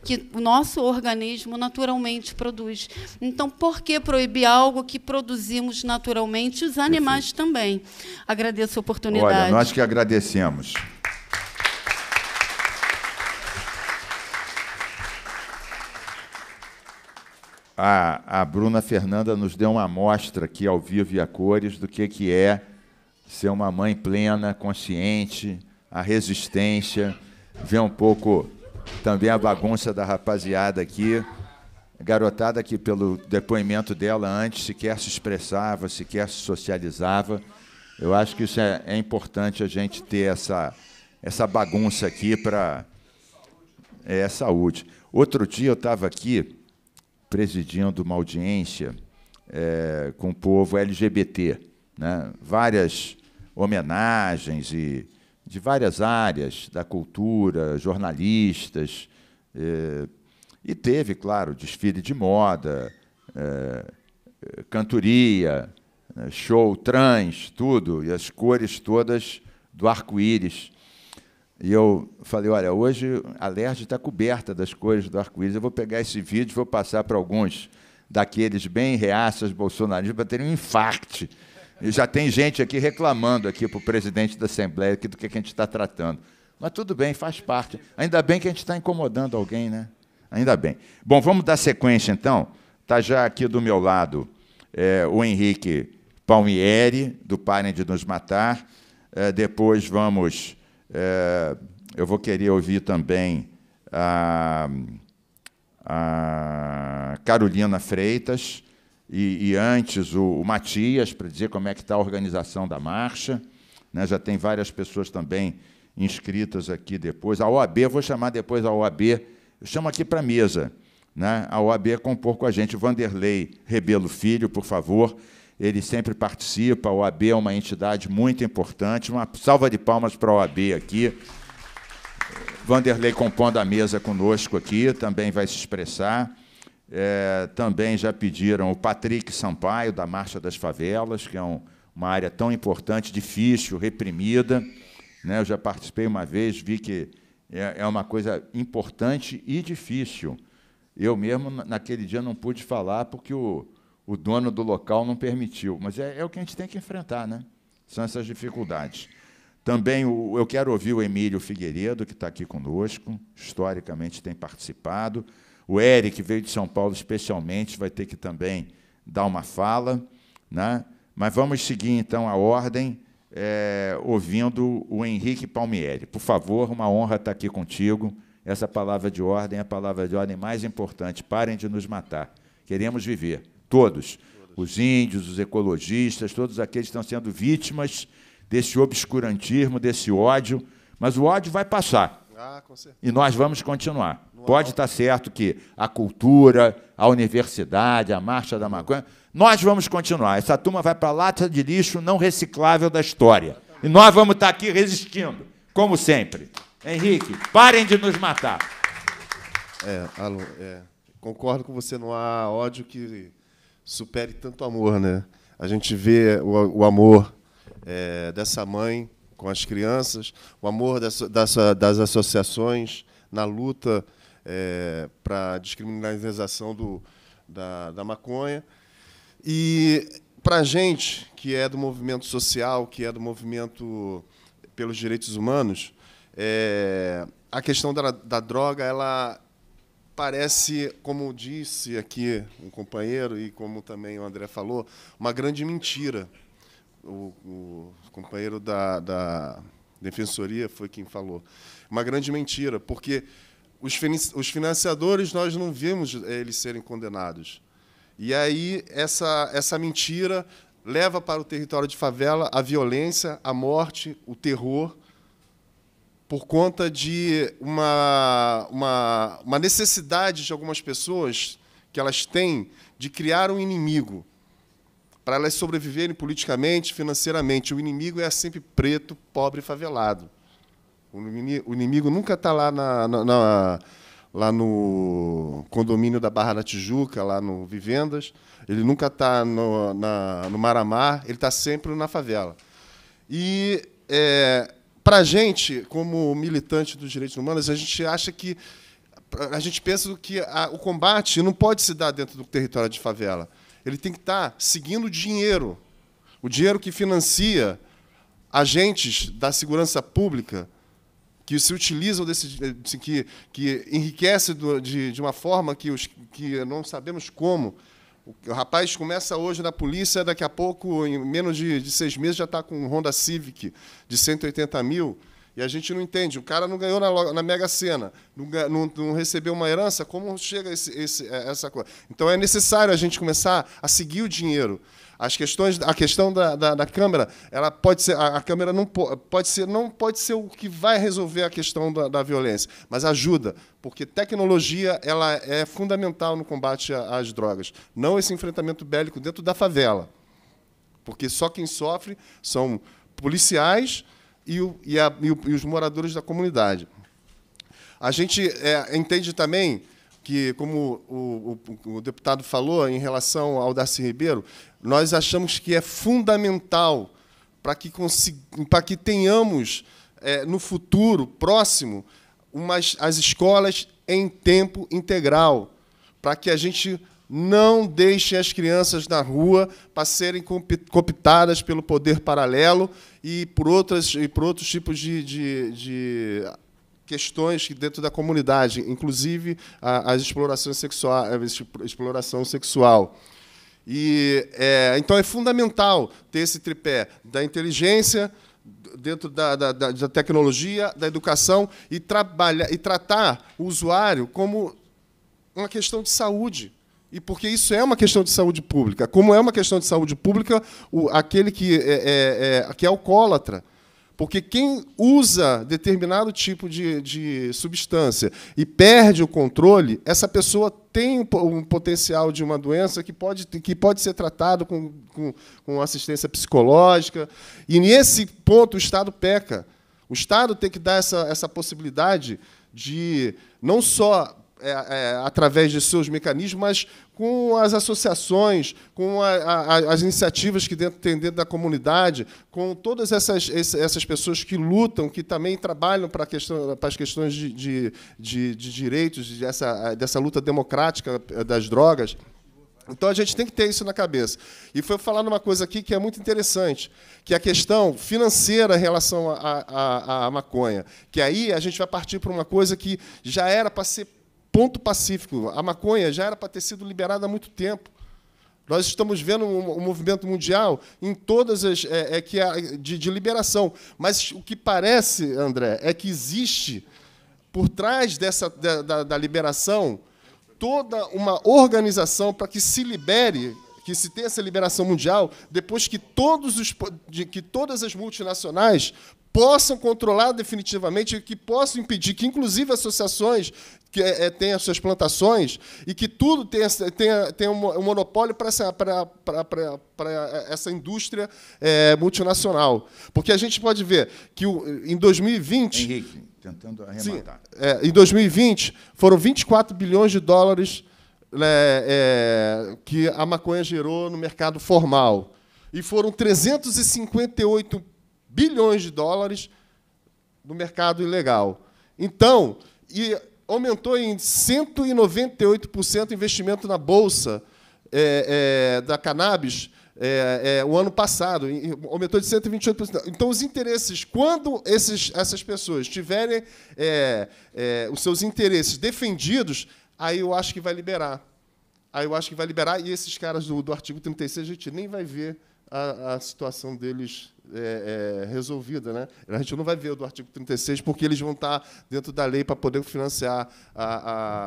que o nosso organismo naturalmente produz. Então, por que proibir algo que produzimos naturalmente os animais Perfeito. também? Agradeço a oportunidade. Olha, nós que agradecemos. A, a, Bruna Fernanda nos deu uma amostra aqui ao vivo e a cores do que, que é ser uma mãe plena, consciente, a resistência, ver um pouco também a bagunça da rapaziada aqui. Garotada que, pelo depoimento dela antes, sequer se expressava, sequer se socializava. Eu acho que isso é, é importante a gente ter essa, essa bagunça aqui para. É saúde. Outro dia eu estava aqui presidindo uma audiência é, com o povo LGBT. Né? Várias homenagens e de várias áreas da cultura, jornalistas, eh, e teve, claro, desfile de moda, eh, eh, cantoria, né, show trans, tudo, e as cores todas do arco-íris. E eu falei, olha, hoje a Lerge está coberta das cores do arco-íris, eu vou pegar esse vídeo e vou passar para alguns daqueles bem reaças bolsonaristas para terem um infarto e já tem gente aqui reclamando aqui para o presidente da Assembleia aqui do que a gente está tratando. Mas tudo bem, faz parte. Ainda bem que a gente está incomodando alguém, né? Ainda bem. Bom, vamos dar sequência então. Está já aqui do meu lado é, o Henrique Palmieri, do Parem de Nos Matar. É, depois vamos. É, eu vou querer ouvir também a, a Carolina Freitas e, e antes o, o Matias, para dizer como é que está a organização da marcha. Né? Já tem várias pessoas também inscritas aqui depois. A OAB, vou chamar depois a OAB, eu chamo aqui para a mesa. Né? A OAB é compor com a gente. Vanderlei Rebelo Filho, por favor. Ele sempre participa. A OAB é uma entidade muito importante. Uma salva de palmas para a OAB aqui. Vanderlei compondo a mesa conosco aqui, também vai se expressar. É, também já pediram o Patrick Sampaio, da Marcha das Favelas, que é um, uma área tão importante, difícil, reprimida. Né? Eu já participei uma vez, vi que é, é uma coisa importante e difícil. Eu mesmo, naquele dia, não pude falar porque o, o dono do local não permitiu. Mas é, é, o que a gente tem que enfrentar, né? São essas dificuldades. Também o, eu quero ouvir o Emílio Figueiredo, que está aqui conosco, historicamente tem participado. O Eric veio de São Paulo especialmente, vai ter que também dar uma fala. Né? Mas vamos seguir então a ordem, é, ouvindo o Henrique Palmieri. Por favor, uma honra estar aqui contigo. Essa palavra de ordem é a palavra de ordem mais importante. Parem de nos matar. Queremos viver, todos. Os índios, os ecologistas, todos aqueles que estão sendo vítimas desse obscurantismo, desse ódio. Mas o ódio vai passar. Ah, e nós vamos continuar. Pode estar certo que a cultura, a universidade, a marcha da maconha, nós vamos continuar. Essa turma vai para a lata de lixo não reciclável da história. E nós vamos estar aqui resistindo, como sempre. Henrique, parem de nos matar. É, Alô, é, concordo com você, não há ódio que supere tanto amor, né? A gente vê o, o amor é, dessa mãe com as crianças, o amor dessa, dessa, das associações na luta é, para descriminalização do, da, da maconha. E para a gente, que é do movimento social, que é do movimento pelos direitos humanos, é, a questão da, da droga, ela parece, como disse aqui um companheiro e como também o André falou, uma grande mentira. O, o companheiro da, da defensoria foi quem falou. Uma grande mentira, porque os financiadores nós não vimos eh, eles serem condenados. E aí essa, essa mentira leva para o território de favela a violência, a morte, o terror, por conta de uma, uma, uma necessidade de algumas pessoas que elas têm de criar um inimigo para elas sobreviverem politicamente, financeiramente. O inimigo é sempre preto, pobre, favelado. O inimigo nunca está lá na, na, na, lá no condomínio da Barra da Tijuca, lá no Vivendas. Ele nunca está no, no Maramar. Ele está sempre na favela. E é, para a gente, como militante dos direitos humanos, a gente acha que a gente pensa que a, o combate não pode se dar dentro do território de favela. Ele tem que estar tá seguindo o dinheiro, o dinheiro que financia agentes da segurança pública que se utilizam desse. Eh, assim, que, que enriquece do, de, de uma forma que, os, que não sabemos como. O rapaz começa hoje na polícia, daqui a pouco, em menos de, de seis meses, já está com um Honda Civic de 180 mil. E a gente não entende. O cara não ganhou na, na Mega Sena, não, não, não, recebeu uma herança. Como chega esse, esse, eh, essa coisa? Então é necessário a gente começar a seguir o dinheiro. As questões, a questão da, da, da câmera, ela pode ser, a, a câmera não pode ser, não pode ser o que vai resolver a questão da, da violência, mas ajuda, porque tecnologia ela é fundamental no combate às drogas, não esse enfrentamento bélico dentro da favela, porque só quem sofre são policiais e, o, e, a, e, o, e os moradores da comunidade. A gente é, entende também que, como o, o, o, deputado falou em relação ao Darcy Ribeiro, nós achamos que é fundamental para que, para que tenhamos, é, no futuro próximo, umas, as escolas em tempo integral, para que a gente não deixe as crianças na rua para serem cooptadas pelo poder paralelo e por, outras, e por outros tipos de, de, de questões dentro da comunidade, inclusive as explorações sexuais, exploração sexual. E é, então é fundamental ter esse tripé da inteligência dentro da, da, da tecnologia, da educação e trabalhar e tratar o usuário como uma questão de saúde. E porque isso é uma questão de saúde pública. Como é uma questão de saúde pública, o, aquele que é, é, é que é alcoólatra, porque quem usa determinado tipo de, de substância e perde o controle, essa pessoa tem um potencial de uma doença que pode, que pode ser tratado com, com, com assistência psicológica. E nesse ponto o Estado peca. O Estado tem que dar essa, essa possibilidade de não só é, é, através de seus mecanismos, mas com as associações, com a, a, as iniciativas que dentro, tem dentro da comunidade, com todas essas, essas pessoas que lutam, que também trabalham para, questão, para as questões de, de, de, de direitos, dessa, dessa luta democrática eh, das drogas. Então a gente tem que ter isso na cabeça. E foi falar numa coisa aqui que é muito interessante, que é a questão financeira em relação à maconha. Que aí a gente vai partir para uma coisa que já era para ser ponto pacífico. A maconha já era para ter sido liberada há muito tempo. Nós estamos vendo um, movimento mundial em todas as é, é que de, de liberação, mas o que parece, André, é que existe por trás dessa da, da, da liberação toda uma organização para que se libere que se tenha essa liberação mundial depois que todos os que todas as multinacionais possam controlar definitivamente, que possam impedir que, inclusive, associações que é, é, tenham suas plantações e que tudo tenha, tenha, tenha um monopólio para essa, para, para, para, essa indústria é, multinacional. Porque a gente pode ver que em 2020. Henrique, tentando arrematar. Sim, é, em 2020, foram 24 bilhões de dólares né, é, que a maconha gerou no mercado formal. E foram 358 bilhões bilhões de dólares no mercado ilegal. Então, e aumentou em 198% o investimento na Bolsa é, é, da Cannabis é, é o ano passado, aumentou de 128%. Então, os interesses, quando esses, essas pessoas tiverem é, é, os seus interesses defendidos, aí eu acho que vai liberar. Aí eu acho que vai liberar, e esses caras do, do artigo 36 a gente nem vai ver a, a situação deles é, é, resolvida. Né? A gente não vai ver o do artigo 36, porque eles vão estar dentro da lei para poder financiar a,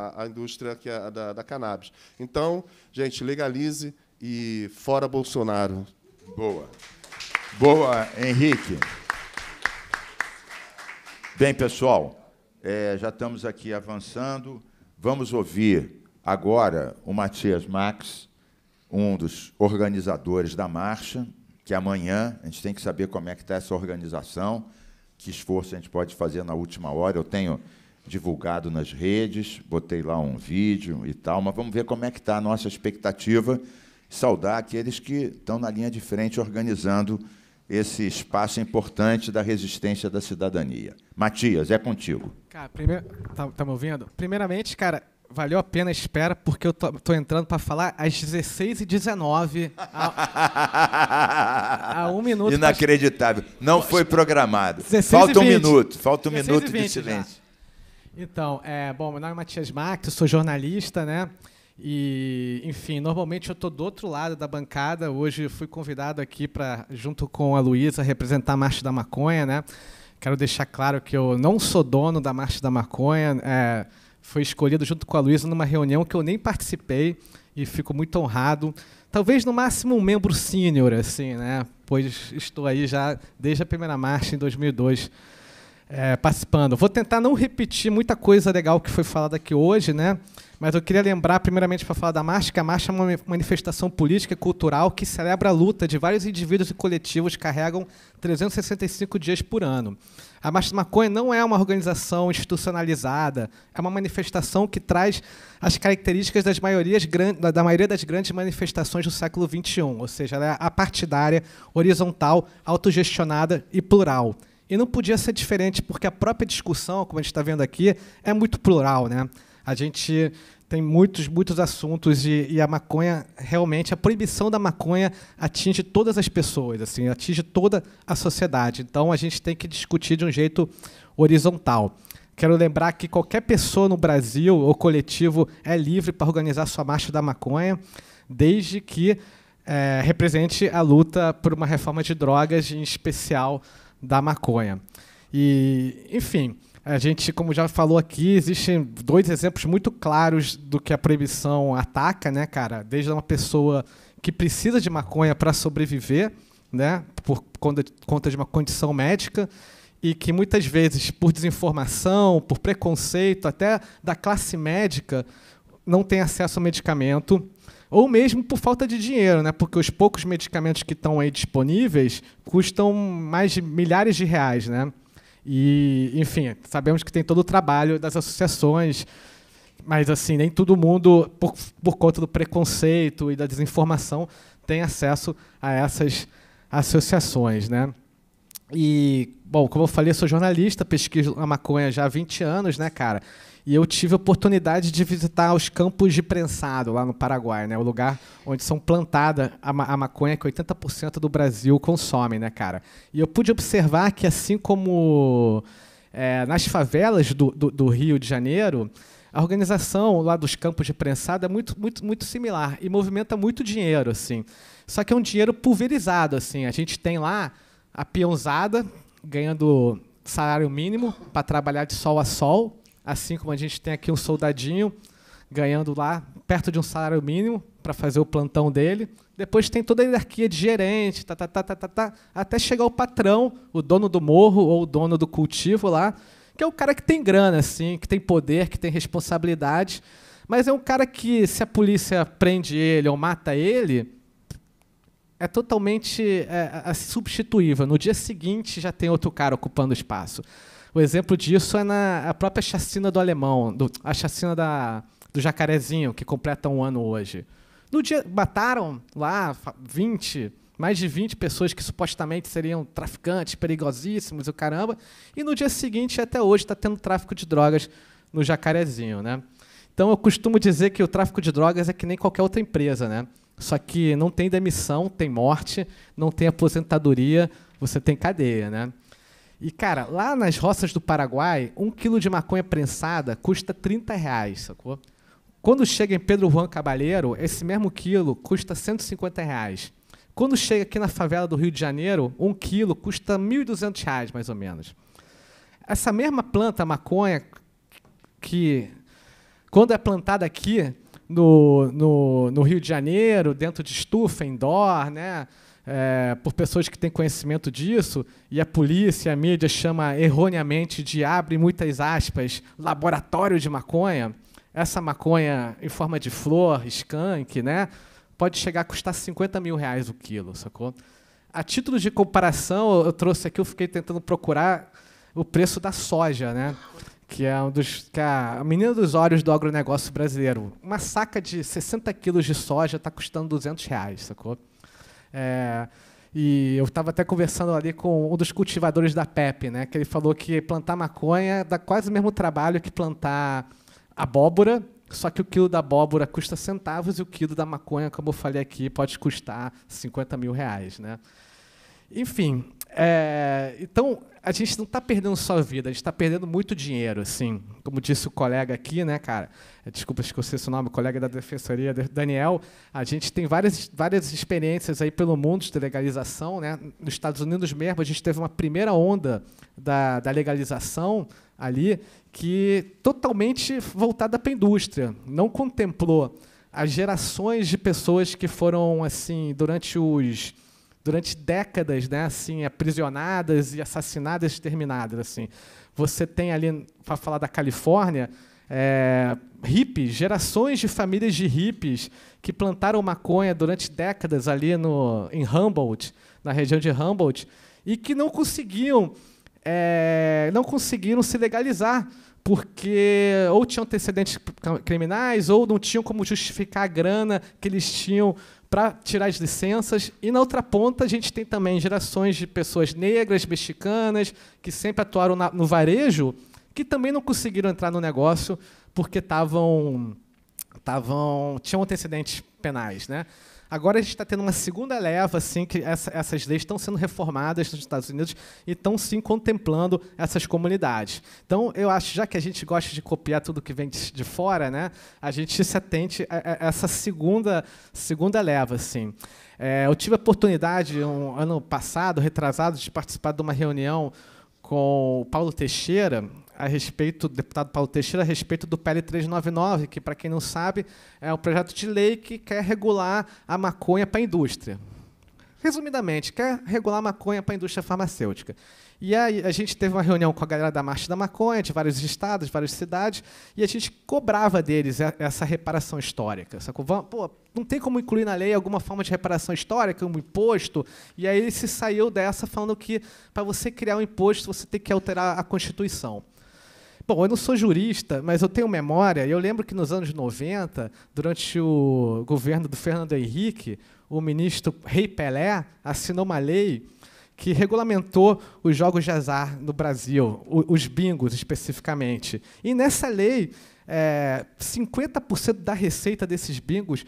a, a indústria que é da, da cannabis. Então, gente, legalize e fora Bolsonaro. Boa. Boa, Henrique. Bem, pessoal, é, já estamos aqui avançando. Vamos ouvir agora o Matias Max um dos organizadores da marcha, que amanhã a gente tem que saber como é que está essa organização, que esforço a gente pode fazer na última hora. Eu tenho divulgado nas redes, botei lá um vídeo e tal, mas vamos ver como é que está a nossa expectativa. Saudar aqueles que estão na linha de frente organizando esse espaço importante da resistência da cidadania. Matias, é contigo. Cara, primeiro, tá, tá me ouvindo? Primeiramente, cara, valeu a pena a espera, porque eu tô, tô entrando para falar às 16h19. A, um minuto. Inacreditável. Pra... Não foi programado. Falta um minuto. Falta um minuto de silêncio. Já. Então, é, bom, meu nome é Matias Max, sou jornalista, né? E, enfim, normalmente eu estou do outro lado da bancada. Hoje fui convidado aqui para, junto com a Luísa, representar a Marcha da Maconha, né? Quero deixar claro que eu não sou dono da Marcha da Maconha. É, foi escolhido junto com a Luísa numa reunião que eu nem participei e fico muito honrado. Talvez no máximo um membro sênior, assim, né? Pois estou aí já desde a primeira marcha em 2002 é, participando. Vou tentar não repetir muita coisa legal que foi falada aqui hoje, né? Mas eu queria lembrar, primeiramente, para falar da marcha, que a marcha é uma manifestação política e cultural que celebra a luta de vários indivíduos e coletivos que carregam 365 dias por ano. A Marcha da Maconha não é uma organização institucionalizada, é uma manifestação que traz as características das maiorias, da maioria das grandes manifestações do século XXI, ou seja, ela é apartidária, horizontal, autogestionada e plural. E não podia ser diferente, porque a própria discussão, como a gente está vendo aqui, é muito plural. Né? A gente tem muitos, muitos assuntos e, e, a maconha realmente a proibição da maconha atinge todas as pessoas, assim, atinge toda a sociedade. Então a gente tem que discutir de um jeito horizontal. Quero lembrar que qualquer pessoa no Brasil ou coletivo é livre para organizar sua marcha da maconha, desde que é, represente a luta por uma reforma de drogas, em especial da maconha. E, enfim, a gente, como já falou aqui, existem dois exemplos muito claros do que a proibição ataca, né, cara? Desde uma pessoa que precisa de maconha para sobreviver, né, por conta de, conta de uma condição médica, e que muitas vezes, por desinformação, por preconceito, até da classe médica, não tem acesso ao medicamento, ou mesmo por falta de dinheiro, né? Porque os poucos medicamentos que estão aí disponíveis custam mais de milhares de reais, né? E, enfim, sabemos que tem todo o trabalho das associações, mas assim, nem todo mundo, por, por conta do preconceito e da desinformação, tem acesso a essas associações. Né? E, bom, como eu falei, eu sou jornalista, pesquiso a maconha já há 20 anos, né, cara? E eu tive a oportunidade de visitar os campos de prensado lá no Paraguai, né? O lugar onde são plantada a, ma a maconha que 80% do Brasil consome, né, cara? E eu pude observar que, assim como é, nas favelas do, do, do Rio de Janeiro, a organização lá dos campos de prensado é muito, muito, muito similar e movimenta muito dinheiro, assim. Só que é um dinheiro pulverizado, assim. A gente tem lá a peãozada ganhando salário mínimo para trabalhar de sol a sol, Assim como a gente tem aqui um soldadinho ganhando lá perto de um salário mínimo para fazer o plantão dele. Depois tem toda a hierarquia de gerente, tá, tá, tá, tá, tá, tá, até chegar o patrão, o dono do morro ou o dono do cultivo lá, que é o cara que tem grana, assim, que tem poder, que tem responsabilidade. Mas é um cara que, se a polícia prende ele ou mata ele, é totalmente é, é, é substituível. No dia seguinte já tem outro cara ocupando o espaço. O exemplo disso é na a própria chacina do alemão, do, a chacina da, do jacarezinho, que completa um ano hoje. No dia, mataram lá 20, mais de 20 pessoas que supostamente seriam traficantes, perigosíssimos e o caramba. E no dia seguinte, até hoje, está tendo tráfico de drogas no jacarezinho, né? Então eu costumo dizer que o tráfico de drogas é que nem qualquer outra empresa, né? Só que não tem demissão, tem morte, não tem aposentadoria, você tem cadeia, né? E, cara, lá nas roças do Paraguai, um quilo de maconha prensada custa 30 reais, sacou? Quando chega em Pedro Juan Cabalheiro, esse mesmo quilo custa 150 reais. Quando chega aqui na favela do Rio de Janeiro, um quilo custa 1.200 reais, mais ou menos. Essa mesma planta maconha que, quando é plantada aqui no, no, no Rio de Janeiro, dentro de estufa, indoor, né? é, por pessoas que têm conhecimento disso, e a polícia, a mídia chama erroneamente de abre muitas aspas, laboratório de maconha. Essa maconha em forma de flor, skunk, né? Pode chegar a custar 50 mil reais o quilo, sacou? A título de comparação, eu trouxe aqui, eu fiquei tentando procurar o preço da soja, né? Que é, um dos, que é a menina dos olhos do agronegócio brasileiro. Uma saca de 60 quilos de soja está custando 200 reais, sacou? É, e eu estava até conversando ali com um dos cultivadores da PEP, né, que ele falou que plantar maconha dá quase o mesmo trabalho que plantar abóbora, só que o quilo da abóbora custa centavos e o quilo da maconha, como eu falei aqui, pode custar 50 mil reais. Né? Enfim, é, então a gente não está perdendo só vida, a gente está perdendo muito dinheiro, assim. Como disse o colega aqui, né, cara? desculpa, esqueci o nome, colega da defensoria, Daniel, a gente tem várias, várias experiências aí pelo mundo de legalização. Né? Nos Estados Unidos mesmo, a gente teve uma primeira onda da, da legalização ali, que totalmente voltada para a indústria, não contemplou as gerações de pessoas que foram assim durante os durante décadas, né, assim, aprisionadas e assassinadas, exterminadas, assim. Você tem ali para falar da Califórnia, é, hippies, gerações de famílias de hippies que plantaram maconha durante décadas ali no, em Humboldt, na região de Humboldt, e que não conseguiam, é, não conseguiram se legalizar porque ou tinham antecedentes criminais ou não tinham como justificar a grana que eles tinham para tirar as licenças. E na outra ponta, a gente tem também gerações de pessoas negras, mexicanas, que sempre atuaram na, no varejo que também não conseguiram entrar no negócio porque estavam estavam tinham antecedentes penais, né? Agora a gente está tendo uma segunda leva, assim, que essa, essas leis estão sendo reformadas nos Estados Unidos e estão sim contemplando essas comunidades. Então, eu acho, já que a gente gosta de copiar tudo que vem de, de fora, né, a gente se atente a, a essa segunda, segunda leva, assim. É, eu tive a oportunidade, um ano passado, retrasado, de participar de uma reunião com o Paulo Teixeira, a respeito, deputado Paulo Teixeira, a respeito do PL 399, que, para quem não sabe, é um projeto de lei que quer regular a maconha para a indústria. Resumidamente, quer regular a maconha para a indústria farmacêutica. E aí a gente teve uma reunião com a galera da Marcha da Maconha, de vários estados, várias cidades, e a gente cobrava deles essa reparação histórica. Sacou? Pô, não tem como incluir na lei alguma forma de reparação histórica, um imposto? E aí ele se saiu dessa falando que para você criar um imposto você tem que alterar a Constituição. Bom, eu não sou jurista, mas eu tenho memória. Eu lembro que nos anos 90, durante o governo do Fernando Henrique, o ministro Rei Pelé assinou uma lei que regulamentou os jogos de azar no Brasil, os bingos especificamente. E nessa lei, é, 50% da receita desses bingos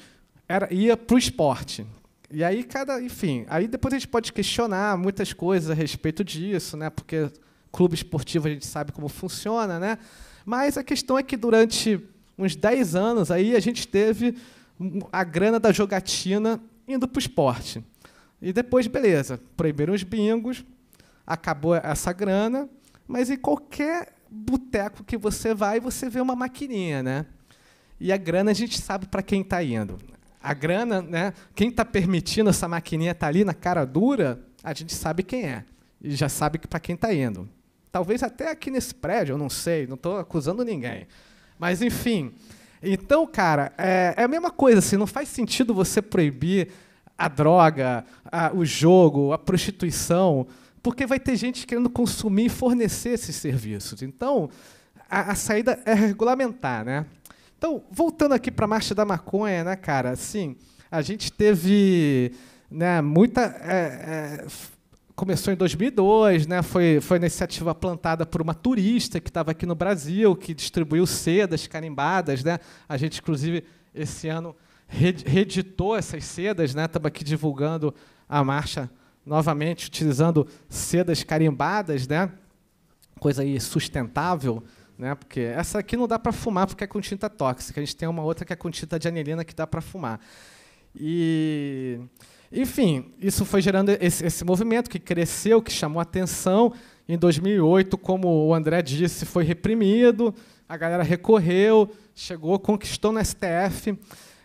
era, ia para o esporte. E aí, cada, enfim, aí depois a gente pode questionar muitas coisas a respeito disso, né? Porque clube esportivo a gente sabe como funciona, né? Mas a questão é que durante uns 10 anos aí a gente teve a grana da jogatina indo para o esporte. E depois, beleza, proibiram os bingos, acabou essa grana, mas em qualquer boteco que você vai, você vê uma maquininha, né? E a grana a gente sabe para quem está indo. A grana, né? Quem está permitindo essa maquininha estar tá ali na cara dura, a gente sabe quem é. E já sabe que para quem está indo. Talvez até aqui nesse prédio, eu não sei, não estou acusando ninguém. Mas, enfim. Então, cara, é, é, a mesma coisa, assim, não faz sentido você proibir a droga, a, o jogo, a prostituição, porque vai ter gente querendo consumir e fornecer esses serviços. Então, a, a saída é regulamentar, né? Então, voltando aqui para a marcha da maconha, né, cara? Assim, a gente teve né, muita é, é, começou em 2002, né? Foi, foi uma iniciativa plantada por uma turista que estava aqui no Brasil, que distribuiu sedas carimbadas, né? A gente, inclusive, esse ano reeditou essas sedas, né? Estamos aqui divulgando a marcha novamente, utilizando sedas carimbadas, né? Coisa aí sustentável, né? Porque essa aqui não dá para fumar porque é com tinta tóxica. A gente tem uma outra que é com tinta de anilina que dá para fumar. E enfim, isso foi gerando esse, esse movimento que cresceu, que chamou atenção. Em 2008, como o André disse, foi reprimido, a galera recorreu, chegou, conquistou no STF.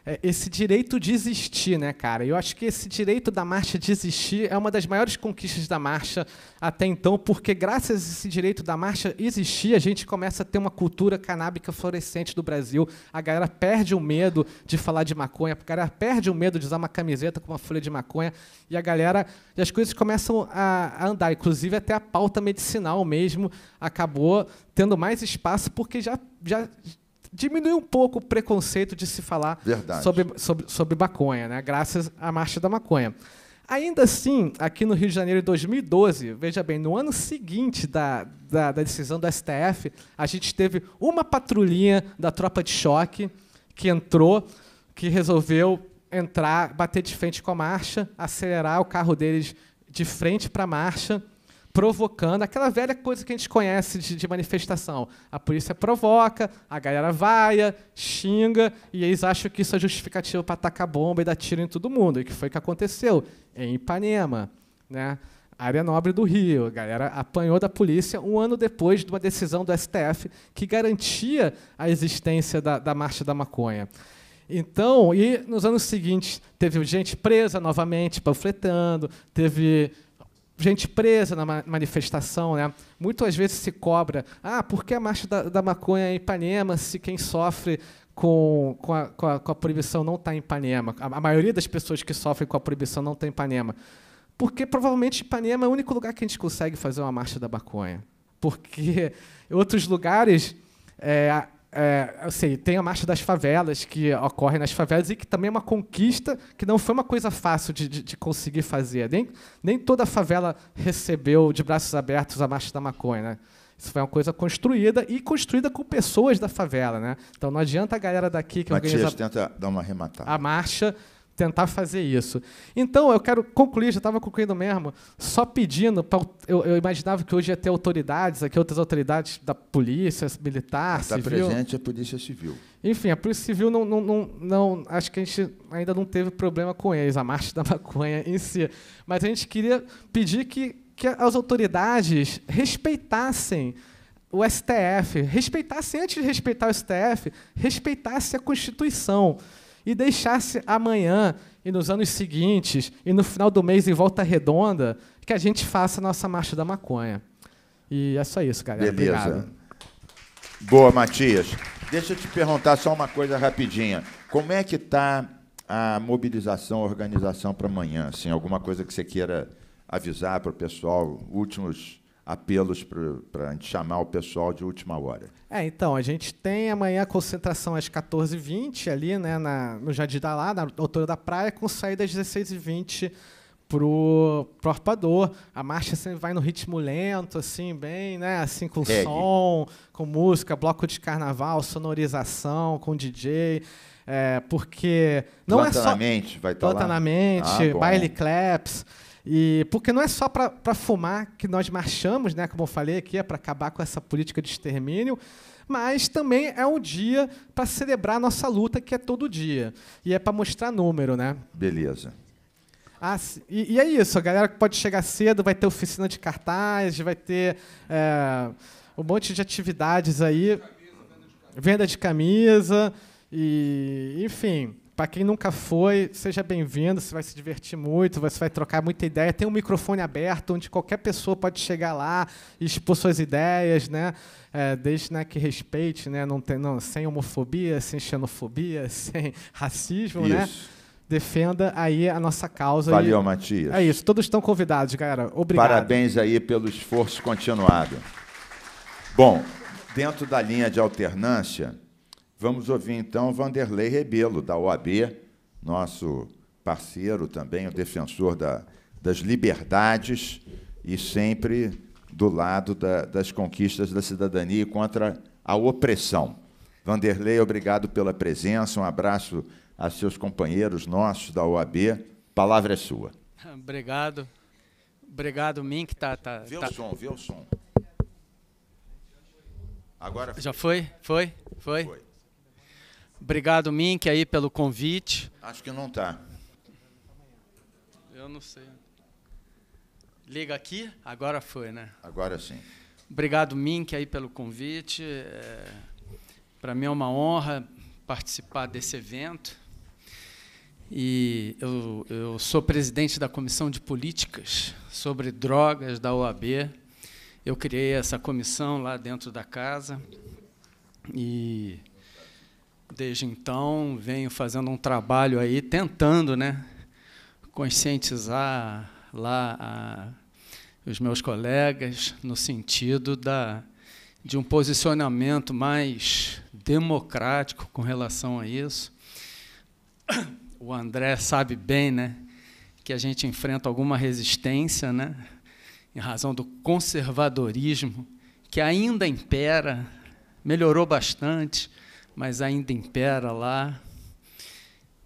É, esse direito de existir, né, cara? Eu acho que esse direito da marcha de existir é uma das maiores conquistas da marcha até então, porque graças a esse direito da marcha existir, a gente começa a ter uma cultura canábica florescente do Brasil. A galera perde o medo de falar de maconha, a galera perde o medo de usar uma camiseta com uma folha de maconha, e a galera e as coisas começam a, a andar. Inclusive até a pauta medicinal mesmo acabou tendo mais espaço porque já já diminui um pouco o preconceito de se falar sobre, sobre, sobre maconha, né? graças à Marcha da Maconha. Ainda assim, aqui no Rio de Janeiro, em 2012, veja bem, no ano seguinte da, da, da decisão do STF, a gente teve uma patrulhinha da tropa de choque que entrou, que resolveu entrar, bater de frente com a marcha, acelerar o carro deles de frente para a marcha provocando aquela velha coisa que a gente conhece de, de, manifestação. A polícia provoca, a galera vaia, xinga, e eles acham que isso é justificativo para atacar bomba e dar tiro em todo mundo. E que foi o que aconteceu em Ipanema, né? área nobre do Rio. A galera apanhou da polícia um ano depois de uma decisão do STF que garantia a existência da, da Marcha da Maconha. Então, e nos anos seguintes, teve gente presa novamente, panfletando, teve gente presa na manifestação, né? Muitas vezes se cobra, ah, por que a marcha da, da maconha em Ipanema se quem sofre com, com, a, com, a, com a proibição não está em Ipanema? A, a, maioria das pessoas que sofrem com a proibição não está em Ipanema. Porque provavelmente Ipanema é o único lugar que a gente consegue fazer uma marcha da maconha. Porque outros lugares é, é, sei assim, tem a Marcha das Favelas, que ocorre nas favelas, e que também é uma conquista que não foi uma coisa fácil de, de, de conseguir fazer. Nem, nem toda a favela recebeu de braços abertos a Marcha da Maconha. Né? Isso foi uma coisa construída e construída com pessoas da favela. Né? Então não adianta a galera daqui que Matias, organiza tenta dar uma arrematada. a marcha tentar fazer isso. Então, eu quero concluir, já estava concluindo mesmo, só pedindo, pra, eu, eu, imaginava que hoje ia ter autoridades, aqui outras autoridades da polícia, militar, Está presente a polícia civil. Enfim, a polícia civil não, não, não, não, acho que a gente ainda não teve problema com eles, a marcha da maconha em si. Mas a gente queria pedir que, que as autoridades respeitassem o STF, respeitassem, antes de respeitar o STF, respeitassem a Constituição e deixasse amanhã e nos anos seguintes e no final do mês em volta redonda que a gente faça a nossa marcha da maconha. E é só isso, galera. Beleza. Obrigado. Boa, Matias. Deixa eu te perguntar só uma coisa rapidinha. Como é que está a mobilização, a organização para amanhã? Assim, alguma coisa que você queira avisar para o pessoal? Últimos apelos para a gente chamar o pessoal de última hora. É, então, a gente tem amanhã a concentração às 14h20 ali, né, na, no Jardim da Lá, na Doutora da Praia, com saída às 16h20 pro, o arpador. A marcha sempre vai no ritmo lento, assim, bem, né, assim, com Reggae. É, som, com música, bloco de carnaval, sonorização, com DJ. É, porque não é só... vai estar tá Ah, baile claps e porque não é só para fumar que nós marchamos, né, como eu falei aqui, é para acabar com essa política de extermínio, mas também é um dia para celebrar a nossa luta, que é todo dia. E é para mostrar número, né? Beleza. Ah, e, e, é isso, a galera que pode chegar cedo, vai ter oficina de cartaz, vai ter é, um monte de atividades aí. Venda de camisa, venda de camisa e enfim. Para quem nunca foi, seja bem-vindo, você vai se divertir muito, você vai trocar muita ideia. Tem um microfone aberto onde qualquer pessoa pode chegar lá e expor suas ideias, né? É, desde né, que respeite, né? Não tem, não, sem homofobia, sem xenofobia, sem racismo, né? isso. né? Defenda aí a nossa causa. Valeu, e... Matias. É isso, todos estão convidados, galera. Obrigado. Parabéns aí pelo esforço continuado. Bom, dentro da linha de alternância, Vamos ouvir então Vanderlei Rebelo, da OAB, nosso parceiro também, o defensor da, das liberdades e sempre do lado da, das conquistas da cidadania e contra a opressão. Vanderlei, obrigado pela presença, um abraço a seus companheiros nossos da OAB. Palavra é sua. Obrigado. Obrigado, Mink. Tá, tá, vê tá. o som, vê o som. Agora Já foi? Foi? Foi? foi. Obrigado, Mink, aí pelo convite. Acho que não está. Eu não sei. Liga aqui? Agora foi, né? Agora sim. Obrigado, Mink, aí pelo convite. É, Para mim é uma honra participar desse evento. E eu, eu sou presidente da Comissão de Políticas sobre Drogas da OAB. Eu criei essa comissão lá dentro da casa. E Desde então, venho fazendo um trabalho aí, tentando né, conscientizar lá a, os meus colegas no sentido da, de um posicionamento mais democrático com relação a isso. O André sabe bem né, que a gente enfrenta alguma resistência né, em razão do conservadorismo que ainda impera, melhorou bastante mas ainda impera lá.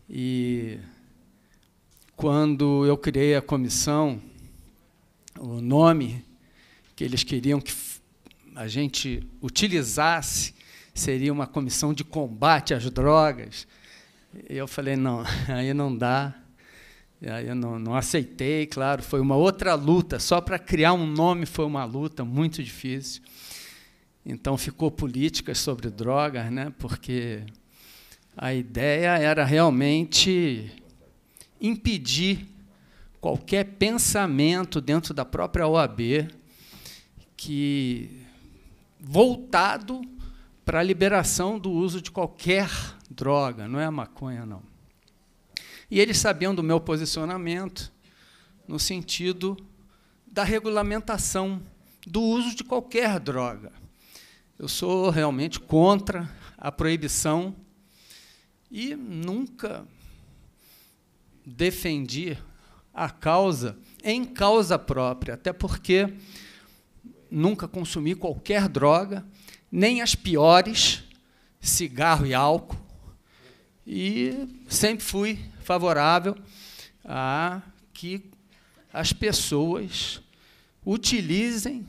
E quando eu criei a comissão, o nome que eles queriam que a gente utilizasse seria uma comissão de combate às drogas. eu falei, não, aí não dá. aí eu não, não aceitei, claro, foi uma outra luta. Só para criar um nome foi uma luta muito difícil. Então ficou políticas sobre drogas, né? Porque a ideia era realmente impedir qualquer pensamento dentro da própria OAB que voltado para a liberação do uso de qualquer droga, não é a maconha não. E eles sabiam do meu posicionamento no sentido da regulamentação do uso de qualquer droga. Eu sou realmente contra a proibição e nunca defendi a causa em causa própria, até porque nunca consumi qualquer droga, nem as piores, cigarro e álcool, e sempre fui favorável a que as pessoas utilizem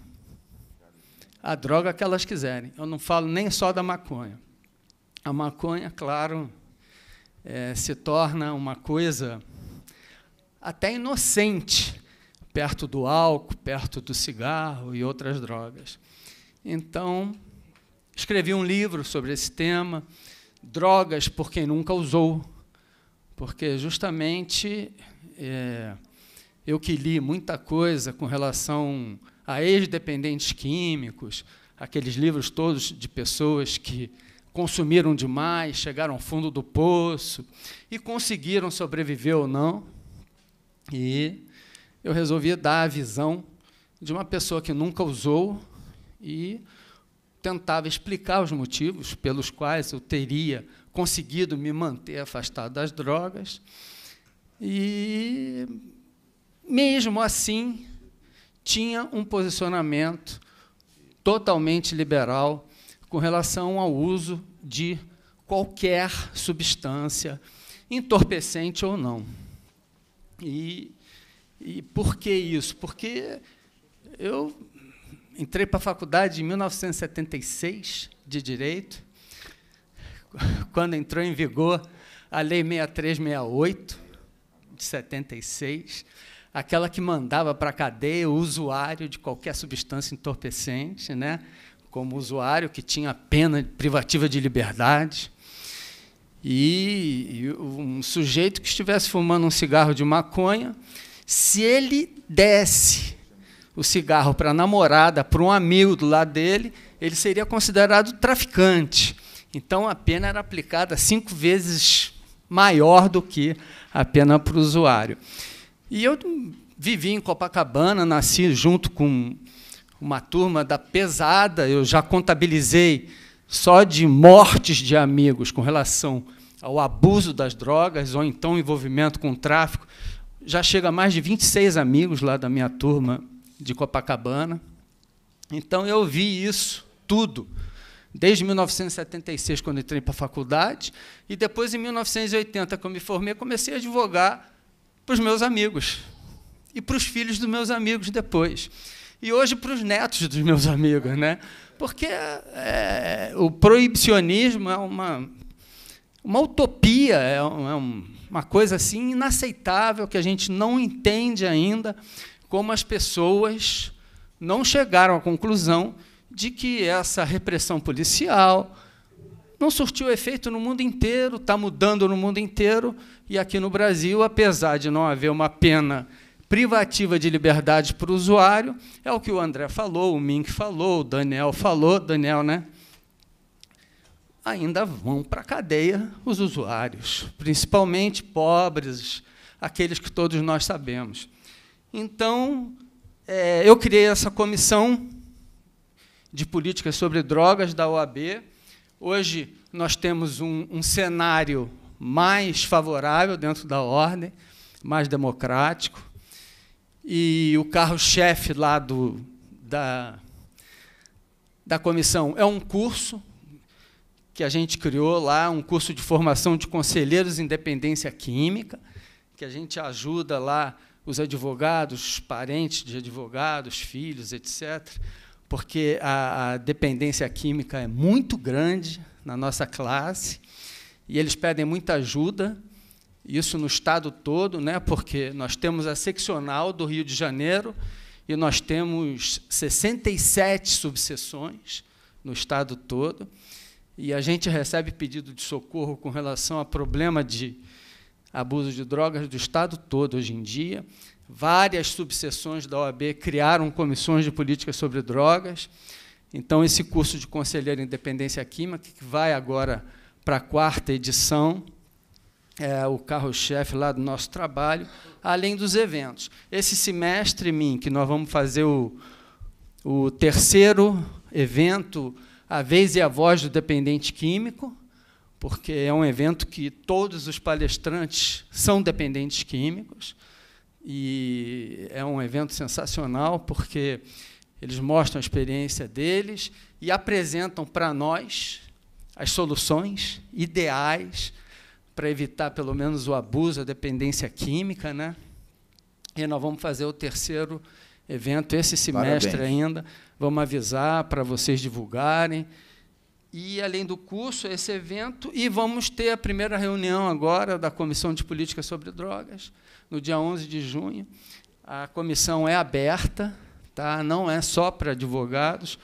a droga que elas quiserem. Eu não falo nem só da maconha. A maconha, claro, é, se torna uma coisa até inocente perto do álcool, perto do cigarro e outras drogas. Então, escrevi um livro sobre esse tema, Drogas por quem nunca usou, porque justamente é, eu que li muita coisa com relação a ex-dependentes químicos, aqueles livros todos de pessoas que consumiram demais, chegaram ao fundo do poço e conseguiram sobreviver ou não. E eu resolvi dar a visão de uma pessoa que nunca usou e tentava explicar os motivos pelos quais eu teria conseguido me manter afastado das drogas. E mesmo assim, tinha um posicionamento totalmente liberal com relação ao uso de qualquer substância, entorpecente ou não. E, e por que isso? Porque eu entrei para a faculdade em 1976 de Direito, quando entrou em vigor a Lei 6368, de 76, aquela que mandava para a cadeia o usuário de qualquer substância entorpecente, né? como usuário que tinha pena privativa de liberdade. E, e um sujeito que estivesse fumando um cigarro de maconha, se ele desse o cigarro para a namorada, para um amigo do lado dele, ele seria considerado traficante. Então a pena era aplicada cinco vezes maior do que a pena para o usuário. E eu vivi em Copacabana, nasci junto com uma turma da pesada, eu já contabilizei só de mortes de amigos com relação ao abuso das drogas ou então envolvimento com tráfico. Já chega a mais de 26 amigos lá da minha turma de Copacabana. Então eu vi isso tudo desde 1976, quando entrei para a faculdade, e depois, em 1980, quando me formei, comecei a advogar para os meus amigos e para os filhos dos meus amigos depois. E hoje para os netos dos meus amigos, né? Porque é, o proibicionismo é uma, uma utopia, é, um, é uma coisa assim inaceitável que a gente não entende ainda como as pessoas não chegaram à conclusão de que essa repressão policial, não surtiu efeito no mundo inteiro, está mudando no mundo inteiro, e aqui no Brasil, apesar de não haver uma pena privativa de liberdade para o usuário, é o que o André falou, o Mink falou, o Daniel falou, Daniel, né? Ainda vão para a cadeia os usuários, principalmente pobres, aqueles que todos nós sabemos. Então, é, eu criei essa comissão de políticas sobre drogas da OAB, Hoje nós temos um, um cenário mais favorável dentro da ordem, mais democrático. E o carro-chefe lá do, da, da comissão é um curso que a gente criou lá, um curso de formação de conselheiros em dependência química, que a gente ajuda lá os advogados, parentes de advogados, filhos, etc., porque a, a dependência química é muito grande na nossa classe e eles pedem muita ajuda, isso no estado todo, né, porque nós temos a seccional do Rio de Janeiro e nós temos 67 subseções no estado todo, e a gente recebe pedido de socorro com relação a problema de abuso de drogas do estado todo hoje em dia. Várias subseções da OAB criaram comissões de política sobre drogas. Então, esse curso de Conselheiro Independência Química, que vai agora para a quarta edição, é o carro-chefe lá do nosso trabalho, além dos eventos. Esse semestre, mim, que nós vamos fazer o, o terceiro evento, A Vez e a Voz do Dependente Químico, porque é um evento que todos os palestrantes são dependentes químicos. E é um evento sensacional porque eles mostram a experiência deles e apresentam para nós as soluções ideais para evitar pelo menos o abuso, a dependência química, né? E nós vamos fazer o terceiro evento esse semestre Parabéns. ainda. Vamos avisar para vocês divulgarem. E além do curso, esse evento, e vamos ter a primeira reunião agora da Comissão de Política sobre Drogas no dia 11 de junho. A comissão é aberta, tá? não é só para advogados,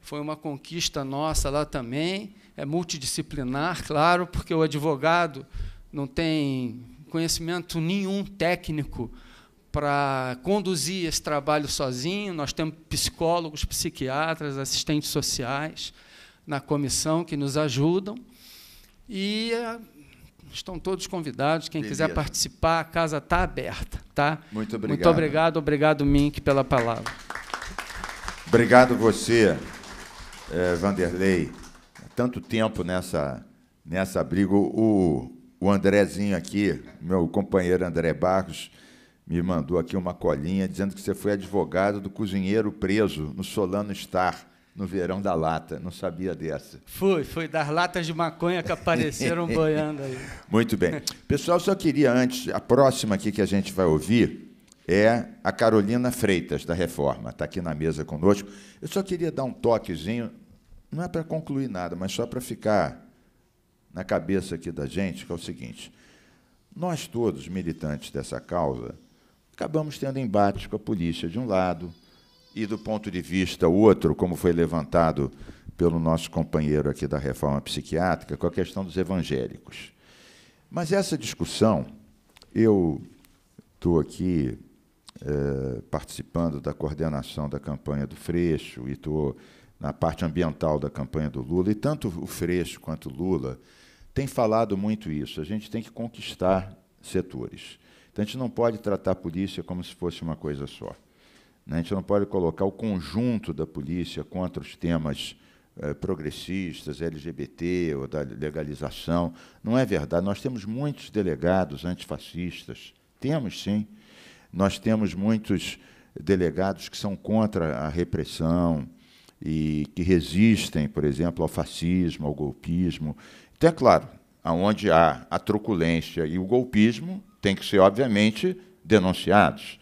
foi uma conquista nossa lá também. É multidisciplinar, claro, porque o advogado não tem conhecimento nenhum técnico para conduzir esse trabalho sozinho. Nós temos psicólogos, psiquiatras, assistentes sociais na comissão que nos ajudam. E Estão todos convidados. Quem Beleza. quiser participar, a casa está aberta. Tá? Muito obrigado. Muito obrigado, obrigado, Mink, pela palavra. Obrigado você, eh, Vanderlei. Há tanto tempo nessa, nessa briga. O, o Andrezinho aqui, meu companheiro André Barros, me mandou aqui uma colinha dizendo que você foi advogado do cozinheiro preso no Solano Star no verão da lata. Não sabia dessa. Fui, fui das latas de maconha que apareceram boiando aí. Muito bem. Pessoal, só queria antes, a próxima aqui que a gente vai ouvir é a Carolina Freitas, da Reforma. Está aqui na mesa conosco. Eu só queria dar um toquezinho, não é para concluir nada, mas só para ficar na cabeça aqui da gente, que é o seguinte. Nós todos, militantes dessa causa, acabamos tendo embates com a polícia de um lado, e do ponto de vista outro, como foi levantado pelo nosso companheiro aqui da reforma psiquiátrica, com a questão dos evangélicos. Mas essa discussão, eu estou aqui é, participando da coordenação da campanha do Freixo e estou na parte ambiental da campanha do Lula, e tanto o Freixo quanto o Lula têm falado muito isso. A gente tem que conquistar setores. Então, a gente não pode tratar a polícia como se fosse uma coisa só. Né? A gente não pode colocar o conjunto da polícia contra os temas eh, progressistas, LGBT ou da legalização. Não é verdade. Nós temos muitos delegados antifascistas. Temos, sim. Nós temos muitos delegados que são contra a repressão e que resistem, por exemplo, ao fascismo, ao golpismo. Então, é claro, aonde há a truculência e o golpismo, tem que ser, obviamente, denunciados.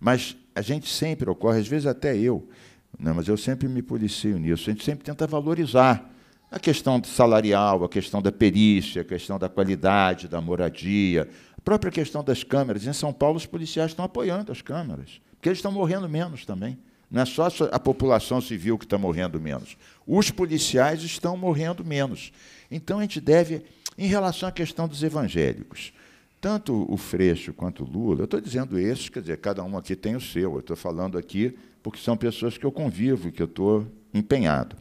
Mas a gente sempre ocorre, às vezes até eu, né, mas eu sempre me policio nisso, a gente sempre tenta valorizar a questão salarial, a questão da perícia, a questão da qualidade da moradia, a própria questão das câmeras. Em São Paulo, os policiais estão apoiando as câmeras, porque eles estão morrendo menos também. Não é só a população civil que está morrendo menos. Os policiais estão morrendo menos. Então, a gente deve, em relação à questão dos evangélicos, tanto o Freixo quanto o Lula, eu estou dizendo esses, quer dizer, cada um aqui tem o seu, eu estou falando aqui porque são pessoas que eu convivo, que eu estou empenhado.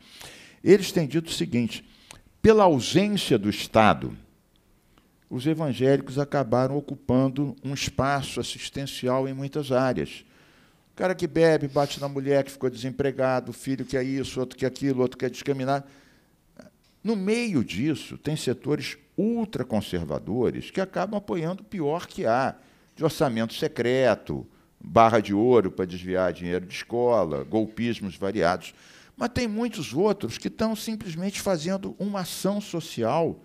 Eles têm dito o seguinte: pela ausência do Estado, os evangélicos acabaram ocupando um espaço assistencial em muitas áreas. O cara que bebe, bate na mulher que ficou desempregado, o filho que é isso, outro que é aquilo, outro que é discriminado. No meio disso, tem setores ultraconservadores que acabam apoiando o pior que há, de orçamento secreto, barra de ouro para desviar dinheiro de escola, golpismos variados. Mas tem muitos outros que estão simplesmente fazendo uma ação social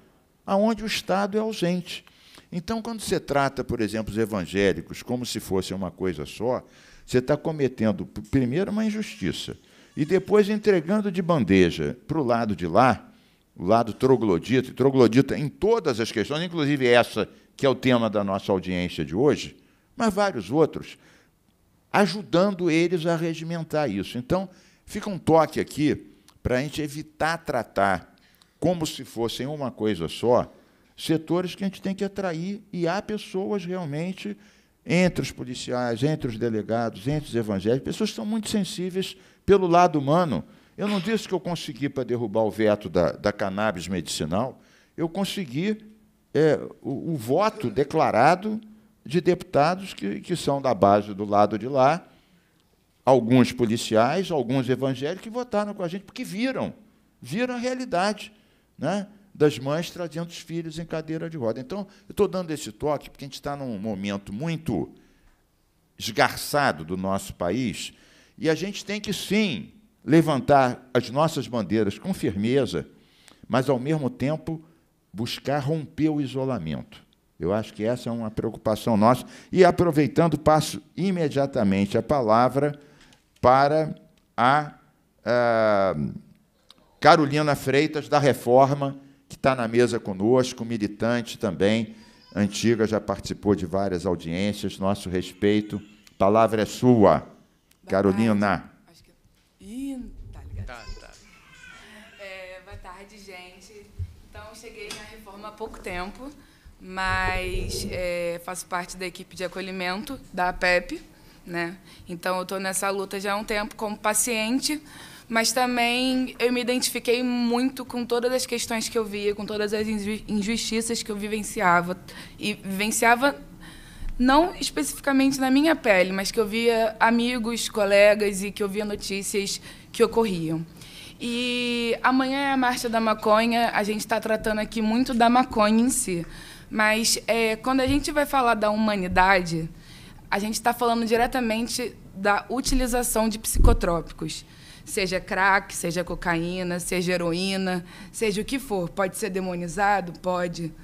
aonde o Estado é ausente. Então, quando você trata, por exemplo, os evangélicos como se fosse uma coisa só, você está cometendo, primeiro, uma injustiça, e depois entregando de bandeja para o lado de lá o lado troglodita, e troglodita em todas as questões, inclusive essa que é o tema da nossa audiência de hoje, mas vários outros, ajudando eles a regimentar isso. Então, fica um toque aqui para a gente evitar tratar como se fossem uma coisa só, setores que a gente tem que atrair e há pessoas realmente entre os policiais, entre os delegados, entre os evangélicos, pessoas que são muito sensíveis pelo lado humano eu não disse que eu consegui para derrubar o veto da, da cannabis medicinal, eu consegui é, o, o, voto declarado de deputados que, que são da base do lado de lá, alguns policiais, alguns evangélicos que votaram com a gente, porque viram, viram a realidade né, das mães trazendo os filhos em cadeira de roda. Então, eu estou dando esse toque porque a gente está num momento muito esgarçado do nosso país e a gente tem que, sim, levantar as nossas bandeiras com firmeza, mas ao mesmo tempo buscar romper o isolamento. Eu acho que essa é uma preocupação nossa. E aproveitando, passo imediatamente a palavra para a, a eh, Carolina Freitas, da Reforma, que está na mesa conosco, militante também, antiga, já participou de várias audiências, nosso respeito. A palavra é sua, Boa Carolina. Tarde. Roma há pouco tempo, mas é, faço parte da equipe de acolhimento da APEP. Né? Então, eu estou nessa luta já há um tempo como paciente, mas também eu me identifiquei muito com todas as questões que eu via, com todas as injustiças que eu vivenciava. E vivenciava não especificamente na minha pele, mas que eu via amigos, colegas e que eu via notícias que ocorriam. E amanhã é a Marcha da Maconha, a gente está tratando aqui muito da maconha em si. Mas é, quando a gente vai falar da humanidade, a gente está falando diretamente da utilização de psicotrópicos. Seja crack, seja cocaína, seja heroína, seja o que for. Pode ser demonizado? Pode.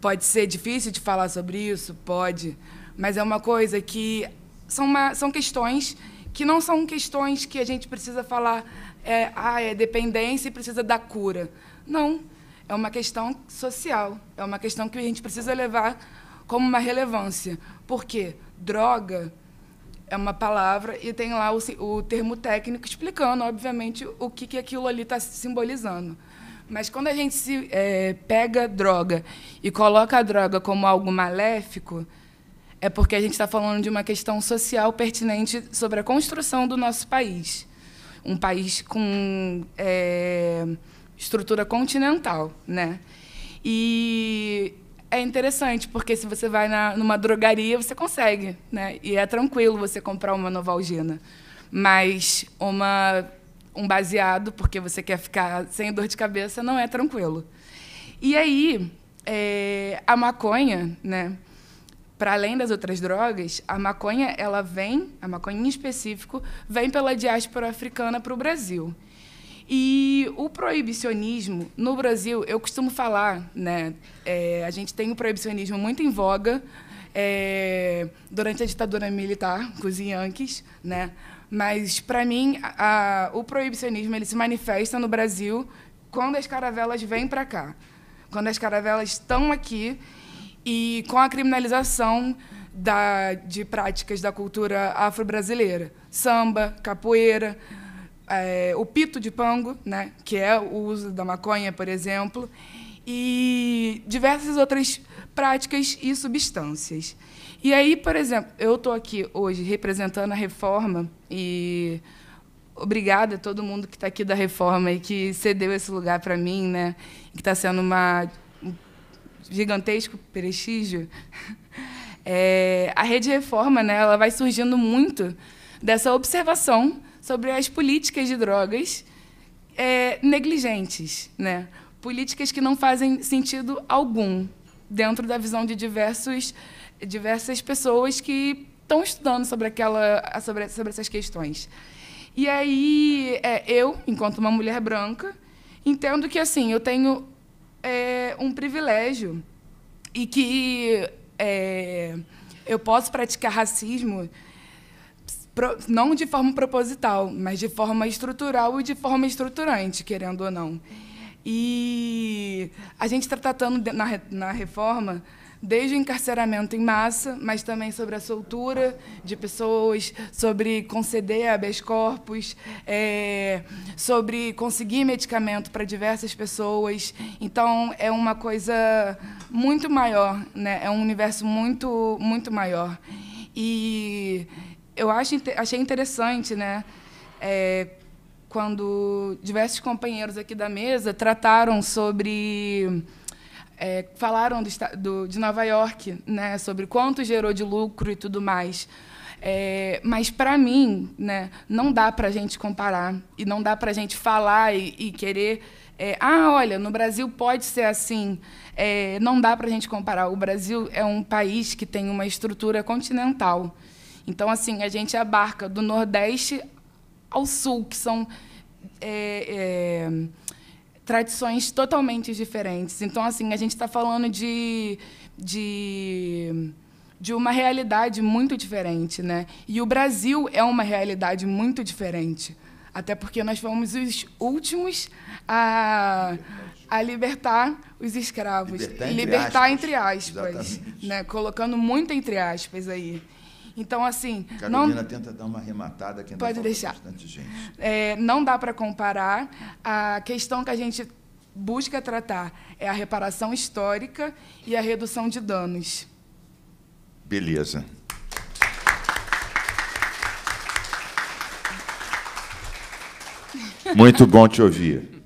Pode ser difícil de falar sobre isso? Pode. Mas é uma coisa que são, uma, são questões que não são questões que a gente precisa falar é, ah, é dependência e precisa da cura. Não. É uma questão social. É uma questão que a gente precisa levar como uma relevância. Porque droga é uma palavra e tem lá o, o termo técnico explicando, obviamente, o que, que aquilo ali está simbolizando. Mas quando a gente se, é, pega droga e coloca a droga como algo maléfico, é porque a gente está falando de uma questão social pertinente sobre a construção do nosso país um país com é, estrutura continental, né? E é interessante, porque se você vai na, numa drogaria, você consegue, né? E é tranquilo você comprar uma Novalgina. Mas uma, um baseado, porque você quer ficar sem dor de cabeça, não é tranquilo. E aí, é, a maconha, né? para além das outras drogas, a maconha ela vem, a maconha em específico, vem pela diáspora africana para o Brasil. E o proibicionismo no Brasil, eu costumo falar, né? É, a gente tem o um proibicionismo muito em voga é, durante a ditadura militar com os Yankees, né? Mas para mim, a, o proibicionismo ele se manifesta no Brasil quando as caravelas vêm para cá, quando as caravelas estão aqui e com a criminalização da, de práticas da cultura afro-brasileira. Samba, capoeira, é, o pito de pango, né, que é o uso da maconha, por exemplo, e diversas outras práticas e substâncias. E aí, por exemplo, eu estou aqui hoje representando a reforma e obrigada a todo mundo que está aqui da reforma e que cedeu esse lugar para mim, né, que está sendo uma gigantesco prestígio, é, a Rede Reforma né, ela vai surgindo muito dessa observação sobre as políticas de drogas é, negligentes, né? políticas que não fazem sentido algum dentro da visão de diversos, diversas pessoas que estão estudando sobre, aquela, sobre, sobre essas questões. E aí, é, eu, enquanto uma mulher branca, entendo que assim eu tenho é, um privilégio e que é, eu posso praticar racismo não de forma proposital, mas de forma estrutural e de forma estruturante, querendo ou não. E a gente está tratando na, na reforma desde o encarceramento em massa, mas também sobre a soltura de pessoas, sobre conceder habeas corpus, é, sobre conseguir medicamento para diversas pessoas. Então, é uma coisa muito maior, né? é um universo muito, muito maior. E eu acho, achei interessante, né? É, quando diversos companheiros aqui da mesa trataram sobre é, falaram do, do, de Nova York, né, sobre quanto gerou de lucro e tudo mais. É, mas, para mim, né, não dá para a gente comparar e não dá para a gente falar e, e querer. É, ah, olha, no Brasil pode ser assim. É, não dá para a gente comparar. O Brasil é um país que tem uma estrutura continental. Então, assim, a gente abarca do Nordeste ao Sul, que são é, é, tradições totalmente diferentes. Então, assim, a gente está falando de, de, de uma realidade muito diferente, né? E o Brasil é uma realidade muito diferente. Até porque nós fomos os últimos a, a libertar os escravos. Libertar, entre aspas. Entre aspas né? Colocando muito entre aspas aí. Então, assim. Carolina não... tenta dar uma arrematada que Pode deixar. bastante gente. É, não dá para comparar. A questão que a gente busca tratar é a reparação histórica e a redução de danos. Beleza. Muito bom te ouvir,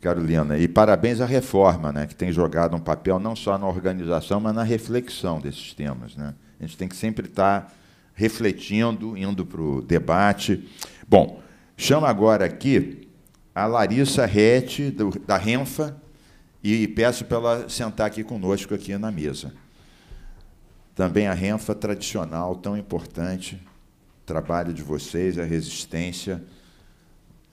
Carolina. E parabéns à reforma, né, que tem jogado um papel não só na organização, mas na reflexão desses temas. Né? A gente tem que sempre estar tá refletindo, indo para o debate. Bom, chamo agora aqui a Larissa Rete, da Renfa, e peço para ela sentar aqui conosco aqui na mesa. Também a Renfa tradicional, tão importante, trabalho de vocês, a resistência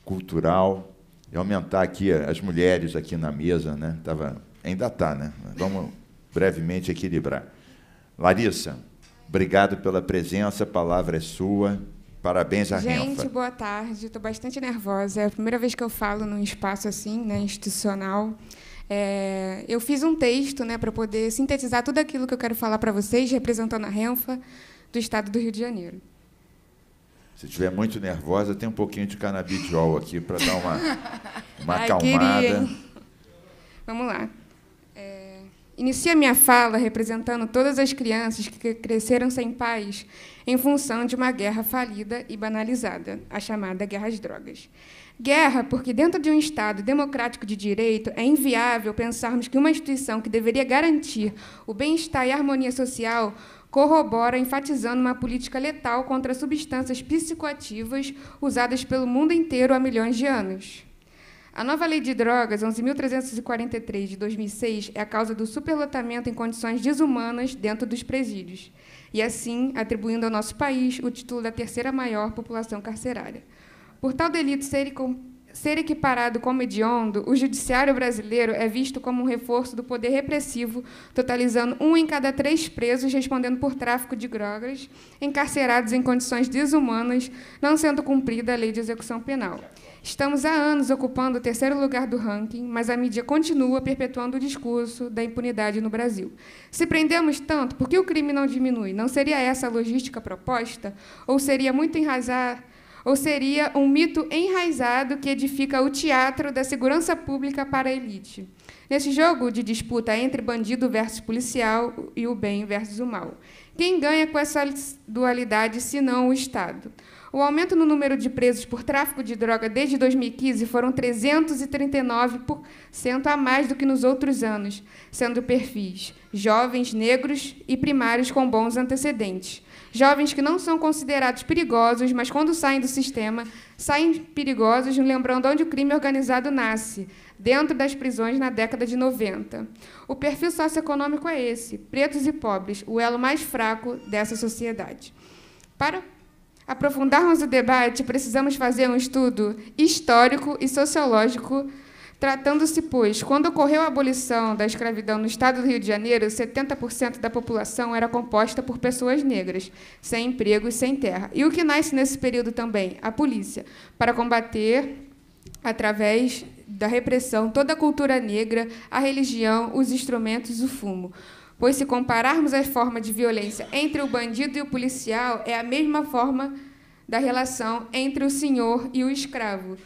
cultural, e aumentar aqui as mulheres aqui na mesa, né? Tava, ainda está, né? Vamos brevemente equilibrar. Larissa, Obrigado pela presença, a palavra é sua. Parabéns à Gente, Renfa. boa tarde. Estou bastante nervosa. É a primeira vez que eu falo num espaço assim, né, institucional. É, eu fiz um texto né, para poder sintetizar tudo aquilo que eu quero falar para vocês, representando a Renfa do estado do Rio de Janeiro. Se estiver muito nervosa, tem um pouquinho de canabidiol aqui para dar uma, uma Ai, acalmada. Queria, Vamos lá. Inicia minha fala representando todas as crianças que cresceram sem pais em função de uma guerra falida e banalizada, a chamada guerra às drogas. Guerra, porque dentro de um Estado democrático de direito é inviável pensarmos que uma instituição que deveria garantir o bem-estar e a harmonia social corrobora enfatizando uma política letal contra substâncias psicoativas usadas pelo mundo inteiro há milhões de anos. A nova lei de drogas, 11.343 de 2006, é a causa do superlotamento em condições desumanas dentro dos presídios, e assim atribuindo ao nosso país o título da terceira maior população carcerária. Por tal delito ser, ser equiparado como hediondo, o judiciário brasileiro é visto como um reforço do poder repressivo, totalizando um em cada três presos respondendo por tráfico de drogas, encarcerados em condições desumanas, não sendo cumprida a lei de execução penal. Estamos há anos ocupando o terceiro lugar do ranking, mas a mídia continua perpetuando o discurso da impunidade no Brasil. Se prendemos tanto, por que o crime não diminui? Não seria essa a logística proposta? Ou seria muito enraizado, ou seria um mito enraizado que edifica o teatro da segurança pública para a elite. Nesse jogo de disputa entre bandido versus policial e o bem versus o mal, quem ganha com essa dualidade senão o Estado? O aumento no número de presos por tráfico de droga desde 2015 foram 339% a mais do que nos outros anos, sendo perfis jovens, negros e primários com bons antecedentes. Jovens que não são considerados perigosos, mas quando saem do sistema, saem perigosos, lembrando onde o crime organizado nasce, dentro das prisões na década de 90. O perfil socioeconômico é esse: pretos e pobres, o elo mais fraco dessa sociedade. Para aprofundarmos o debate, precisamos fazer um estudo histórico e sociológico, tratando-se, pois, quando ocorreu a abolição da escravidão no estado do Rio de Janeiro, 70% da população era composta por pessoas negras, sem emprego e sem terra. E o que nasce nesse período também? A polícia, para combater através da repressão toda a cultura negra, a religião, os instrumentos, o fumo pois se compararmos a forma de violência entre o bandido e o policial, é a mesma forma da relação entre o senhor e o escravo.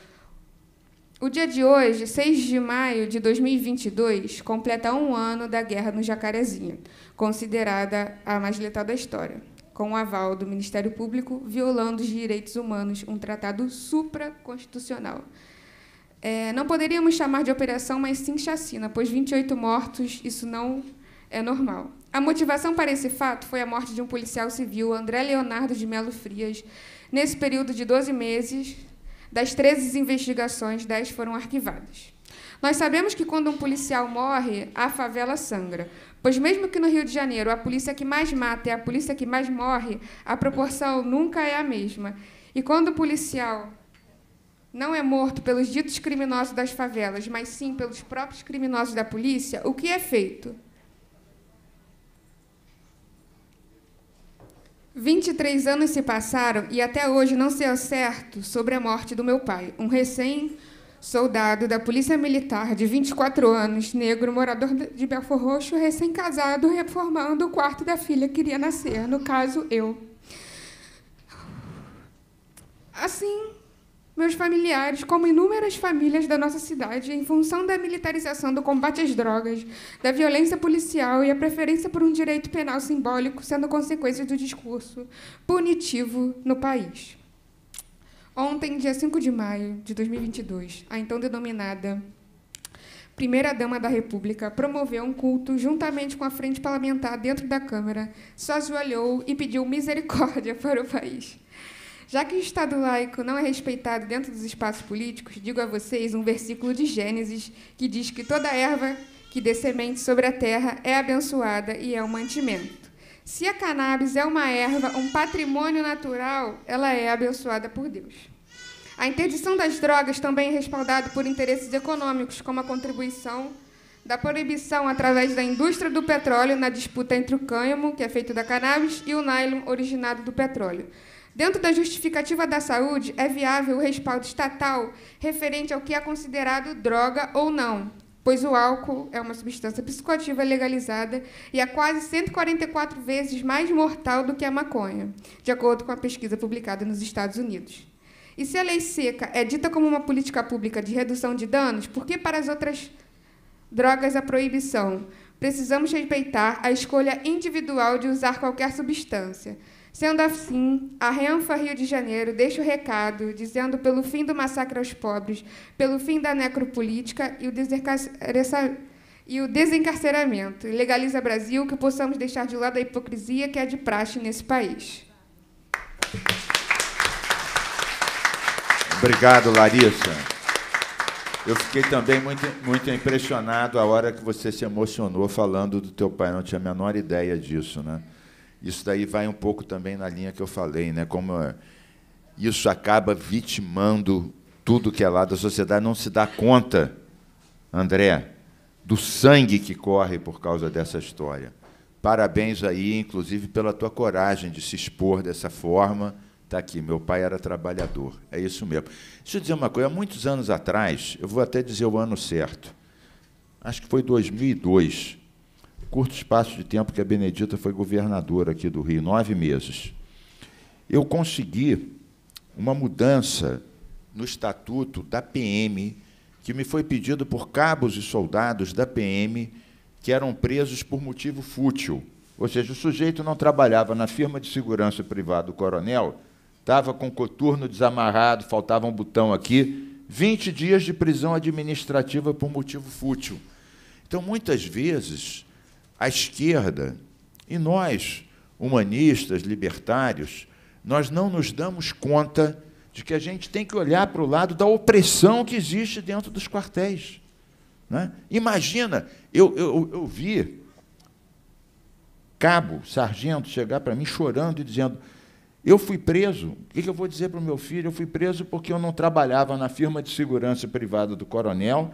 O dia de hoje, 6 de maio de 2022, completa um ano da guerra no Jacarezinho, considerada a mais letal da história, com o aval do Ministério Público violando os direitos humanos, um tratado supraconstitucional. É, não poderíamos chamar de operação, mas sim chacina, pois 28 mortos, isso não é normal. A motivação para esse fato foi a morte de um policial civil, André Leonardo de Melo Frias. Nesse período de 12 meses, das 13 investigações, 10 foram arquivadas. Nós sabemos que quando um policial morre, a favela sangra. Pois, mesmo que no Rio de Janeiro a polícia que mais mata é a polícia que mais morre, a proporção nunca é a mesma. E quando o policial não é morto pelos ditos criminosos das favelas, mas sim pelos próprios criminosos da polícia, o que é feito? 23 anos se passaram e até hoje não sei ao certo sobre a morte do meu pai, um recém-soldado da Polícia Militar de 24 anos, negro, morador de Belfor Roxo, recém-casado, reformando o quarto da filha que iria nascer, no caso eu. Assim, meus familiares, como inúmeras famílias da nossa cidade, em função da militarização do combate às drogas, da violência policial e a preferência por um direito penal simbólico sendo consequência do discurso punitivo no país. Ontem, dia 5 de maio de 2022, a então denominada primeira dama da República, promoveu um culto juntamente com a frente parlamentar dentro da Câmara, se ajoelhou e pediu misericórdia para o país. Já que o Estado laico não é respeitado dentro dos espaços políticos, digo a vocês um versículo de Gênesis que diz que toda erva que dê semente sobre a terra é abençoada e é um mantimento. Se a cannabis é uma erva, um patrimônio natural, ela é abençoada por Deus. A interdição das drogas também é respaldada por interesses econômicos, como a contribuição da proibição através da indústria do petróleo na disputa entre o cânhamo, que é feito da cannabis, e o nylon, originado do petróleo. Dentro da justificativa da saúde, é viável o respaldo estatal referente ao que é considerado droga ou não, pois o álcool é uma substância psicoativa legalizada e é quase 144 vezes mais mortal do que a maconha, de acordo com a pesquisa publicada nos Estados Unidos. E se a lei seca é dita como uma política pública de redução de danos, por que para as outras drogas a proibição? Precisamos respeitar a escolha individual de usar qualquer substância. Sendo assim, a Renfa Rio de Janeiro deixa o recado dizendo pelo fim do massacre aos pobres, pelo fim da necropolítica e o, e o desencarceramento. Legaliza Brasil que possamos deixar de lado a hipocrisia que é de praxe nesse país. Obrigado, Larissa. Eu fiquei também muito, muito impressionado a hora que você se emocionou falando do teu pai. não tinha a menor ideia disso, né? Isso daí vai um pouco também na linha que eu falei, né? Como eh, isso acaba vitimando tudo que é lá da sociedade, não se dá conta, André, do sangue que corre por causa dessa história. Parabéns aí, inclusive, pela tua coragem de se expor dessa forma. Está aqui, meu pai era trabalhador. É isso mesmo. Deixa eu dizer uma coisa, há muitos anos atrás, eu vou até dizer o ano certo, acho que foi 2002, curto espaço de tempo que a Benedita foi governadora aqui do Rio, nove meses, eu consegui uma mudança no estatuto da PM, que me foi pedido por cabos e soldados da PM que eram presos por motivo fútil. Ou seja, o sujeito não trabalhava na firma de segurança privada do coronel, estava com o coturno desamarrado, faltava um botão aqui, 20 dias de prisão administrativa por motivo fútil. Então, muitas vezes, a esquerda e nós, humanistas, libertários, nós não nos damos conta de que a gente tem que olhar para o lado da opressão que existe dentro dos quartéis. Né? Imagina, eu, eu, eu vi cabo, sargento, chegar para mim chorando e dizendo: Eu fui preso, o que eu vou dizer para o meu filho? Eu fui preso porque eu não trabalhava na firma de segurança privada do coronel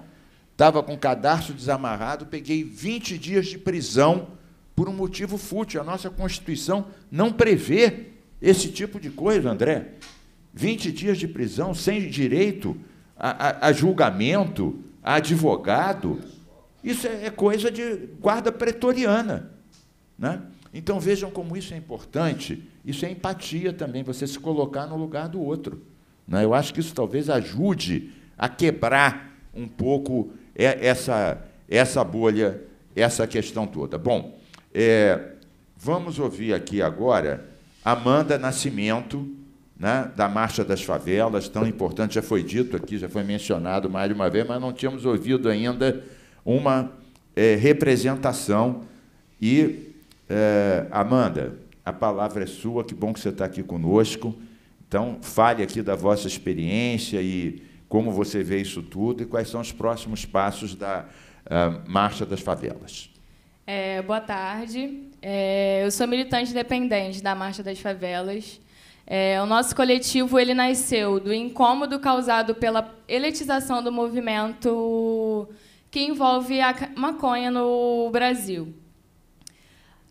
Estava com o cadarço desamarrado, peguei 20 dias de prisão por um motivo fútil. A nossa Constituição não prevê esse tipo de coisa, André. 20 dias de prisão sem direito a, a, a julgamento, a advogado. Isso é, é coisa de guarda pretoriana. Né? Então vejam como isso é importante. Isso é empatia também, você se colocar no lugar do outro. Né? Eu acho que isso talvez ajude a quebrar um pouco é essa, essa bolha, essa questão toda. Bom, é, vamos ouvir aqui agora Amanda Nascimento, né, da Marcha das Favelas, tão importante, já foi dito aqui, já foi mencionado mais de uma vez, mas não tínhamos ouvido ainda uma é, representação. E, é, Amanda, a palavra é sua, que bom que você está aqui conosco. Então, fale aqui da vossa experiência e como você vê isso tudo e quais são os próximos passos da ah, Marcha das Favelas. É, boa tarde. É, eu sou militante independente da Marcha das Favelas. É, o nosso coletivo ele nasceu do incômodo causado pela elitização do movimento que envolve a maconha no Brasil.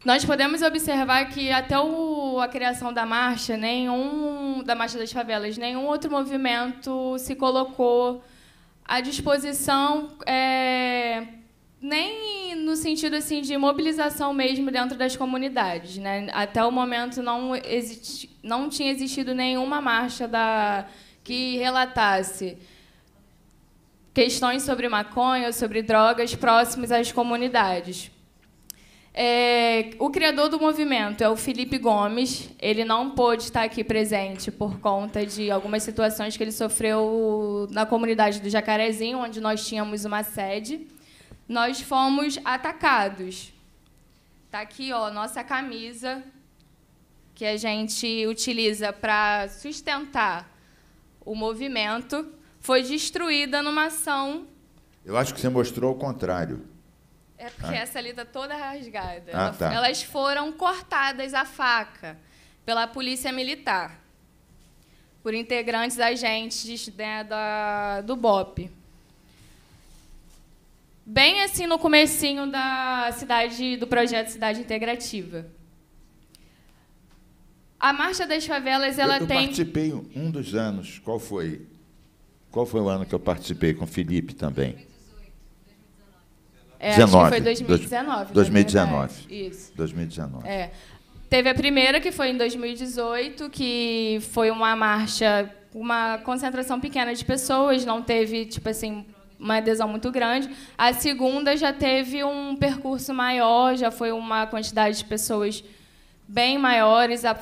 Nós podemos observar que até o, a criação da marcha, nenhum da marcha das favelas, nenhum outro movimento se colocou à disposição, é, nem no sentido assim de mobilização mesmo dentro das comunidades, né? Até o momento não existe, não tinha existido nenhuma marcha da que relatasse questões sobre maconha, sobre drogas próximas às comunidades. É, o criador do movimento é o Felipe Gomes. Ele não pôde estar aqui presente por conta de algumas situações que ele sofreu na comunidade do Jacarezinho, onde nós tínhamos uma sede. Nós fomos atacados. Está aqui, ó, nossa camisa que a gente utiliza para sustentar o movimento foi destruída numa ação. Eu acho que você mostrou o contrário. É porque ah. essa ali tá toda rasgada. Ah, Ela, tá. Elas foram cortadas à faca pela polícia militar, por integrantes agentes né, da, do BOP. Bem assim no comecinho da cidade do projeto Cidade Integrativa. A Marcha das Favelas, ela eu, eu tem. Eu participei um dos anos. Qual foi? Qual foi o ano que eu participei com o Felipe também? É, foi 2019. 2019. Né, Isso. 2019. É. Teve a primeira, que foi em 2018, que foi uma marcha, uma concentração pequena de pessoas, não teve, tipo assim, uma adesão muito grande. A segunda já teve um percurso maior, já foi uma quantidade de pessoas bem maiores. A,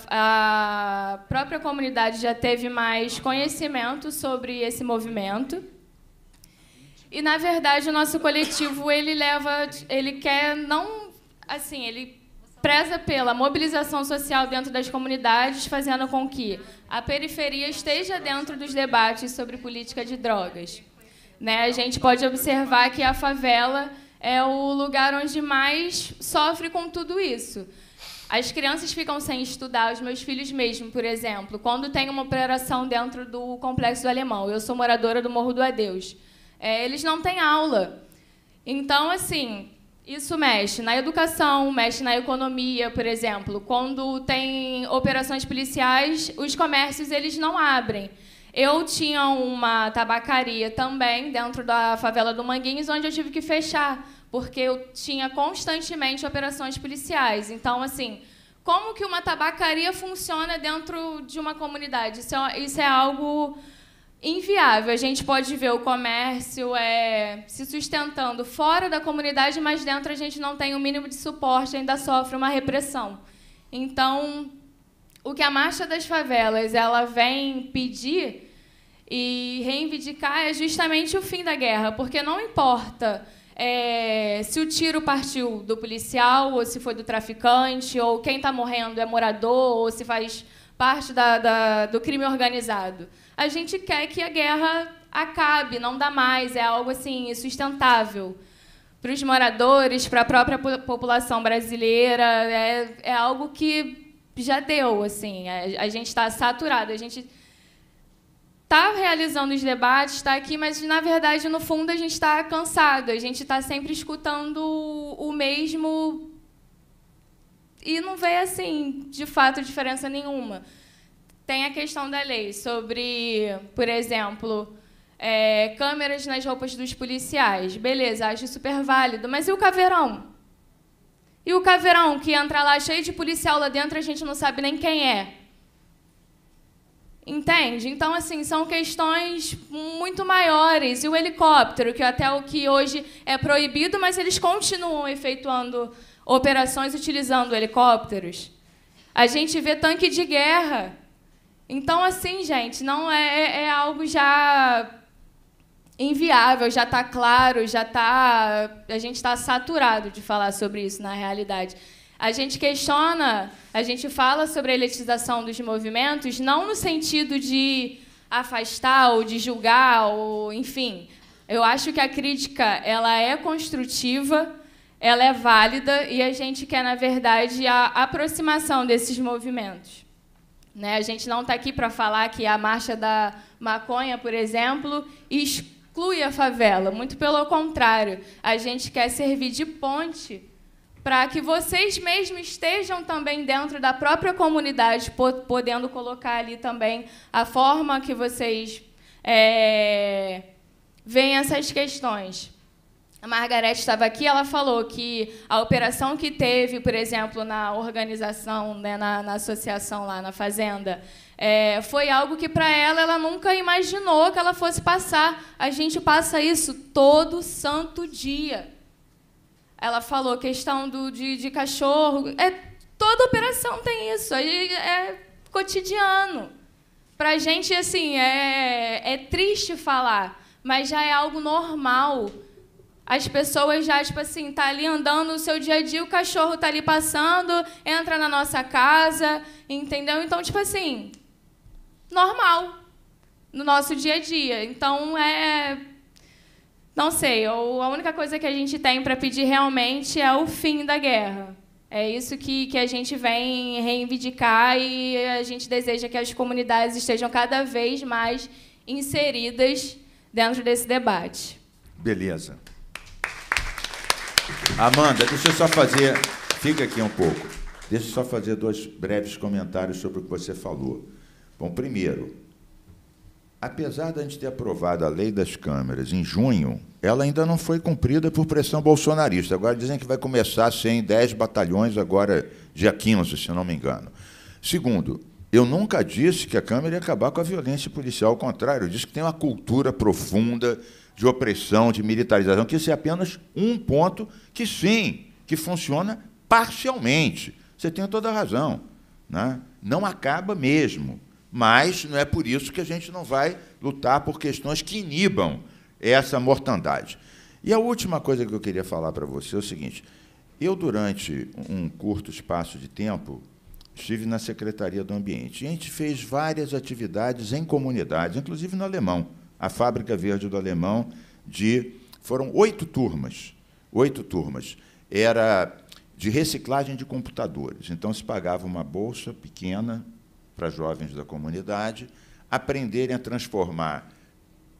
a própria comunidade já teve mais conhecimento sobre esse movimento. E na verdade o nosso coletivo ele leva, ele quer não assim, ele preza pela mobilização social dentro das comunidades, fazendo com que a periferia esteja dentro dos debates sobre política de drogas. Né? A gente pode observar que a favela é o lugar onde mais sofre com tudo isso. As crianças ficam sem estudar, os meus filhos mesmo, por exemplo, quando tem uma operação dentro do complexo do Alemão. Eu sou moradora do Morro do Adeus é, eles não têm aula. Então, assim, isso mexe na educação, mexe na economia, por exemplo. Quando tem operações policiais, os comércios eles não abrem. Eu tinha uma tabacaria também dentro da favela do Manguinhos, onde eu tive que fechar, porque eu tinha constantemente operações policiais. Então, assim, como que uma tabacaria funciona dentro de uma comunidade? Isso é, isso é algo inviável. A gente pode ver o comércio é, se sustentando fora da comunidade, mas dentro a gente não tem o mínimo de suporte, ainda sofre uma repressão. Então, o que a Marcha das Favelas ela vem pedir e reivindicar é justamente o fim da guerra, porque não importa é, se o tiro partiu do policial, ou se foi do traficante, ou quem está morrendo é morador, ou se faz parte da, da, do crime organizado a gente quer que a guerra acabe, não dá mais, é algo assim sustentável para os moradores, para a própria população brasileira, é, é algo que já deu, assim, a, a gente está saturado, a gente está realizando os debates, está aqui, mas na verdade no fundo a gente está cansado, a gente está sempre escutando o mesmo e não vê assim, de fato, diferença nenhuma tem a questão da lei sobre, por exemplo, é, câmeras nas roupas dos policiais. Beleza, acho super válido. Mas e o caveirão? E o caveirão que entra lá cheio de policial lá dentro, a gente não sabe nem quem é. Entende? Então, assim, são questões muito maiores. E o helicóptero, que é até o que hoje é proibido, mas eles continuam efetuando operações utilizando helicópteros. A gente vê tanque de guerra então, assim, gente, não é, é, é algo já inviável, já está claro, já está. A gente está saturado de falar sobre isso na realidade. A gente questiona, a gente fala sobre a elitização dos movimentos, não no sentido de afastar ou de julgar, ou enfim. Eu acho que a crítica ela é construtiva, ela é válida e a gente quer, na verdade, a aproximação desses movimentos. Né? A gente não está aqui para falar que a marcha da maconha, por exemplo, exclui a favela. Muito pelo contrário, a gente quer servir de ponte para que vocês mesmos estejam também dentro da própria comunidade, podendo colocar ali também a forma que vocês é, veem essas questões a Margarete estava aqui, ela falou que a operação que teve, por exemplo, na organização, né, na, na, associação lá na Fazenda, é, foi algo que para ela ela nunca imaginou que ela fosse passar. A gente passa isso todo santo dia. Ela falou questão do, de, de cachorro. É, toda operação tem isso. É, é cotidiano. Para a gente, assim, é, é triste falar, mas já é algo normal as pessoas já, tipo assim, tá ali andando no seu dia a dia, o cachorro tá ali passando, entra na nossa casa, entendeu? Então, tipo assim, normal no nosso dia a dia. Então, é não sei, a única coisa que a gente tem para pedir realmente é o fim da guerra. É isso que, que a gente vem reivindicar e a gente deseja que as comunidades estejam cada vez mais inseridas dentro desse debate. Beleza. Amanda, deixa eu só fazer. Fica aqui um pouco. Deixa eu só fazer dois breves comentários sobre o que você falou. Bom, primeiro, apesar da gente ter aprovado a lei das câmeras em junho, ela ainda não foi cumprida por pressão bolsonarista. Agora dizem que vai começar sem 10 batalhões, agora dia 15, se não me engano. Segundo, eu nunca disse que a Câmara ia acabar com a violência policial, ao contrário, eu disse que tem uma cultura profunda de opressão, de militarização, que isso é apenas um ponto que sim, que funciona parcialmente. Você tem toda a razão. Né? Não acaba mesmo. Mas não é por isso que a gente não vai lutar por questões que inibam essa mortandade. E a última coisa que eu queria falar para você é o seguinte: eu, durante um curto espaço de tempo, estive na Secretaria do Ambiente. E a gente fez várias atividades em comunidades, inclusive no Alemão a Fábrica Verde do Alemão de foram oito turmas, oito turmas. Era de reciclagem de computadores. Então se pagava uma bolsa pequena para jovens da comunidade aprenderem a transformar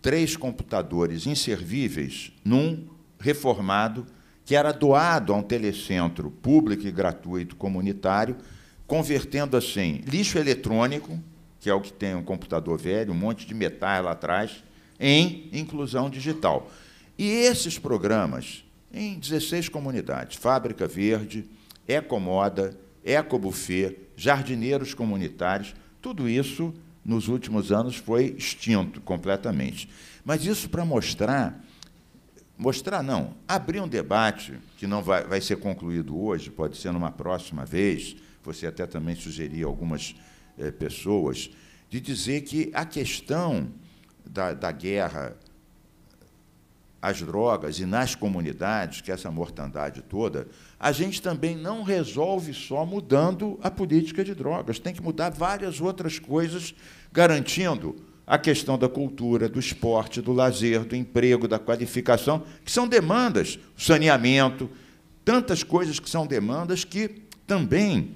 três computadores inservíveis num reformado que era doado a um telecentro público e gratuito comunitário, convertendo assim lixo eletrônico, que é o que tem um computador velho, um monte de metal lá atrás, em inclusão digital. E esses programas, em 16 comunidades, Fábrica Verde, Ecomoda, Ecobuffet, Jardineiros Comunitários, tudo isso nos últimos anos foi extinto completamente. Mas isso para mostrar, mostrar não, abrir um debate que não vai, vai ser concluído hoje, pode ser numa próxima vez, você até também sugeria algumas eh, pessoas, de dizer que a questão da, da guerra às drogas e nas comunidades, que é essa mortandade toda, a gente também não resolve só mudando a política de drogas. Tem que mudar várias outras coisas, garantindo a questão da cultura, do esporte, do lazer, do emprego, da qualificação, que são demandas, saneamento, tantas coisas que são demandas que também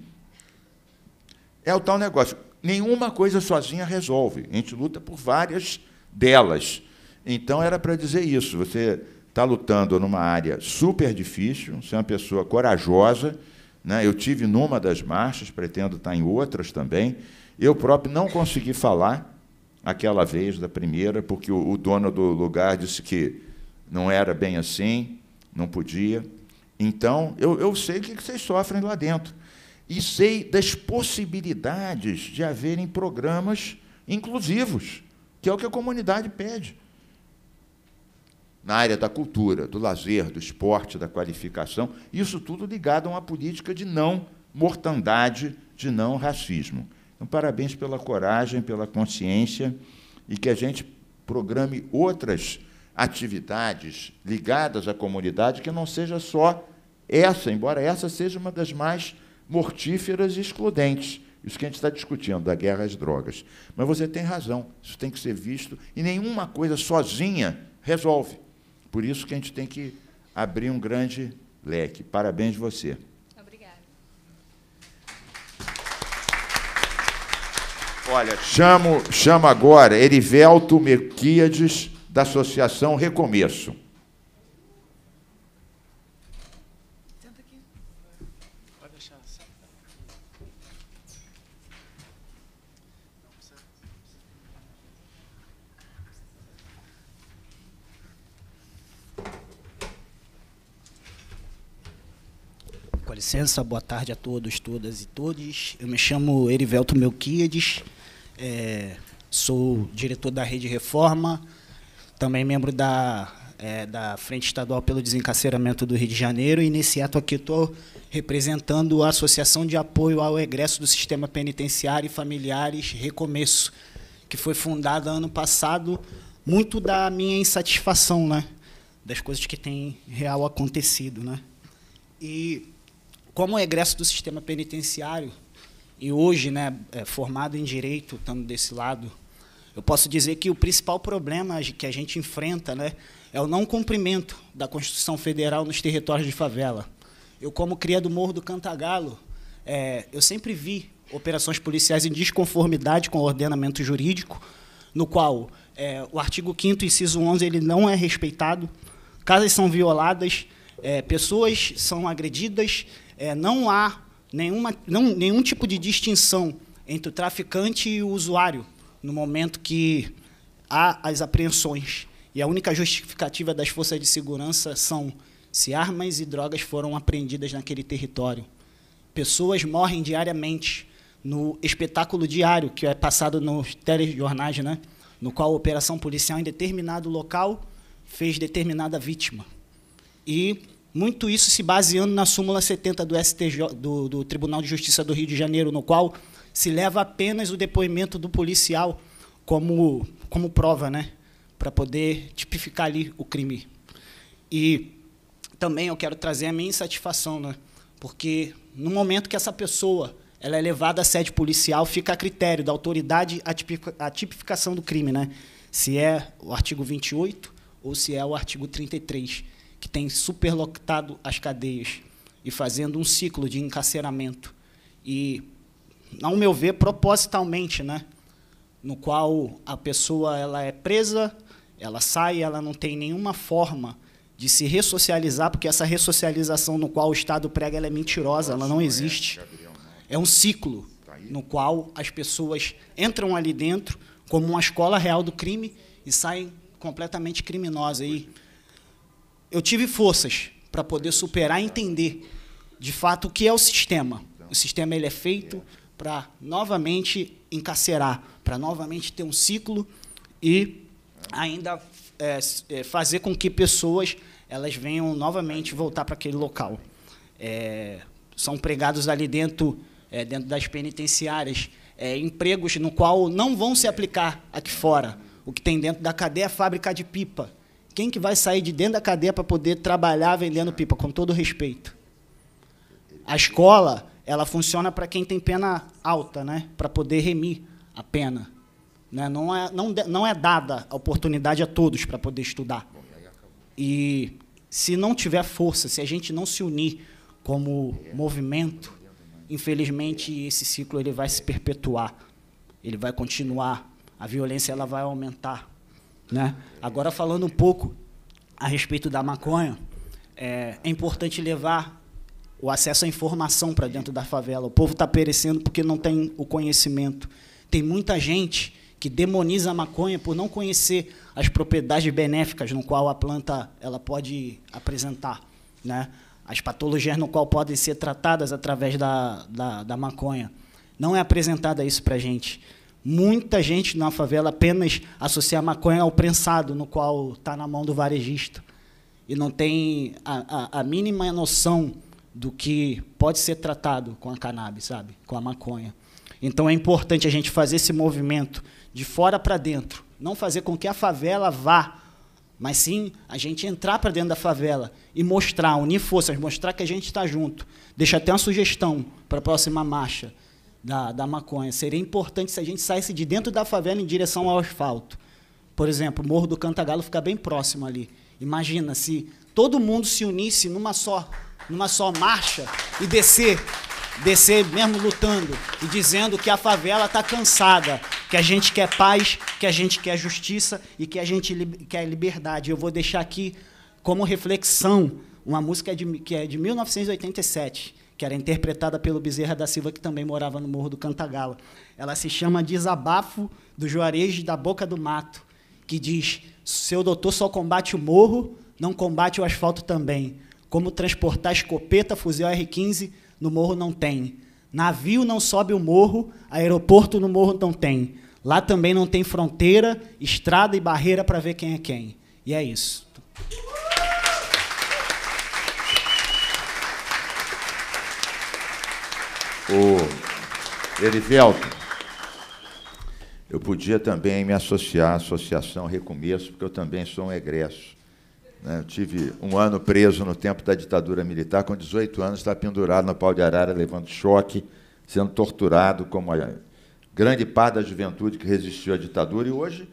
é o tal negócio. Nenhuma coisa sozinha resolve. A gente luta por várias delas. Então era para dizer isso. Você está lutando numa área super difícil, você é uma pessoa corajosa. Né? Eu tive numa das marchas, pretendo estar tá em outras também. Eu próprio não consegui falar aquela vez da primeira, porque o, o dono do lugar disse que não era bem assim, não podia. Então, eu, eu sei o que vocês sofrem lá dentro. E sei das possibilidades de haverem programas inclusivos que é o que a comunidade pede. Na área da cultura, do lazer, do esporte, da qualificação, isso tudo ligado a uma política de não mortandade, de não racismo. Então, parabéns pela coragem, pela consciência e que a gente programe outras atividades ligadas à comunidade que não seja só essa, embora essa seja uma das mais mortíferas e excludentes. Isso que a gente está discutindo, da guerra às drogas. Mas você tem razão, isso tem que ser visto e nenhuma coisa sozinha resolve. Por isso que a gente tem que abrir um grande leque. Parabéns você. Obrigada. Olha, chamo, chamo agora Erivelto Merquiades, da Associação Recomeço. licença, boa tarde a todos, todas e todos. Eu me chamo Erivelto Melquiades, é, sou diretor da Rede Reforma, também membro da, é, da Frente Estadual pelo Desencarceramento do Rio de Janeiro, e nesse ato aqui estou representando a Associação de Apoio ao Egresso do Sistema Penitenciário e Familiares Recomeço, que foi fundada ano passado, muito da minha insatisfação, né? das coisas que têm real acontecido, né? E como egresso do sistema penitenciário, e hoje, né, é formado em direito, estando desse lado, eu posso dizer que o principal problema que a gente enfrenta né, é o não cumprimento da Constituição Federal nos territórios de favela. Eu, como cria do Morro do Cantagalo, é, eu sempre vi operações policiais em desconformidade com o ordenamento jurídico, no qual é, o artigo 5º, inciso 11, ele não é respeitado, casas são violadas, é, pessoas são agredidas, é, não há nenhuma, não, nenhum tipo de distinção entre o traficante e o usuário no momento que há as apreensões. E a única justificativa das forças de segurança são se armas e drogas foram apreendidas naquele território. Pessoas morrem diariamente no espetáculo diário que é passado nos telejornais, né? no qual a operação policial em determinado local fez determinada vítima. E muito isso se baseando na súmula 70 do STJ, do, do Tribunal de Justiça do Rio de Janeiro, no qual se leva apenas o depoimento do policial como, como prova, né? Para poder tipificar ali o crime. E também eu quero trazer a minha insatisfação, né? Porque no momento que essa pessoa ela é levada à sede policial, fica a critério da autoridade a, tipificação do crime, né? Se é o artigo 28 ou se é o artigo 33 que tem superlotado as cadeias e fazendo um ciclo de encarceramento. E, ao meu ver, propositalmente, né? no qual a pessoa ela é presa, ela sai, ela não tem nenhuma forma de se ressocializar, porque essa ressocialização no qual o Estado prega ela é mentirosa, ela não existe. É um ciclo no qual as pessoas entram ali dentro como uma escola real do crime e saem completamente criminosas. E eu tive forças para poder superar e entender de fato o que é o sistema. O sistema ele é feito para novamente encarcerar, para novamente ter um ciclo e ainda é, é, fazer com que pessoas elas venham novamente voltar para aquele local. É, são pregados ali dentro, é, dentro das penitenciárias, é, empregos no qual não vão se aplicar aqui fora. O que tem dentro da cadeia é a fábrica de pipa quem que vai sair de dentro da cadeia para poder trabalhar vendendo pipa? Com todo respeito. A escola, ela funciona para quem tem pena alta, né? Para poder remir a pena. Né? Não, é, não, não é dada a oportunidade a todos para poder estudar. E se não tiver força, se a gente não se unir como movimento, infelizmente esse ciclo ele vai se perpetuar, ele vai continuar, a violência ela vai aumentar. Né? Agora, falando um pouco a respeito da maconha, é, é importante levar o acesso à informação para dentro da favela. O povo está perecendo porque não tem o conhecimento. Tem muita gente que demoniza a maconha por não conhecer as propriedades benéficas no qual a planta ela pode apresentar, né? as patologias no qual podem ser tratadas através da, da, da maconha. Não é apresentada isso para a gente muita gente na favela apenas associa a maconha ao prensado, no qual está na mão do varejista. E não tem a, a, a, mínima noção do que pode ser tratado com a cannabis, sabe? Com a maconha. Então é importante a gente fazer esse movimento de fora para dentro. Não fazer com que a favela vá, mas sim a gente entrar para dentro da favela e mostrar, unir forças, mostrar que a gente está junto. Deixa até uma sugestão para a próxima marcha da, da maconha. Seria importante se a gente saísse de dentro da favela em direção ao asfalto. Por exemplo, o Morro do Cantagalo fica bem próximo ali. Imagina se todo mundo se unisse numa só, numa só marcha e descer, descer mesmo lutando e dizendo que a favela está cansada, que a gente quer paz, que a gente quer justiça e que a gente li quer liberdade. Eu vou deixar aqui como reflexão uma música de, que é de 1987 que era interpretada pelo Bezerra da Silva, que também morava no Morro do Cantagalo. Ela se chama Desabafo do Juarez da Boca do Mato, que diz: seu doutor só combate o morro, não combate o asfalto também. Como transportar escopeta, fuzil R-15, no morro não tem. Navio não sobe o morro, aeroporto no morro não tem. Lá também não tem fronteira, estrada e barreira para ver quem é quem. E é isso. O Erivelto, eu podia também me associar à Associação Recomeço, porque eu também sou um egresso. Né? Eu tive um ano preso no tempo da ditadura militar, com 18 anos, estava pendurado no pau de arara, levando choque, sendo torturado, como a grande parte da juventude que resistiu à ditadura. E hoje,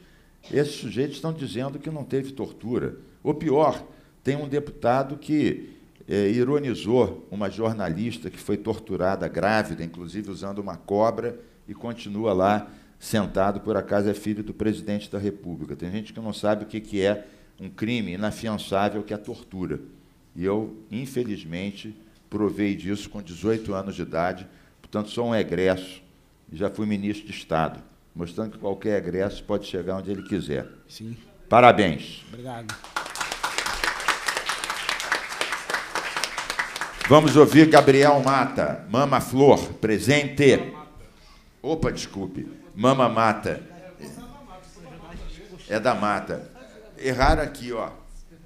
esses sujeitos estão dizendo que não teve tortura. Ou pior, tem um deputado que é, ironizou uma jornalista que foi torturada grávida, inclusive usando uma cobra, e continua lá sentado, por acaso é filho do presidente da República. Tem gente que não sabe o que, que é um crime inafiançável que é tortura. E eu, infelizmente, provei disso com 18 anos de idade, portanto, sou um egresso e já fui ministro de Estado, mostrando que qualquer egresso pode chegar onde ele quiser. Sim. Parabéns. Obrigado. Vamos ouvir Gabriel Mata, Mama Flor, presente. Opa, desculpe. Mama Mata. É da Mata. Erraram aqui, ó.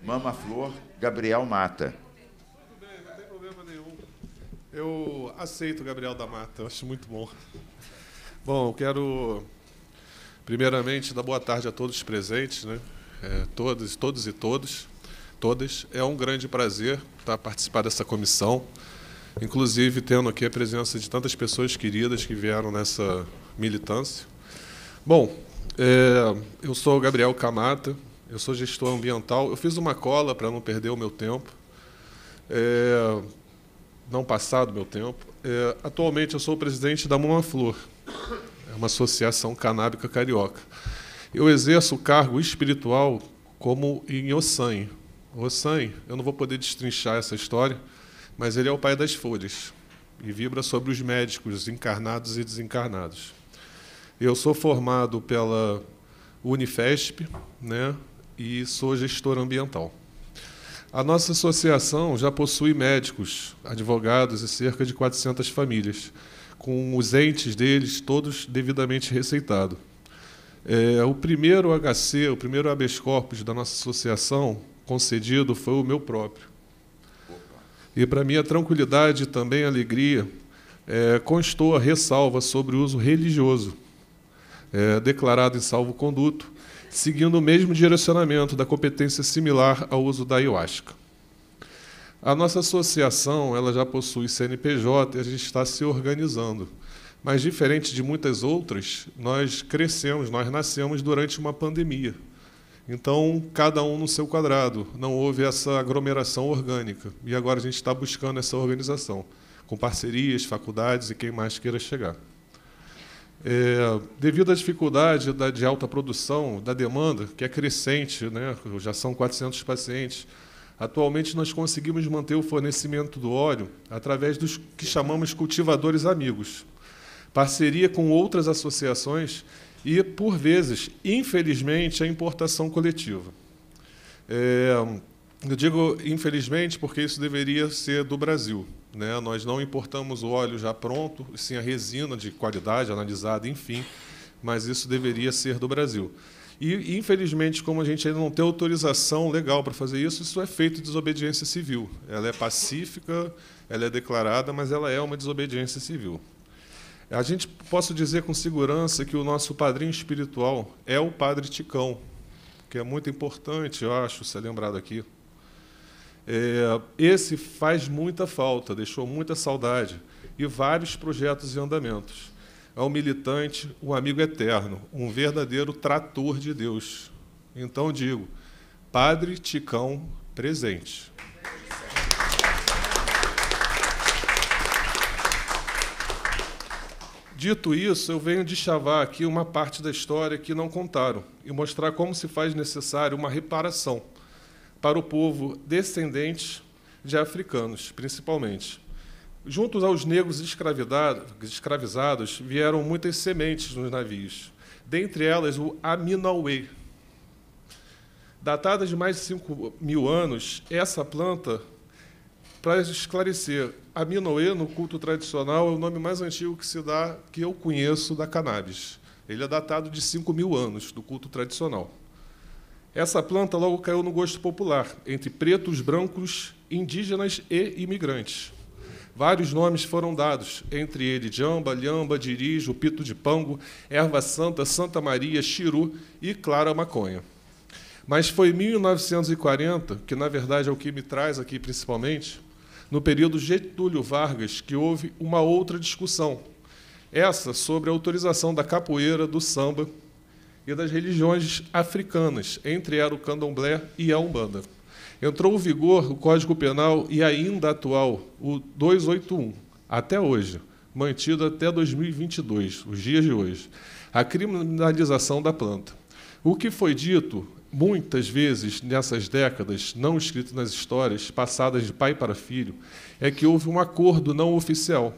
Mama Flor, Gabriel Mata. Tudo bem, não tem problema nenhum. Eu aceito o Gabriel da Mata, eu acho muito bom. Bom, eu quero primeiramente dar boa tarde a todos presentes, né? É, todos, todos e todos, todas. É um grande prazer Tá, participar dessa comissão, inclusive tendo aqui a presença de tantas pessoas queridas que vieram nessa militância. Bom, é, eu sou o Gabriel Camata, eu sou gestor ambiental. Eu fiz uma cola para não perder o meu tempo, é, não passar do meu tempo. É, atualmente eu sou o presidente da Muma Flor, é uma associação canábica carioca. Eu exerço o cargo espiritual como Inhosan, Rossan, eu não vou poder destrinchar essa história, mas ele é o pai das folhas e vibra sobre os médicos encarnados e desencarnados. Eu sou formado pela Unifesp, né, e sou gestor ambiental. A nossa associação já possui médicos, advogados e cerca de 400 famílias, com os entes deles todos devidamente receitados. É, o primeiro HC, o primeiro habeas corpus da nossa associação concedido foi o meu próprio. E para mim a tranquilidade também alegria é, constou a ressalva sobre o uso religioso, é, declarado em salvo conduto, seguindo o mesmo direcionamento da competência similar ao uso da ayahuasca. A nossa associação ela já possui CNPJ e a gente está se organizando. Mas, diferente de muitas outras, nós crescemos, nós nascemos durante uma pandemia. Então, cada um no seu quadrado, não houve essa aglomeração orgânica. E agora a gente está buscando essa organização, com parcerias, faculdades e quem mais queira chegar. É, devido à dificuldade da, de alta produção, da demanda, que é crescente, né? já são 400 pacientes, atualmente nós conseguimos manter o fornecimento do óleo através dos que chamamos cultivadores amigos. Parceria com outras associações e, por vezes, infelizmente, a importação coletiva. É, eu digo infelizmente porque isso deveria ser do Brasil. Né? Nós não importamos o óleo já pronto, sim a resina de qualidade analisada, enfim, mas isso deveria ser do Brasil. E, infelizmente, como a gente ainda não tem autorização legal para fazer isso, isso é feito de desobediência civil. Ela é pacífica, ela é declarada, mas ela é uma desobediência civil. A gente posso dizer com segurança que o nosso padrinho espiritual é o Padre Ticão, que é muito importante, eu acho, ser lembrado aqui. É, esse faz muita falta, deixou muita saudade e vários projetos em andamentos. É um militante, um amigo eterno, um verdadeiro trator de Deus. Então digo, Padre Ticão presente. Dito isso, eu venho de deschavar aqui uma parte da história que não contaram e mostrar como se faz necessário uma reparação para o povo descendente de africanos, principalmente. Juntos aos negros escravizados vieram muitas sementes nos navios, dentre elas o Aminauê. Datada de mais de 5 mil anos, essa planta para esclarecer, a Minoê, no culto tradicional, é o nome mais antigo que se dá, que eu conheço, da cannabis. Ele é datado de 5 mil anos, do culto tradicional. Essa planta logo caiu no gosto popular, entre pretos, brancos, indígenas e imigrantes. Vários nomes foram dados, entre eles jamba, lhamba, dirijo, pito de pango, erva santa, santa maria, chiru e clara maconha. Mas foi 1940, que na verdade é o que me traz aqui principalmente, no período Getúlio Vargas, que houve uma outra discussão, essa sobre a autorização da capoeira, do samba e das religiões africanas, entre era o candomblé e a umbanda. Entrou em vigor o Código Penal e ainda atual, o 281, até hoje, mantido até 2022, os dias de hoje, a criminalização da planta. O que foi dito muitas vezes nessas décadas, não escrito nas histórias, passadas de pai para filho, é que houve um acordo não oficial.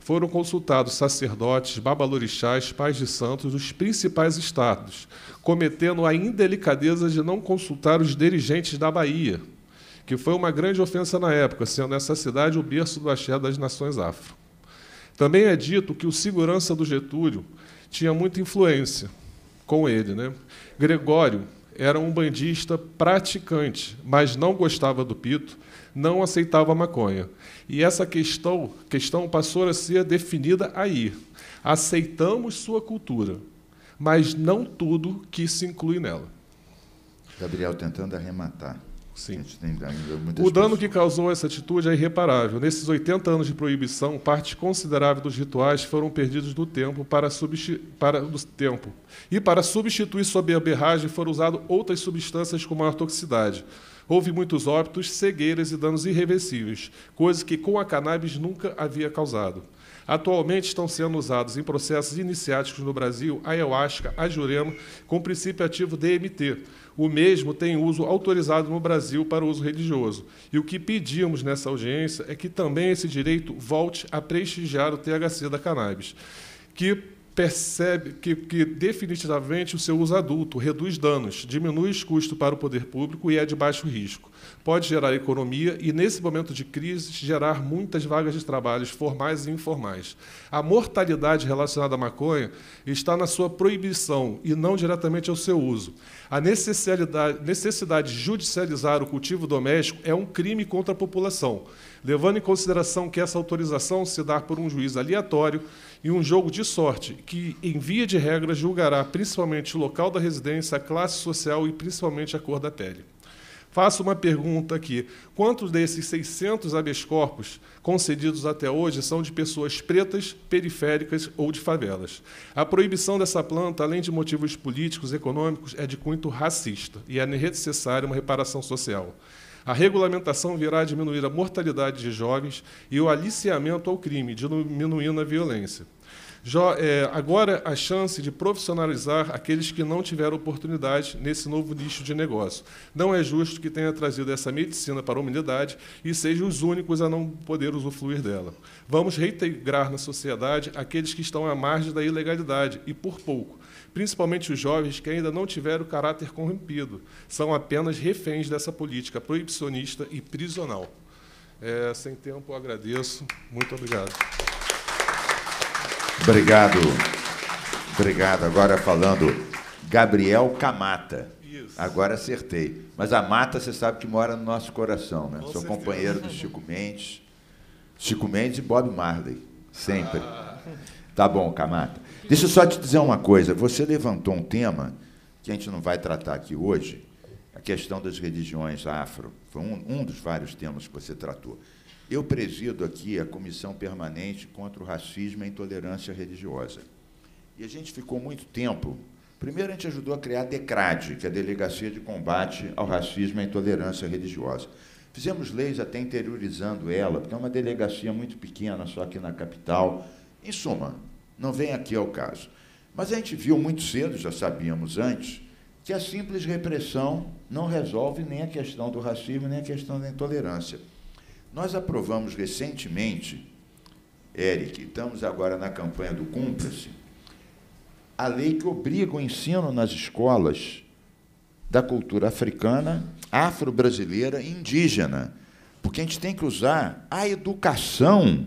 Foram consultados sacerdotes, babalorixás, pais de santos dos principais estados, cometendo a indelicadeza de não consultar os dirigentes da Bahia, que foi uma grande ofensa na época, sendo essa cidade o berço do axé das nações afro. Também é dito que o segurança do Getúlio tinha muita influência com ele. Né? Gregório, era um bandista praticante, mas não gostava do pito, não aceitava maconha. E essa questão, questão passou a ser definida aí. Aceitamos sua cultura, mas não tudo que se inclui nela. Gabriel tentando arrematar. Sim. o dano pessoas. que causou essa atitude é irreparável. Nesses 80 anos de proibição, parte considerável dos rituais foram perdidos do tempo para, para do tempo. E para substituir sob a berragem foram usadas outras substâncias com maior toxicidade. Houve muitos óbitos, cegueiras e danos irreversíveis, coisas que com a cannabis nunca havia causado. Atualmente estão sendo usados em processos iniciáticos no Brasil a ayahuasca, a jurema, com princípio ativo DMT. O mesmo tem uso autorizado no Brasil para uso religioso. E o que pedimos nessa audiência é que também esse direito volte a prestigiar o THC da cannabis, que percebe que, que, definitivamente o seu uso adulto reduz danos, diminui o custo para o poder público e é de baixo risco pode gerar economia e, nesse momento de crise, gerar muitas vagas de trabalhos formais e informais. A mortalidade relacionada à maconha está na sua proibição e não diretamente ao seu uso. A necessidade, necessidade de judicializar o cultivo doméstico é um crime contra a população, levando em consideração que essa autorização se dá por um juiz aleatório e um jogo de sorte, que, em via de regra, julgará principalmente o local da residência, a classe social e principalmente a cor da pele. Faço uma pergunta aqui. Quantos desses 600 habeas corpus concedidos até hoje são de pessoas pretas, periféricas ou de favelas? A proibição dessa planta, além de motivos políticos e econômicos, é de cunho racista e é necessária uma reparação social. A regulamentação virá a diminuir a mortalidade de jovens e o aliciamento ao crime, diminuindo a violência. Jó, é, agora a chance de profissionalizar aqueles que não tiveram oportunidade nesse novo nicho de negócio. Não é justo que tenha trazido essa medicina para a humanidade e sejam os únicos a não poder usufruir dela. Vamos reintegrar na sociedade aqueles que estão à margem da ilegalidade, e por pouco principalmente os jovens que ainda não tiveram caráter corrompido, são apenas reféns dessa política proibicionista e prisional. É, sem tempo, agradeço. Muito obrigado. Obrigado. Obrigado. Agora falando, Gabriel Camata. Isso. Agora acertei. Mas a mata, você sabe que mora no nosso coração, né? Com Sou certeza. companheiro do Chico Mendes. Chico Mendes e Bob Marley. Sempre. Ah. Tá bom, Camata. Deixa eu só te dizer uma coisa. Você levantou um tema que a gente não vai tratar aqui hoje, a questão das religiões afro. Foi um, um dos vários temas que você tratou. Eu presido aqui a Comissão Permanente contra o Racismo e a Intolerância Religiosa. E a gente ficou muito tempo. Primeiro, a gente ajudou a criar a DECRAD, que é a Delegacia de Combate ao Racismo e à Intolerância Religiosa. Fizemos leis até interiorizando ela, porque é uma delegacia muito pequena, só aqui na capital. Em suma, não vem aqui ao caso. Mas a gente viu muito cedo, já sabíamos antes, que a simples repressão não resolve nem a questão do racismo, nem a questão da intolerância. Nós aprovamos recentemente, Eric, estamos agora na campanha do Cúmplice, a lei que obriga o ensino nas escolas da cultura africana, afro-brasileira e indígena. Porque a gente tem que usar a educação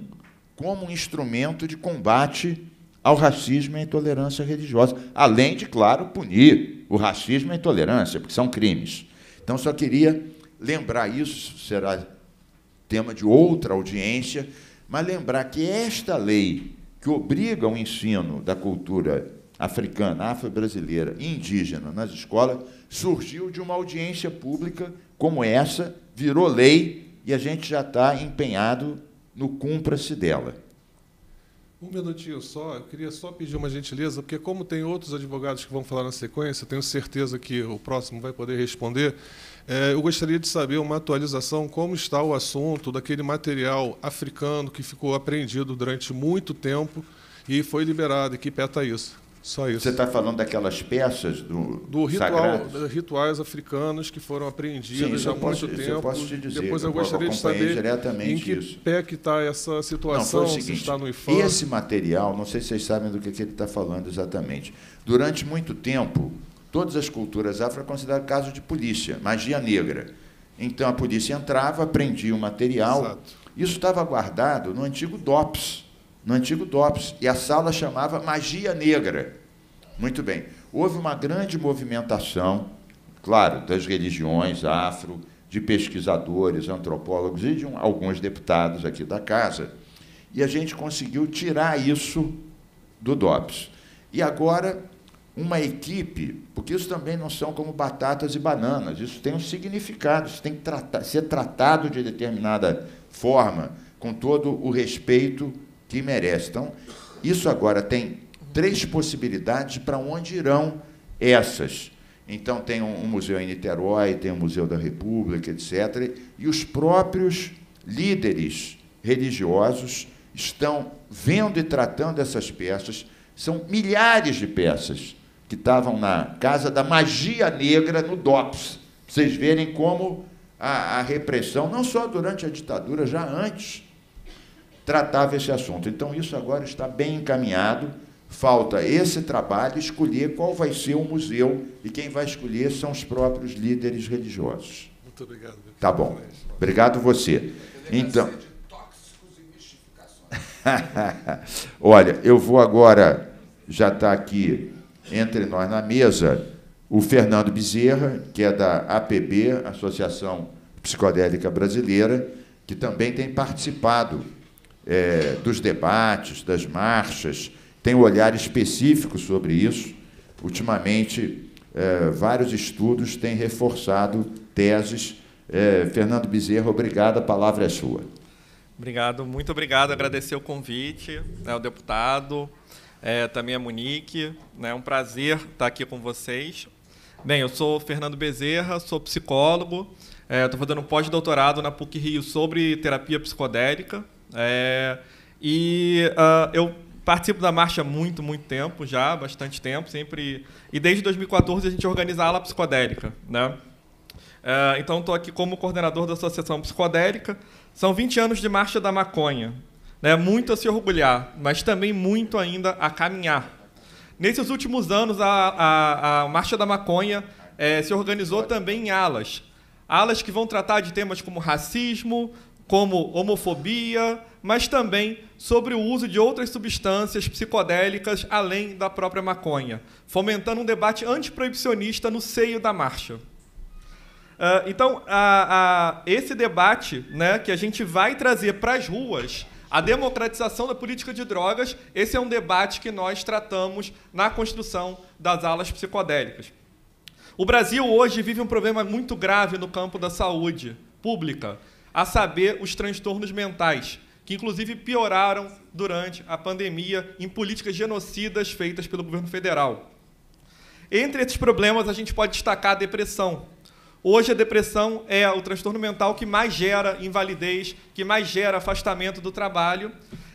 como um instrumento de combate ao racismo e à intolerância religiosa. Além de, claro, punir o racismo e a intolerância, porque são crimes. Então, só queria lembrar isso, será tema de outra audiência, mas lembrar que esta lei que obriga o ensino da cultura africana, afro-brasileira e indígena nas escolas surgiu de uma audiência pública como essa, virou lei e a gente já está empenhado no cumpra-se dela. Um minutinho só, eu queria só pedir uma gentileza, porque como tem outros advogados que vão falar na sequência, tenho certeza que o próximo vai poder responder. É, eu gostaria de saber uma atualização, como está o assunto daquele material africano que ficou apreendido durante muito tempo e foi liberado, e que pé está isso? Só isso. Você está falando daquelas peças do, do ritual, eh, rituais africanos que foram apreendidos Sim, há posso, muito tempo. Eu posso te dizer. Depois eu, eu gostaria de saber diretamente em que isso. pé que está essa situação, não, seguinte, se está no IFAM. Esse material, não sei se vocês sabem do que, que ele está falando exatamente. Durante muito tempo, todas as culturas afro é considerado caso de polícia, magia negra. Então a polícia entrava, prendia o material. Exato. Isso estava guardado no antigo DOPS, no antigo DOPS, e a sala chamava Magia Negra. Muito bem. Houve uma grande movimentação, claro, das religiões afro, de pesquisadores, antropólogos e de um, alguns deputados aqui da casa. E a gente conseguiu tirar isso do DOPS. E agora uma equipe, porque isso também não são como batatas e bananas, isso tem um significado, isso tem que tratar, ser tratado de determinada forma, com todo o respeito que merece. Então, isso agora tem três possibilidades para onde irão essas. Então, tem um, um museu em Niterói, tem um museu da República, etc. E os próprios líderes religiosos estão vendo e tratando essas peças. São milhares de peças que estavam na Casa da Magia Negra, no DOPS. vocês verem como a, a repressão, não só durante a ditadura, já antes, tratava esse assunto. Então, isso agora está bem encaminhado. Falta esse trabalho escolher qual vai ser o museu e quem vai escolher são os próprios líderes religiosos. Muito obrigado. Tá bom. Obrigado você. Então, olha, eu vou agora já está aqui entre nós na mesa o Fernando Bezerra, que é da APB, Associação Psicodélica Brasileira, que também tem participado é, dos debates, das marchas, tem um olhar específico sobre isso. Ultimamente, é, vários estudos têm reforçado teses. É, Fernando Bezerra, obrigado, a palavra é sua. Obrigado, muito obrigado. Agradecer o convite né, ao deputado, é, também a Monique. Né? É um prazer estar aqui com vocês. Bem, eu sou Fernando Bezerra, sou psicólogo. É, Estou fazendo um pós-doutorado na PUC Rio sobre terapia psicodélica. É, e uh, eu participo da marcha há muito, muito tempo já, bastante tempo, sempre. E desde 2014 a gente organiza a ala psicodélica. Né? É, então estou aqui como coordenador da Associação Psicodélica. São 20 anos de marcha da maconha. Né? Muito a se orgulhar, mas também muito ainda a caminhar. Nesses últimos anos, a, a, a Marcha da Maconha é, se organizou também em alas. Alas que vão tratar de temas como racismo, como homofobia, mas também sobre o uso de outras substâncias psicodélicas além da própria maconha, fomentando um debate antiproibicionista no seio da marcha. Uh, então, esse debate né, que a gente vai trazer para as ruas a democratização da política de drogas, esse é um debate que nós tratamos na construção das alas psicodélicas. O Brasil hoje vive um problema muito grave no campo da saúde pública, a saber, os transtornos mentais, que inclusive pioraram durante a pandemia em políticas genocidas feitas pelo governo federal. Entre esses problemas, a gente pode destacar a depressão, Hoje a depressão é o transtorno mental que mais gera invalidez, que mais gera afastamento do trabalho,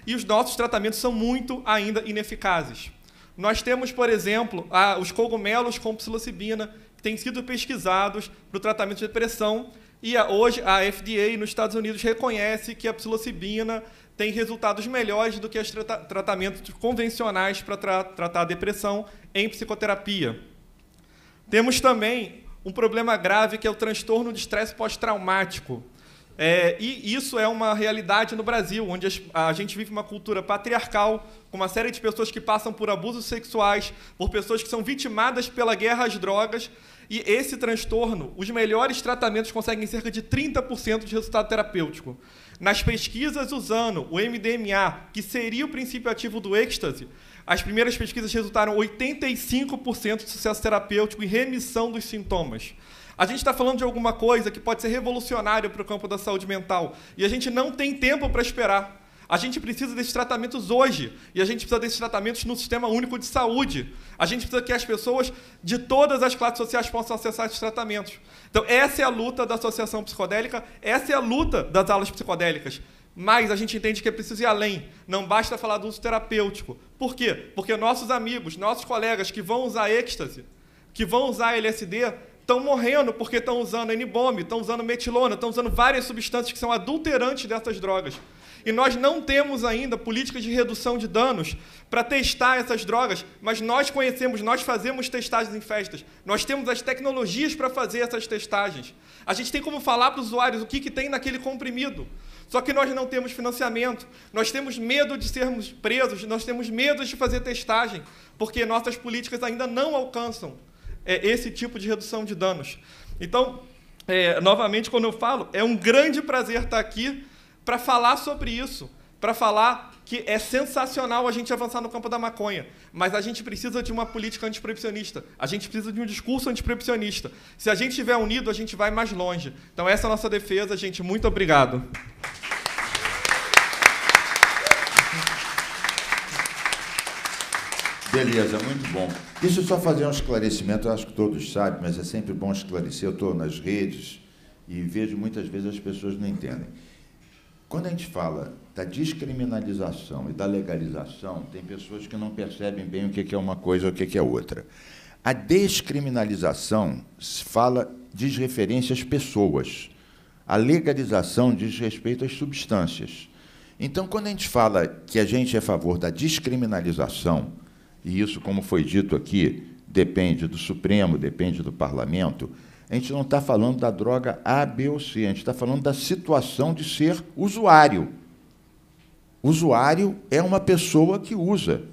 e os nossos tratamentos são muito ainda ineficazes. Nós temos, por exemplo, os cogumelos com psilocibina, que têm sido pesquisados para o tratamento de depressão, e hoje a FDA nos Estados Unidos reconhece que a psilocibina tem resultados melhores do que os tra tratamentos convencionais para tra tratar a depressão em psicoterapia. Temos também um problema grave que é o transtorno de estresse pós-traumático. É, e isso é uma realidade no Brasil, onde a gente vive uma cultura patriarcal, com uma série de pessoas que passam por abusos sexuais, por pessoas que são vitimadas pela guerra às drogas. E esse transtorno, os melhores tratamentos conseguem cerca de 30% de resultado terapêutico. Nas pesquisas usando o MDMA, que seria o princípio ativo do êxtase, as primeiras pesquisas resultaram 85% de sucesso terapêutico e remissão dos sintomas. A gente está falando de alguma coisa que pode ser revolucionária para o campo da saúde mental e a gente não tem tempo para esperar. A gente precisa desses tratamentos hoje e a gente precisa desses tratamentos no sistema único de saúde. A gente precisa que as pessoas de todas as classes sociais possam acessar esses tratamentos. Então, essa é a luta da Associação Psicodélica, essa é a luta das aulas psicodélicas. Mas a gente entende que é preciso ir além. Não basta falar do uso terapêutico. Por quê? Porque nossos amigos, nossos colegas que vão usar êxtase, que vão usar LSD, estão morrendo porque estão usando n NBOM, estão usando metilona, estão usando várias substâncias que são adulterantes dessas drogas. E nós não temos ainda políticas de redução de danos para testar essas drogas, mas nós conhecemos, nós fazemos testagens em festas, nós temos as tecnologias para fazer essas testagens. A gente tem como falar para os usuários o que, que tem naquele comprimido. Só que nós não temos financiamento, nós temos medo de sermos presos, nós temos medo de fazer testagem, porque nossas políticas ainda não alcançam é, esse tipo de redução de danos. Então, é, novamente, quando eu falo, é um grande prazer estar aqui para falar sobre isso, para falar que é sensacional a gente avançar no campo da maconha, mas a gente precisa de uma política antiproibicionista, a gente precisa de um discurso antiproibicionista. Se a gente estiver unido, a gente vai mais longe. Então, essa é a nossa defesa, gente. Muito obrigado. Beleza, muito bom. Deixa eu só fazer um esclarecimento, eu acho que todos sabem, mas é sempre bom esclarecer. Eu estou nas redes e vejo muitas vezes as pessoas não entendem. Quando a gente fala da descriminalização e da legalização, tem pessoas que não percebem bem o que é uma coisa e o que é outra. A descriminalização fala, diz referência às pessoas. A legalização diz respeito às substâncias. Então, quando a gente fala que a gente é a favor da descriminalização, e isso, como foi dito aqui, depende do Supremo, depende do Parlamento, a gente não está falando da droga A, B ou C, a gente está falando da situação de ser usuário. Usuário é uma pessoa que usa.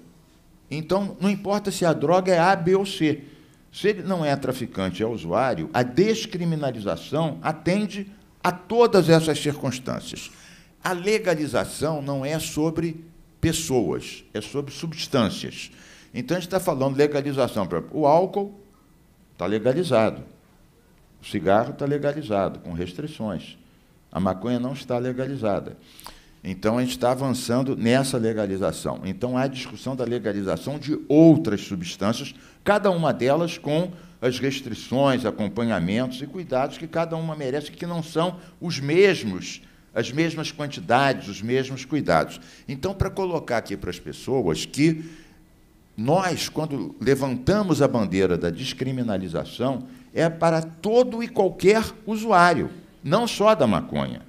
Então, não importa se a droga é A, B ou C. Se ele não é traficante, é usuário, a descriminalização atende a todas essas circunstâncias. A legalização não é sobre pessoas, é sobre substâncias. Então a gente está falando legalização. O álcool está legalizado. O cigarro está legalizado, com restrições. A maconha não está legalizada. Então a gente está avançando nessa legalização. Então há discussão da legalização de outras substâncias, cada uma delas com as restrições, acompanhamentos e cuidados que cada uma merece, que não são os mesmos, as mesmas quantidades, os mesmos cuidados. Então, para colocar aqui para as pessoas que nós, quando levantamos a bandeira da descriminalização, é para todo e qualquer usuário, não só da maconha.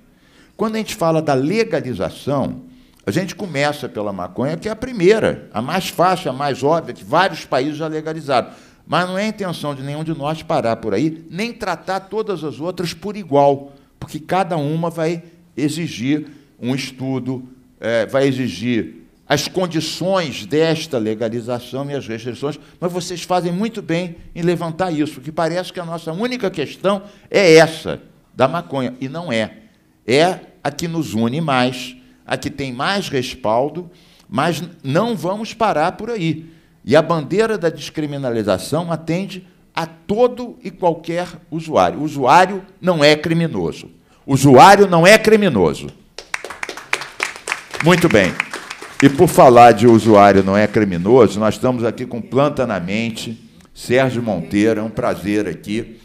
Quando a gente fala da legalização, a gente começa pela maconha, que é a primeira, a mais fácil, a mais óbvia, que vários países já legalizaram. Mas não é intenção de nenhum de nós parar por aí, nem tratar todas as outras por igual, porque cada uma vai exigir um estudo, é, vai exigir as condições desta legalização e as restrições, mas vocês fazem muito bem em levantar isso, porque parece que a nossa única questão é essa, da maconha, e não é. É a que nos une mais, a que tem mais respaldo, mas não vamos parar por aí. E a bandeira da descriminalização atende a todo e qualquer usuário. O usuário não é criminoso. O usuário não é criminoso. Muito bem. E por falar de usuário não é criminoso, nós estamos aqui com Planta na Mente, Sérgio Monteiro, é um prazer aqui.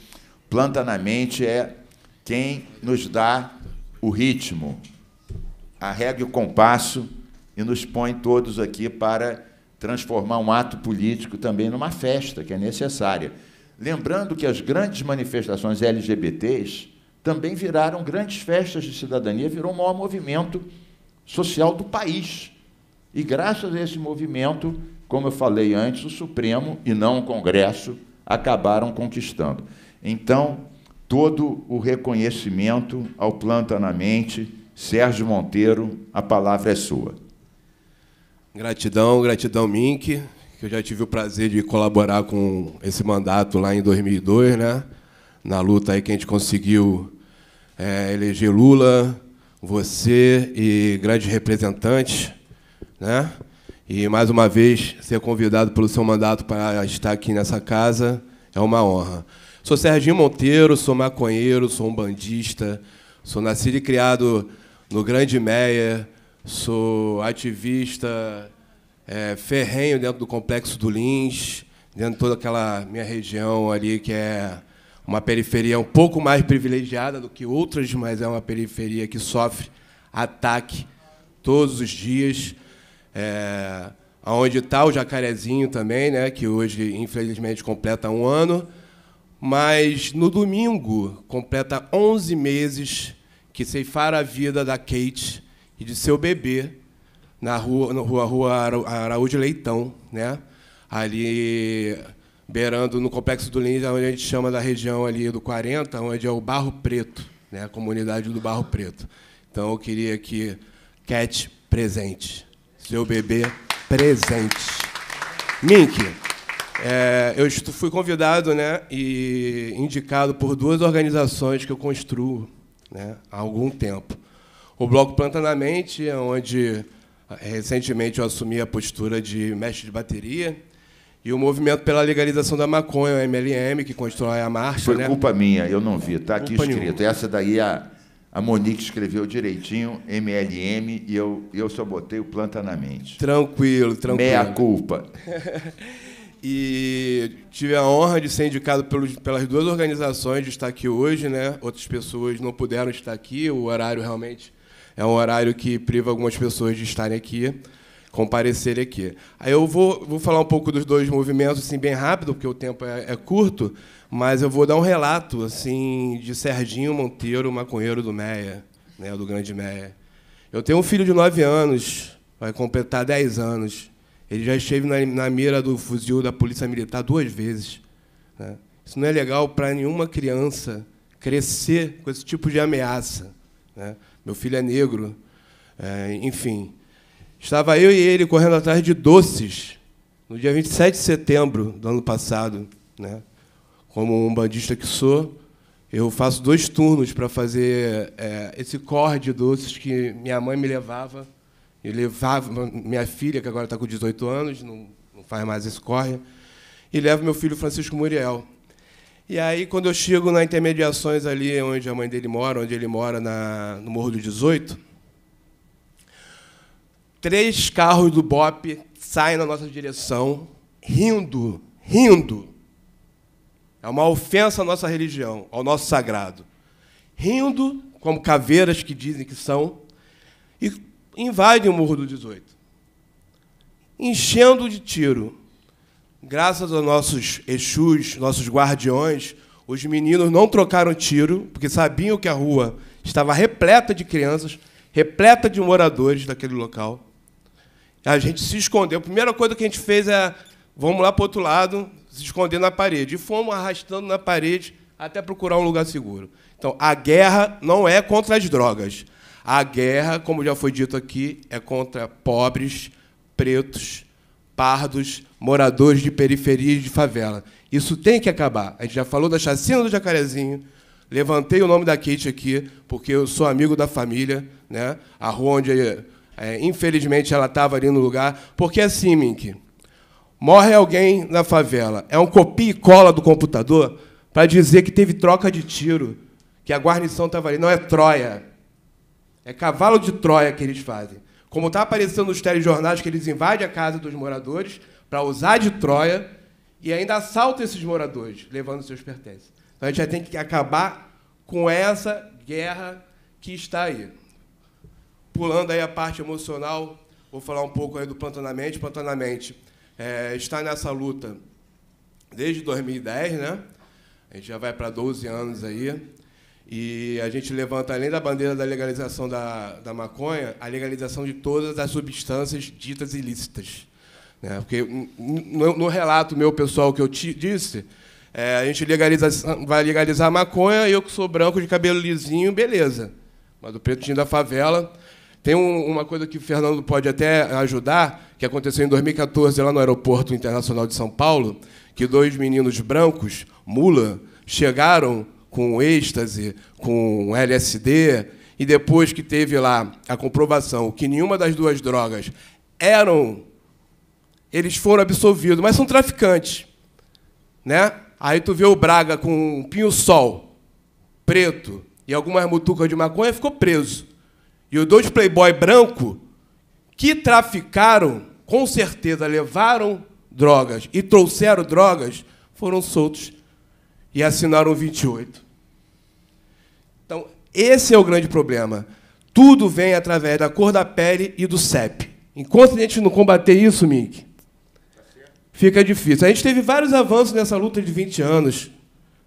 Planta na Mente é quem nos dá o ritmo, arrega o compasso e nos põe todos aqui para transformar um ato político também numa festa que é necessária. Lembrando que as grandes manifestações LGBTs também viraram grandes festas de cidadania, virou o maior movimento social do país. E graças a esse movimento, como eu falei antes, o Supremo e não o Congresso acabaram conquistando. Então, todo o reconhecimento ao Planta na Mente, Sérgio Monteiro, a palavra é sua. Gratidão, gratidão, Mink, que eu já tive o prazer de colaborar com esse mandato lá em 2002, né? Na luta aí que a gente conseguiu é, eleger Lula, você e grandes representantes né? E mais uma vez ser convidado pelo seu mandato para estar aqui nessa casa é uma honra. Sou Serginho Monteiro, sou maconheiro, sou um bandista, sou nascido e criado no Grande Meia, sou ativista é, ferrenho dentro do complexo do Lins, dentro de toda aquela minha região ali que é uma periferia um pouco mais privilegiada do que outras, mas é uma periferia que sofre ataque todos os dias. É, aonde está o Jacarezinho também, né, que hoje, infelizmente, completa um ano. Mas no domingo completa 11 meses que ceifaram a vida da Kate e de seu bebê na rua, na rua, rua Araújo Leitão, né? ali beirando no Complexo do Lins, onde a gente chama da região ali do 40, onde é o Barro Preto, né? a comunidade do Barro Preto. Então, eu queria que Kate presente seu bebê presente. Mink, é, eu fui convidado né, e indicado por duas organizações que eu construo né, há algum tempo. O Bloco Planta na Mente, onde ah, recentemente eu assumi a postura de mestre de bateria, e o movimento pela legalização da maconha, o MLM, que constrói a marcha. Foi né? culpa minha, eu não vi, está aqui escrito. Nenhuma. Essa daí é a a Monique escreveu direitinho, MLM, e eu, eu só botei o planta na mente. Tranquilo, tranquilo. Meia culpa. e tive a honra de ser indicado pelos, pelas duas organizações de estar aqui hoje, né? Outras pessoas não puderam estar aqui, o horário realmente é um horário que priva algumas pessoas de estarem aqui, comparecerem aqui. Aí eu vou, vou falar um pouco dos dois movimentos, assim, bem rápido, porque o tempo é, é curto. Mas eu vou dar um relato assim de Serginho Monteiro, maconheiro do Meia, né, do Grande Meia. Eu tenho um filho de 9 anos, vai completar 10 anos. Ele já esteve na, na mira do fuzil da Polícia Militar duas vezes. Né? Isso não é legal para nenhuma criança crescer com esse tipo de ameaça. Né? Meu filho é negro, é, enfim. Estava eu e ele correndo atrás de doces no dia 27 de setembro do ano passado. Né? como um bandista que sou, eu faço dois turnos para fazer é, esse corre de doces que minha mãe me levava. levava minha filha, que agora está com 18 anos, não, não faz mais esse corre, e levo meu filho Francisco Muriel. E aí, quando eu chego na intermediações ali onde a mãe dele mora, onde ele mora, na, no Morro do 18, três carros do BOP saem na nossa direção, rindo, rindo é uma ofensa à nossa religião, ao nosso sagrado. Rindo, como caveiras que dizem que são, e invadem o Morro do 18, enchendo de tiro. Graças aos nossos Exus, nossos guardiões, os meninos não trocaram tiro, porque sabiam que a rua estava repleta de crianças, repleta de moradores daquele local. A gente se escondeu. A primeira coisa que a gente fez é: vamos lá para o outro lado, se esconder na parede. E fomos arrastando na parede até procurar um lugar seguro. Então, a guerra não é contra as drogas. A guerra, como já foi dito aqui, é contra pobres, pretos, pardos, moradores de periferia e de favela. Isso tem que acabar. A gente já falou da chacina do Jacarezinho. Levantei o nome da Kate aqui, porque eu sou amigo da família, né? a rua onde, é, infelizmente, ela estava ali no lugar. Porque é assim, Mink, Morre alguém na favela. É um copia e cola do computador para dizer que teve troca de tiro, que a guarnição estava ali. Não é Troia. É cavalo de Troia que eles fazem. Como está aparecendo nos telejornais que eles invadem a casa dos moradores para usar de Troia e ainda assaltam esses moradores, levando seus pertences. Então a gente já tem que acabar com essa guerra que está aí. Pulando aí a parte emocional, vou falar um pouco aí do Plantonamente. Plantonamente é, está nessa luta desde 2010, né? A gente já vai para 12 anos aí. E a gente levanta, além da bandeira da legalização da, da maconha, a legalização de todas as substâncias ditas ilícitas. Né? Porque no, no relato meu pessoal que eu disse, é, a gente legaliza, vai legalizar a maconha, eu que sou branco de cabelo lisinho, beleza. Mas o pretinho da favela tem um, uma coisa que o Fernando pode até ajudar, que aconteceu em 2014 lá no Aeroporto Internacional de São Paulo, que dois meninos brancos, mula, chegaram com êxtase, com LSD, e depois que teve lá a comprovação que nenhuma das duas drogas eram, eles foram absolvidos, mas são traficantes. Né? Aí tu vê o Braga com um pinho-sol preto e algumas mutucas de maconha, ficou preso e os dois playboy branco que traficaram, com certeza levaram drogas e trouxeram drogas, foram soltos e assinaram 28. Então, esse é o grande problema. Tudo vem através da cor da pele e do CEP. Enquanto a gente não combater isso, Mink, fica difícil. A gente teve vários avanços nessa luta de 20 anos,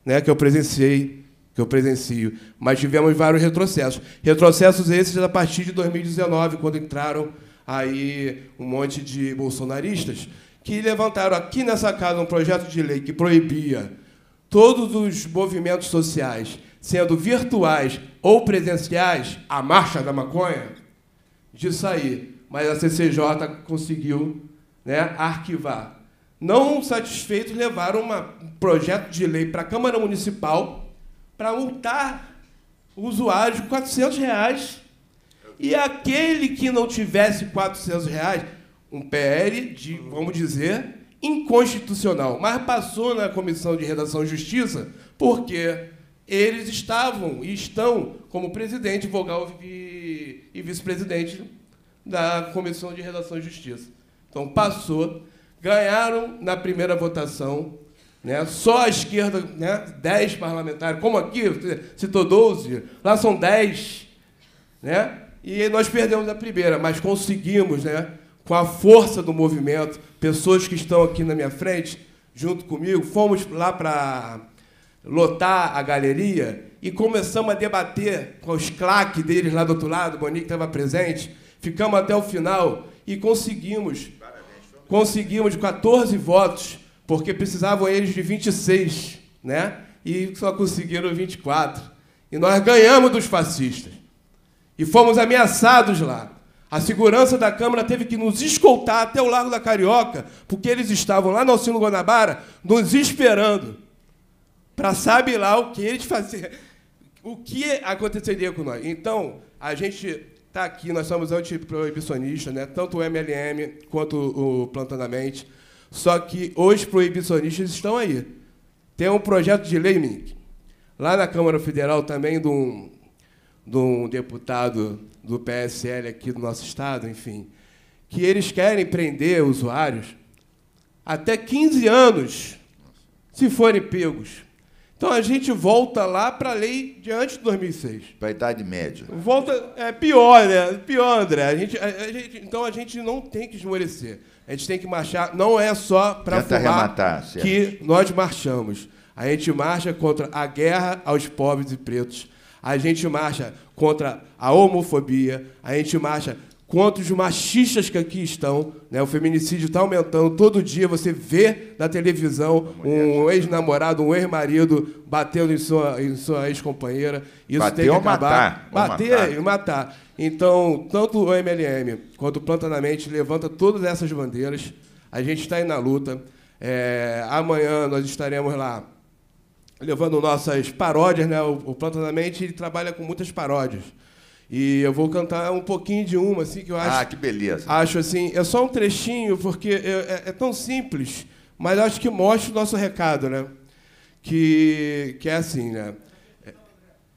né, que eu presenciei que eu presencio, mas tivemos vários retrocessos. Retrocessos esses a partir de 2019, quando entraram aí um monte de bolsonaristas que levantaram aqui nessa casa um projeto de lei que proibia todos os movimentos sociais, sendo virtuais ou presenciais, a marcha da maconha, de sair. Mas a CCJ conseguiu né, arquivar. Não satisfeitos, levaram uma, um projeto de lei para a Câmara Municipal para multar o usuário de 400 reais. E aquele que não tivesse 400 reais, um PL de, vamos dizer, inconstitucional, mas passou na Comissão de Redação e Justiça porque eles estavam e estão como presidente, vogal e, e vice-presidente da Comissão de Redação e Justiça. Então passou, ganharam na primeira votação, né? Só a esquerda, né? 10 parlamentares, como aqui, citou 12, lá são 10. Né? E nós perdemos a primeira, mas conseguimos, né? com a força do movimento, pessoas que estão aqui na minha frente, junto comigo, fomos lá para lotar a galeria e começamos a debater com os claques deles lá do outro lado, o Monique estava presente, ficamos até o final e conseguimos, conseguimos 14 votos porque precisavam eles de 26, né? E só conseguiram 24. E nós ganhamos dos fascistas. E fomos ameaçados lá. A segurança da Câmara teve que nos escoltar até o Largo da Carioca, porque eles estavam lá no Alcino Guanabara nos esperando para saber lá o que eles faziam, o que aconteceria com nós. Então, a gente está aqui, nós somos antiproibicionistas, né? tanto o MLM quanto o Plantanamente. Só que os proibicionistas estão aí. Tem um projeto de lei, Mink, lá na Câmara Federal também, de um, de um deputado do PSL aqui do nosso estado, enfim, que eles querem prender usuários até 15 anos, se forem pegos. Então a gente volta lá para a lei de antes de 2006. Para a idade média. Volta, é pior, né? Pior, André. A gente, a, a gente, então a gente não tem que esmorecer a gente tem que marchar, não é só para fumar que nós marchamos. A gente marcha contra a guerra aos pobres e pretos. A gente marcha contra a homofobia. A gente marcha contra os machistas que aqui estão. Né? O feminicídio está aumentando. Todo dia você vê na televisão um ex-namorado, um ex-marido batendo em sua, em sua ex-companheira. Isso Bateu tem que acabar. Matar. Bater matar. e matar. Então, tanto o MLM quanto o Planta na Mente levanta todas essas bandeiras. A gente está aí na luta. É, amanhã nós estaremos lá levando nossas paródias, né? O, o Planta na Mente trabalha com muitas paródias. E eu vou cantar um pouquinho de uma, assim, que eu acho. Ah, que beleza. Acho assim, é só um trechinho, porque é, é, é tão simples, mas acho que mostra o nosso recado, né? Que, que é assim, né?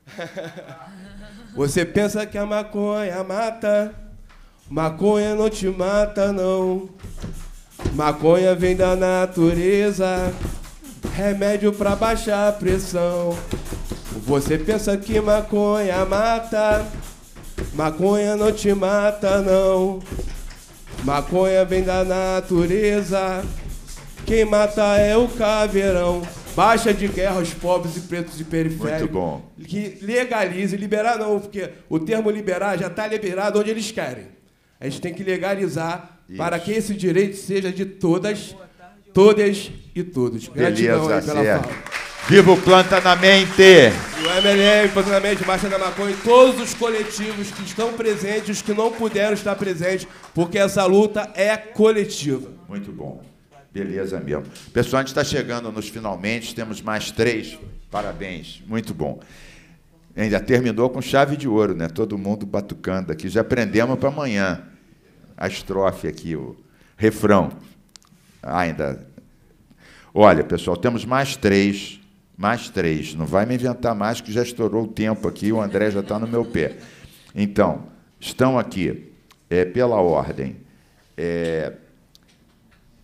Você pensa que a maconha mata, maconha não te mata, não. Maconha vem da natureza, remédio para baixar a pressão. Você pensa que maconha mata, maconha não te mata, não. Maconha vem da natureza, quem mata é o caveirão. Baixa de guerra aos pobres e pretos de periferia. Muito bom. Que legalize, liberar não, porque o termo liberar já está liberado onde eles querem. A gente tem que legalizar Isso. para que esse direito seja de todas, todas e todos. Gratidão Beleza, aí pela Planta na Mente! E o MLM, Planta na Mente, Baixa da Maconha e todos os coletivos que estão presentes, os que não puderam estar presentes, porque essa luta é coletiva. Muito bom. Beleza mesmo. Pessoal, a gente está chegando nos finalmente, temos mais três. Parabéns, muito bom. Ainda terminou com chave de ouro, né? Todo mundo batucando aqui. Já aprendemos para amanhã a estrofe aqui, o refrão. Ah, ainda. Olha, pessoal, temos mais três. Mais três. Não vai me inventar mais, que já estourou o tempo aqui. O André já está no meu pé. Então, estão aqui, é, pela ordem. É,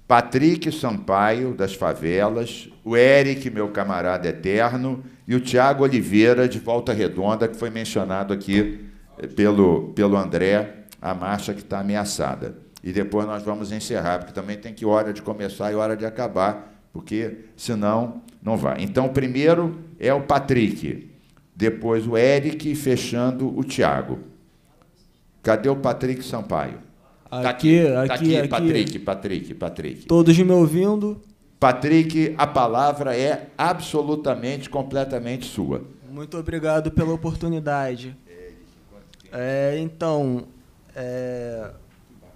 Patrick Sampaio, das favelas, o Eric, meu camarada eterno, e o Tiago Oliveira, de Volta Redonda, que foi mencionado aqui eh, pelo, pelo André, a marcha que está ameaçada. E depois nós vamos encerrar, porque também tem que hora de começar e hora de acabar, porque senão não vai. Então, primeiro é o Patrick, depois o Eric, fechando o Tiago. Cadê o Patrick Sampaio? Aqui, tá aqui, tá aqui, aqui, Patrick, Patrick, Patrick. Todos me ouvindo. Patrick, a palavra é absolutamente, completamente sua. Muito obrigado pela oportunidade. É, então, é,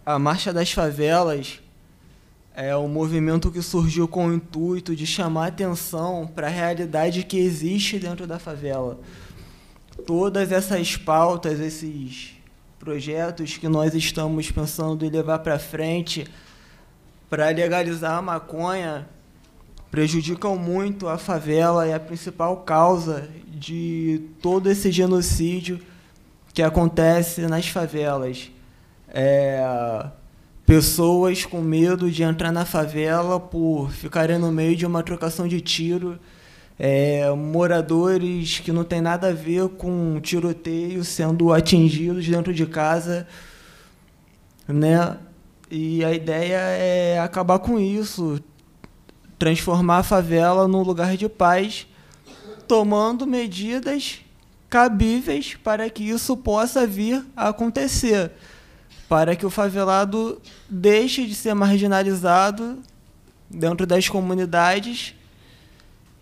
a Marcha das Favelas é um movimento que surgiu com o intuito de chamar atenção para a realidade que existe dentro da favela. Todas essas pautas, esses projetos que nós estamos pensando em levar para frente para legalizar a maconha prejudicam muito a favela, é a principal causa de todo esse genocídio que acontece nas favelas. É, pessoas com medo de entrar na favela por ficarem no meio de uma trocação de tiro é, moradores que não tem nada a ver com tiroteio sendo atingidos dentro de casa, né? E a ideia é acabar com isso, transformar a favela num lugar de paz, tomando medidas cabíveis para que isso possa vir a acontecer, para que o favelado deixe de ser marginalizado dentro das comunidades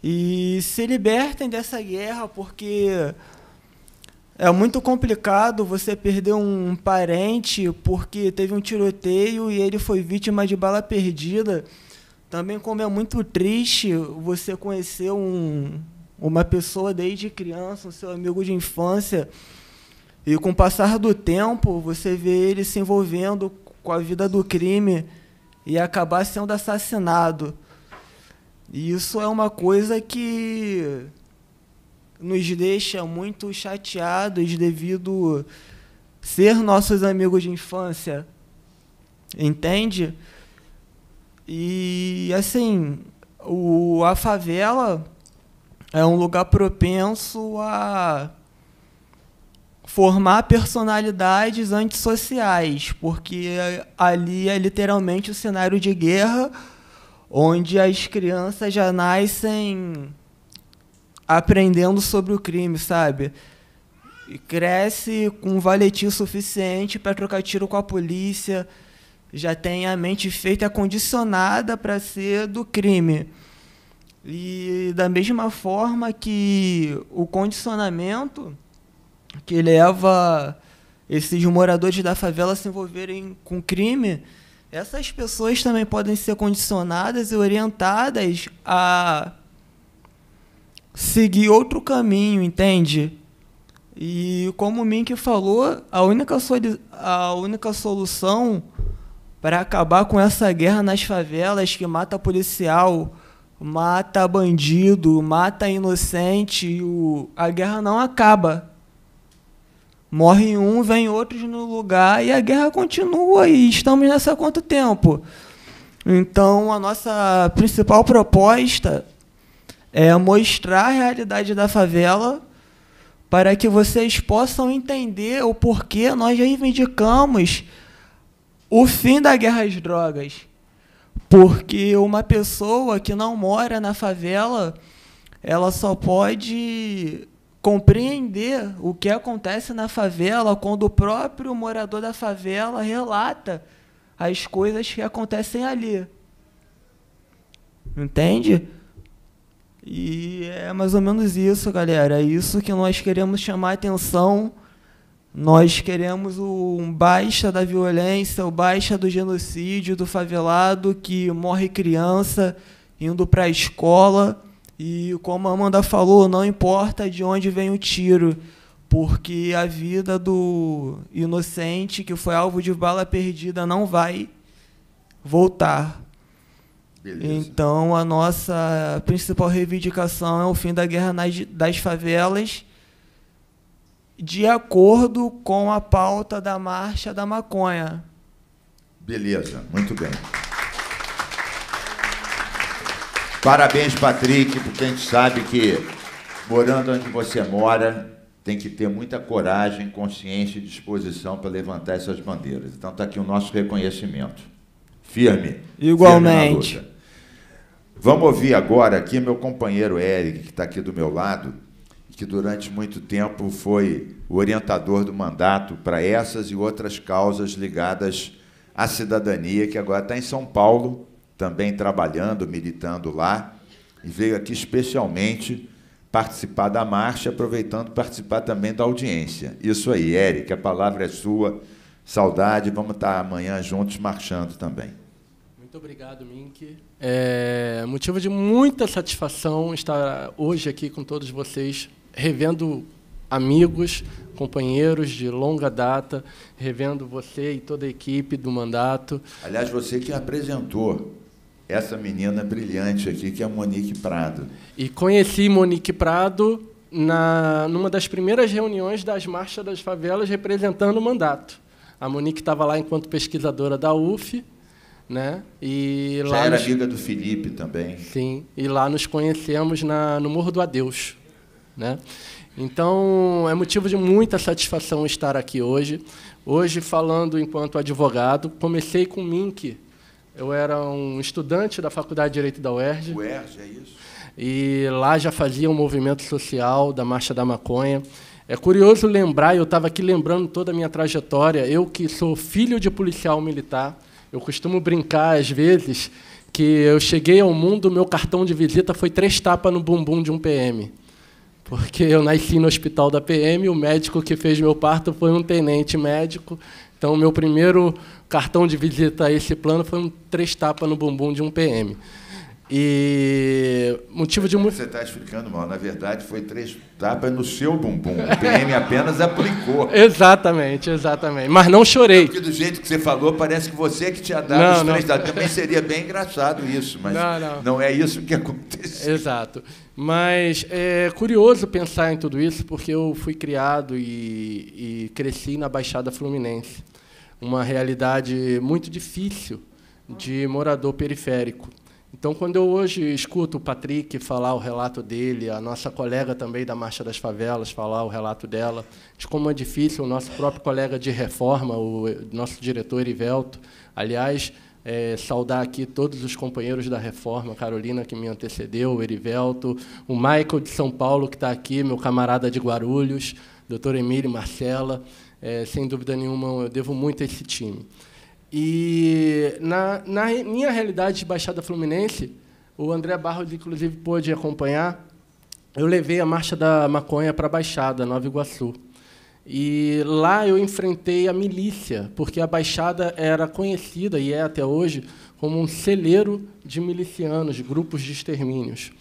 e se libertem dessa guerra, porque é muito complicado você perder um parente porque teve um tiroteio e ele foi vítima de bala perdida. Também como é muito triste você conhecer um, uma pessoa desde criança, um seu amigo de infância, e com o passar do tempo você vê ele se envolvendo com a vida do crime e acabar sendo assassinado. E isso é uma coisa que nos deixa muito chateados devido ser nossos amigos de infância. Entende? E assim, o, a favela é um lugar propenso a formar personalidades antissociais, porque ali é literalmente o cenário de guerra onde as crianças já nascem aprendendo sobre o crime, sabe? E cresce com valetinho suficiente para trocar tiro com a polícia, já tem a mente feita condicionada para ser do crime. E da mesma forma que o condicionamento que leva esses moradores da favela a se envolverem com crime, essas pessoas também podem ser condicionadas e orientadas a seguir outro caminho, entende? E como o Mink falou, a única, a única solução para acabar com essa guerra nas favelas que mata policial, mata bandido, mata inocente, o, a guerra não acaba. Morre um, vem outros no lugar e a guerra continua e estamos nessa há quanto tempo? Então, a nossa principal proposta é mostrar a realidade da favela para que vocês possam entender o porquê nós reivindicamos o fim da guerra às drogas. Porque uma pessoa que não mora na favela, ela só pode compreender o que acontece na favela quando o próprio morador da favela relata as coisas que acontecem ali. Entende? E é mais ou menos isso, galera. É isso que nós queremos chamar a atenção. Nós queremos um baixa da violência, o baixa do genocídio, do favelado que morre criança indo para a escola e como a Amanda falou, não importa de onde vem o tiro, porque a vida do inocente que foi alvo de bala perdida não vai voltar. Beleza. Então, a nossa principal reivindicação é o fim da guerra nas, das favelas, de acordo com a pauta da Marcha da Maconha. Beleza, muito bem. Parabéns, Patrick, porque a gente sabe que morando onde você mora, tem que ter muita coragem, consciência e disposição para levantar essas bandeiras. Então está aqui o nosso reconhecimento. Firme. Igualmente. Firme Vamos ouvir agora aqui meu companheiro Eric, que está aqui do meu lado, que durante muito tempo foi o orientador do mandato para essas e outras causas ligadas à cidadania, que agora está em São Paulo também trabalhando, militando lá, e veio aqui especialmente participar da marcha, aproveitando participar também da audiência. Isso aí, Eric, a palavra é sua. Saudade, vamos estar amanhã juntos marchando também. Muito obrigado, Mink. É motivo de muita satisfação estar hoje aqui com todos vocês, revendo amigos, companheiros de longa data, revendo você e toda a equipe do mandato. Aliás, você que apresentou essa menina brilhante aqui, que é a Monique Prado. E conheci Monique Prado na, numa das primeiras reuniões das Marchas das Favelas representando o mandato. A Monique estava lá enquanto pesquisadora da UF, né? E Já lá era nos... amiga do Felipe também. Sim, e lá nos conhecemos na, no Morro do Adeus, né? Então é motivo de muita satisfação estar aqui hoje. Hoje falando enquanto advogado, comecei com o Mink eu era um estudante da Faculdade de Direito da UERJ. UERJ, é isso. E lá já fazia um movimento social da Marcha da Maconha. É curioso lembrar, eu estava aqui lembrando toda a minha trajetória, eu que sou filho de policial militar, eu costumo brincar às vezes que eu cheguei ao mundo, meu cartão de visita foi três tapas no bumbum de um PM. Porque eu nasci no hospital da PM, o médico que fez meu parto foi um tenente médico. Então, meu primeiro cartão de visita a esse plano foi um três tapas no bumbum de um PM. E motivo de muito. Você está explicando mal. Na verdade, foi três tapas no seu bumbum. O PM apenas aplicou. exatamente, exatamente. Mas não chorei. porque do jeito que você falou, parece que você é que tinha dado não, os três não. tapas. Também seria bem engraçado isso, mas não, não. não é isso que aconteceu. Exato. Mas é curioso pensar em tudo isso, porque eu fui criado e, e cresci na Baixada Fluminense uma realidade muito difícil de morador periférico. Então, quando eu hoje escuto o Patrick falar o relato dele, a nossa colega também da Marcha das Favelas falar o relato dela, de como é difícil, o nosso próprio colega de reforma, o nosso diretor Ivelto, aliás, é, saudar aqui todos os companheiros da reforma, Carolina, que me antecedeu, o Erivelto, o Michael de São Paulo, que está aqui, meu camarada de Guarulhos, doutor Emílio Marcela. É, sem dúvida nenhuma, eu devo muito a esse time. E na, na minha realidade de Baixada Fluminense, o André Barros, inclusive, pôde acompanhar. Eu levei a Marcha da Maconha para a Baixada, Nova Iguaçu. E lá eu enfrentei a milícia, porque a Baixada era conhecida e é até hoje como um celeiro de milicianos, grupos de extermínios.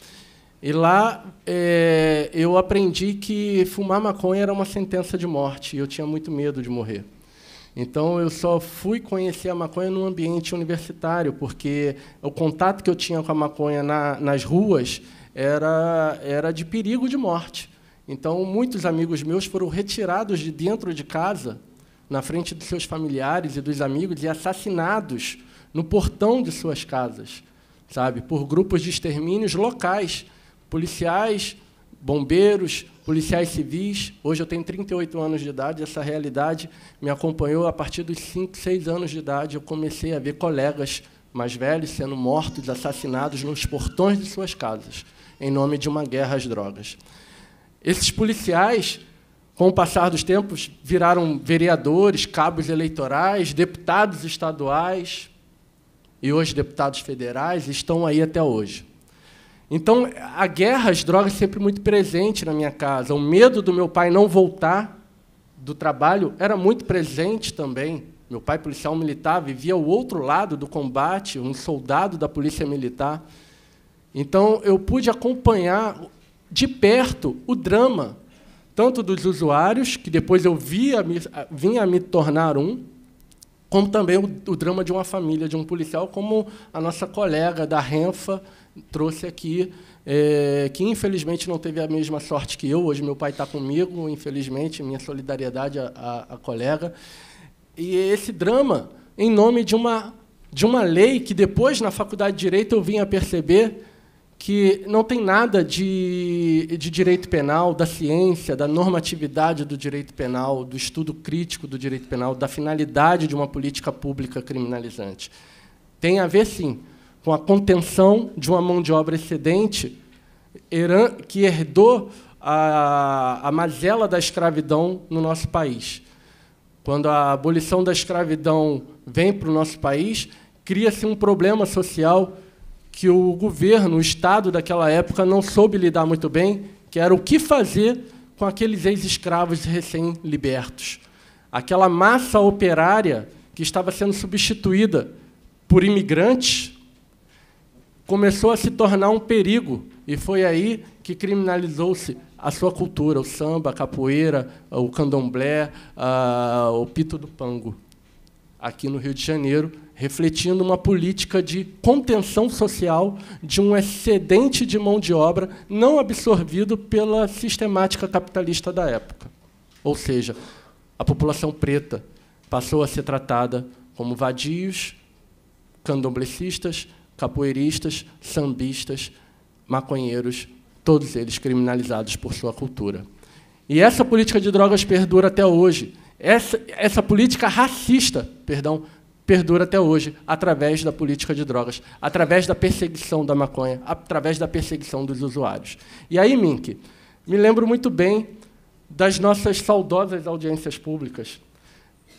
E lá é, eu aprendi que fumar maconha era uma sentença de morte e eu tinha muito medo de morrer. Então eu só fui conhecer a maconha no ambiente universitário, porque o contato que eu tinha com a maconha na, nas ruas era, era de perigo de morte. Então muitos amigos meus foram retirados de dentro de casa, na frente dos seus familiares e dos amigos, e assassinados no portão de suas casas, sabe, por grupos de extermínios locais policiais, bombeiros, policiais civis. Hoje eu tenho 38 anos de idade, essa realidade me acompanhou a partir dos 5, 6 anos de idade. Eu comecei a ver colegas mais velhos sendo mortos, assassinados nos portões de suas casas, em nome de uma guerra às drogas. Esses policiais, com o passar dos tempos, viraram vereadores, cabos eleitorais, deputados estaduais e hoje deputados federais, estão aí até hoje. Então, a guerra, as drogas sempre muito presente na minha casa. O medo do meu pai não voltar do trabalho era muito presente também. Meu pai, policial militar, vivia o outro lado do combate, um soldado da polícia militar. Então, eu pude acompanhar de perto o drama, tanto dos usuários, que depois eu via, vinha a me tornar um, como também o, o drama de uma família, de um policial, como a nossa colega da Renfa, trouxe aqui, é, que infelizmente não teve a mesma sorte que eu. Hoje meu pai está comigo, infelizmente, minha solidariedade à colega. E esse drama, em nome de uma, de uma lei que depois, na faculdade de Direito, eu vim a perceber que não tem nada de, de direito penal, da ciência, da normatividade do direito penal, do estudo crítico do direito penal, da finalidade de uma política pública criminalizante. Tem a ver, sim, com a contenção de uma mão de obra excedente que herdou a, a mazela da escravidão no nosso país. Quando a abolição da escravidão vem para o nosso país, cria-se um problema social que o governo, o Estado daquela época, não soube lidar muito bem, que era o que fazer com aqueles ex-escravos recém-libertos. Aquela massa operária que estava sendo substituída por imigrantes, começou a se tornar um perigo. E foi aí que criminalizou-se a sua cultura, o samba, a capoeira, o candomblé, a, o pito do pango, aqui no Rio de Janeiro, refletindo uma política de contenção social de um excedente de mão de obra não absorvido pela sistemática capitalista da época. Ou seja, a população preta passou a ser tratada como vadios, candomblecistas, capoeiristas, sambistas, maconheiros, todos eles criminalizados por sua cultura. E essa política de drogas perdura até hoje. Essa, essa política racista, perdão, perdura até hoje através da política de drogas, através da perseguição da maconha, através da perseguição dos usuários. E aí, Mink, me lembro muito bem das nossas saudosas audiências públicas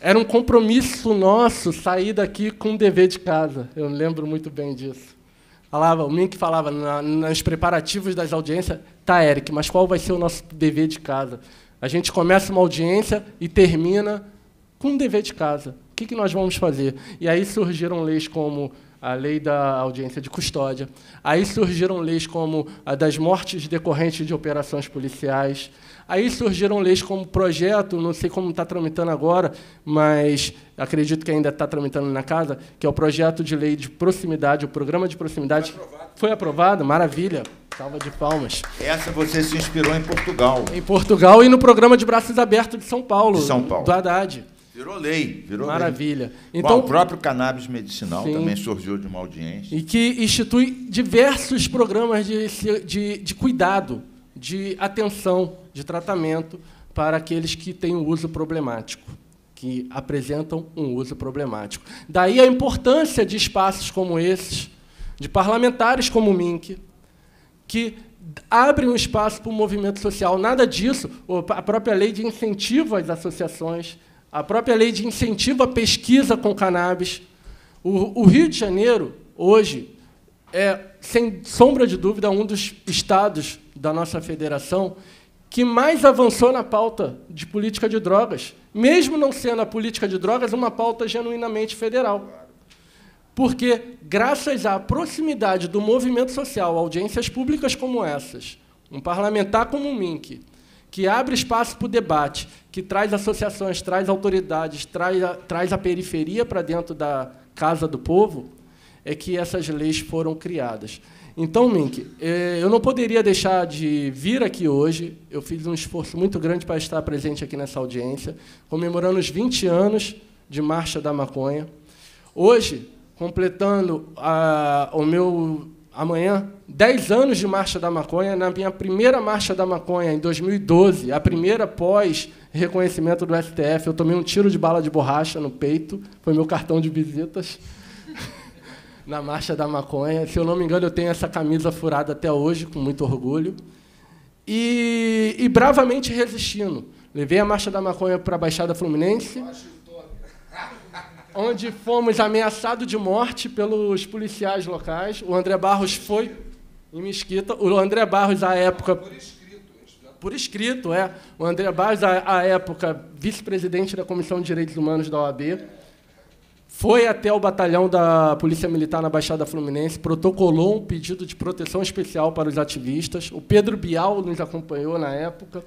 era um compromisso nosso sair daqui com um dever de casa. Eu lembro muito bem disso. Falava, o Mink falava na, nos preparativos das audiências, tá, Eric, mas qual vai ser o nosso dever de casa? A gente começa uma audiência e termina com um dever de casa. O que, que nós vamos fazer? E aí surgiram leis como a lei da audiência de custódia. Aí surgiram leis como a das mortes decorrentes de operações policiais. Aí surgiram leis como projeto, não sei como está tramitando agora, mas acredito que ainda está tramitando na casa, que é o projeto de lei de proximidade, o programa de proximidade. Foi aprovado, foi aprovado maravilha. Salva de palmas. Essa você se inspirou em Portugal. Em Portugal e no programa de braços abertos de São Paulo. De São Paulo. Do Haddad. Virou lei, virou Maravilha. Lei. Então, o próprio cannabis medicinal sim, também surgiu de uma audiência. E que institui diversos programas de, de, de cuidado, de atenção de tratamento para aqueles que têm o um uso problemático, que apresentam um uso problemático. Daí a importância de espaços como esses, de parlamentares como o MINC, que abrem um espaço para o movimento social. Nada disso, a própria lei de incentivo às associações, a própria lei de incentivo à pesquisa com cannabis. o Rio de Janeiro, hoje, é, sem sombra de dúvida, um dos estados da nossa federação que mais avançou na pauta de política de drogas, mesmo não sendo a política de drogas uma pauta genuinamente federal. Porque, graças à proximidade do movimento social, audiências públicas como essas, um parlamentar como o Mink, que abre espaço para o debate, que traz associações, traz autoridades, traz a, traz a periferia para dentro da casa do povo, é que essas leis foram criadas. Então, Mink, é, eu não poderia deixar de vir aqui hoje. Eu fiz um esforço muito grande para estar presente aqui nessa audiência, comemorando os 20 anos de Marcha da Maconha. Hoje, completando a, o meu amanhã 10 anos de Marcha da Maconha, na minha primeira Marcha da Maconha, em 2012, a primeira pós reconhecimento do STF, eu tomei um tiro de bala de borracha no peito, foi meu cartão de visitas na Marcha da Maconha. Se eu não me engano, eu tenho essa camisa furada até hoje, com muito orgulho. E, e bravamente resistindo. Levei a Marcha da Maconha para a Baixada Fluminense, onde fomos ameaçados de morte pelos policiais locais. O André Barros foi em Mesquita. O André Barros, à época. Por escrito, por escrito é. O André Barros, à época, vice-presidente da Comissão de Direitos Humanos da OAB foi até o batalhão da Polícia Militar na Baixada Fluminense, protocolou um pedido de proteção especial para os ativistas. O Pedro Bial nos acompanhou na época.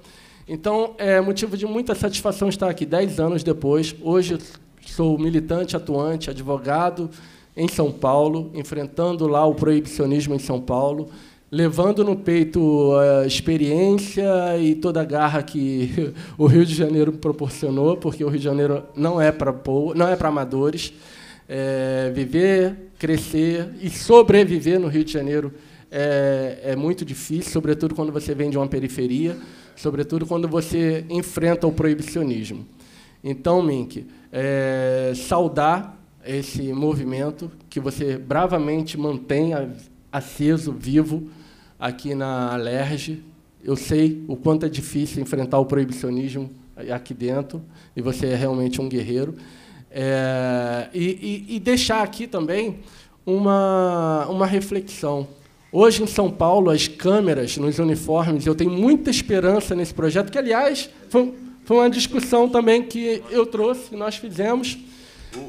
Então, é motivo de muita satisfação estar aqui dez anos depois. Hoje sou militante, atuante, advogado em São Paulo, enfrentando lá o proibicionismo em São Paulo levando no peito a experiência e toda a garra que o Rio de Janeiro proporcionou, porque o Rio de Janeiro não é para não é para amadores. É, viver, crescer e sobreviver no Rio de Janeiro é, é muito difícil, sobretudo quando você vem de uma periferia, sobretudo quando você enfrenta o proibicionismo. Então, Mink, é, saudar esse movimento que você bravamente mantém aceso, vivo, aqui na Alerj. Eu sei o quanto é difícil enfrentar o proibicionismo aqui dentro, e você é realmente um guerreiro. É, e, e, e deixar aqui também uma, uma reflexão. Hoje em São Paulo, as câmeras nos uniformes, eu tenho muita esperança nesse projeto, que, aliás, foi, foi uma discussão também que eu trouxe, que nós fizemos.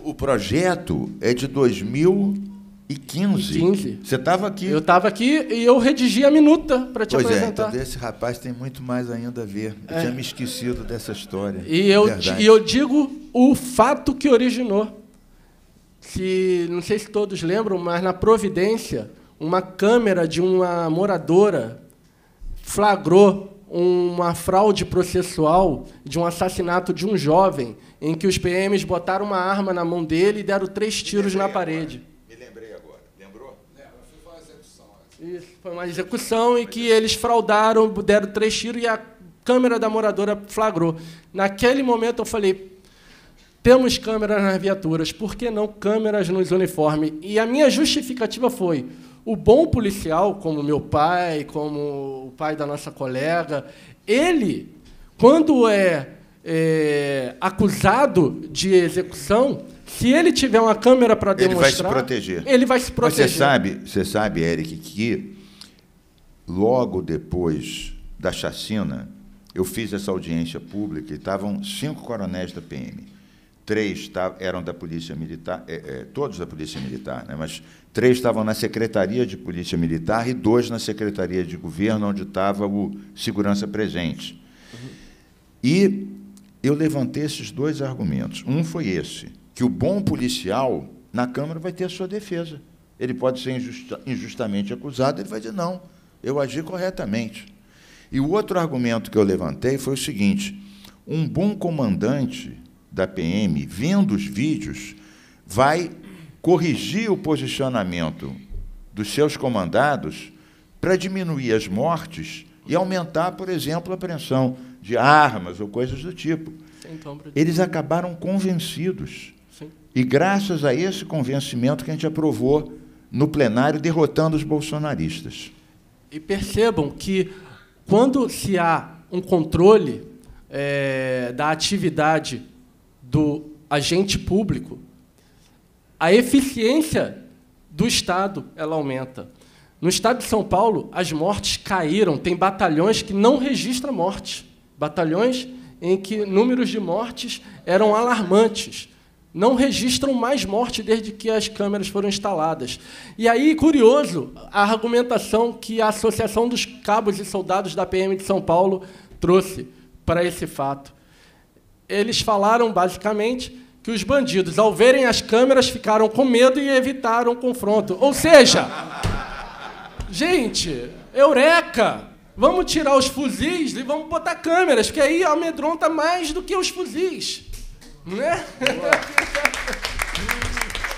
O, o projeto é de 2000. E 15. Você estava aqui. Eu estava aqui e eu redigi a minuta para te pois apresentar. É, então esse rapaz tem muito mais ainda a ver. Eu é. tinha me esquecido dessa história. E eu, e eu digo o fato que originou. Se, não sei se todos lembram, mas na Providência, uma câmera de uma moradora flagrou uma fraude processual de um assassinato de um jovem, em que os PMs botaram uma arma na mão dele e deram três tiros na parede. Isso, foi uma execução em que eles fraudaram, deram três tiros e a câmera da moradora flagrou. Naquele momento eu falei, temos câmeras nas viaturas, por que não câmeras nos uniformes? E a minha justificativa foi, o bom policial, como meu pai, como o pai da nossa colega, ele, quando é, é acusado de execução, se ele tiver uma câmera para demonstrar, ele vai se proteger. Ele vai se proteger. Mas você sabe, você sabe, Eric, que logo depois da chacina, eu fiz essa audiência pública e estavam cinco coronéis da PM. Três eram da Polícia Militar, é, é, todos da Polícia Militar, né? mas três estavam na Secretaria de Polícia Militar e dois na Secretaria de Governo, onde estava o segurança presente. Uhum. E eu levantei esses dois argumentos. Um foi esse que o bom policial na Câmara vai ter a sua defesa. Ele pode ser injusta, injustamente acusado, ele vai dizer não, eu agi corretamente. E o outro argumento que eu levantei foi o seguinte: um bom comandante da PM, vendo os vídeos, vai corrigir o posicionamento dos seus comandados para diminuir as mortes e aumentar, por exemplo, a apreensão de armas ou coisas do tipo. Eles acabaram convencidos e graças a esse convencimento que a gente aprovou no plenário, derrotando os bolsonaristas. E percebam que quando se há um controle é, da atividade do agente público, a eficiência do Estado ela aumenta. No estado de São Paulo, as mortes caíram. Tem batalhões que não registram mortes. Batalhões em que números de mortes eram alarmantes não registram mais morte desde que as câmeras foram instaladas. E aí, curioso, a argumentação que a Associação dos Cabos e Soldados da PM de São Paulo trouxe para esse fato. Eles falaram, basicamente, que os bandidos, ao verem as câmeras, ficaram com medo e evitaram o confronto. Ou seja, gente, eureka! Vamos tirar os fuzis e vamos botar câmeras, que aí amedronta mais do que os fuzis. Né?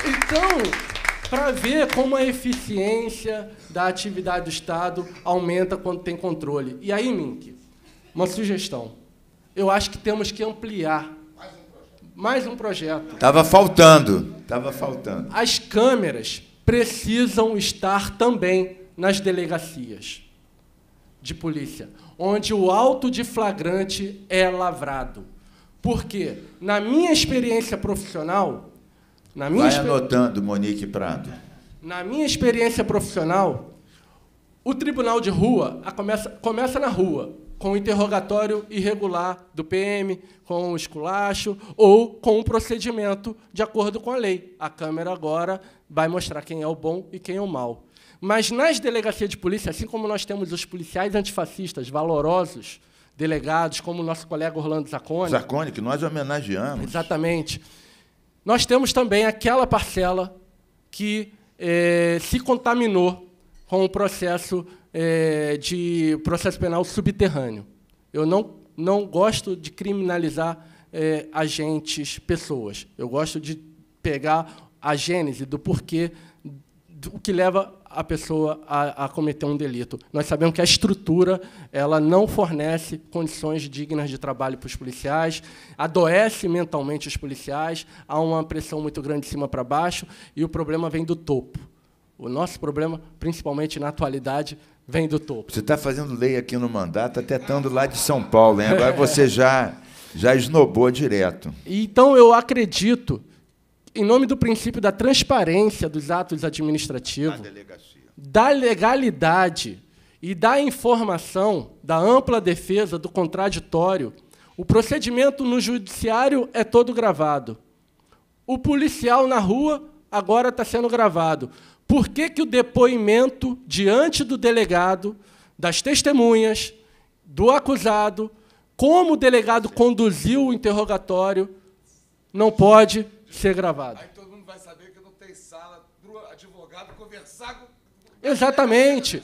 então, para ver como a eficiência da atividade do Estado aumenta quando tem controle. E aí, Mink, uma sugestão. Eu acho que temos que ampliar mais um projeto. Estava faltando. Tava faltando. As câmeras precisam estar também nas delegacias de polícia, onde o auto de flagrante é lavrado. Porque, na minha experiência profissional. Na minha Vai anotando, Monique Prado. Na minha experiência profissional, o tribunal de rua começa, começa na rua, com o interrogatório irregular do PM, com o esculacho ou com o um procedimento de acordo com a lei. A Câmara agora vai mostrar quem é o bom e quem é o mal. Mas nas delegacias de polícia, assim como nós temos os policiais antifascistas valorosos, delegados, como o nosso colega Orlando Zacone. Zacone, que nós homenageamos. Exatamente. Nós temos também aquela parcela que eh, se contaminou com o processo eh, de processo penal subterrâneo. Eu não, não gosto de criminalizar eh, agentes, pessoas. Eu gosto de pegar a gênese do porquê o que leva a pessoa a, a, cometer um delito. Nós sabemos que a estrutura ela não fornece condições dignas de trabalho para os policiais, adoece mentalmente os policiais, há uma pressão muito grande de cima para baixo e o problema vem do topo. O nosso problema, principalmente na atualidade, vem do topo. Você está fazendo lei aqui no mandato, até tá estando lá de São Paulo, hein? agora você já já esnobou direto. Então eu acredito em nome do princípio da transparência dos atos administrativos, da legalidade e da informação, da ampla defesa, do contraditório, o procedimento no judiciário é todo gravado. O policial na rua agora está sendo gravado. Por que, que o depoimento diante do delegado, das testemunhas, do acusado, como o delegado conduziu o interrogatório, não pode ser gravado. Aí todo mundo vai saber que não tem sala para advogado conversar com. Exatamente.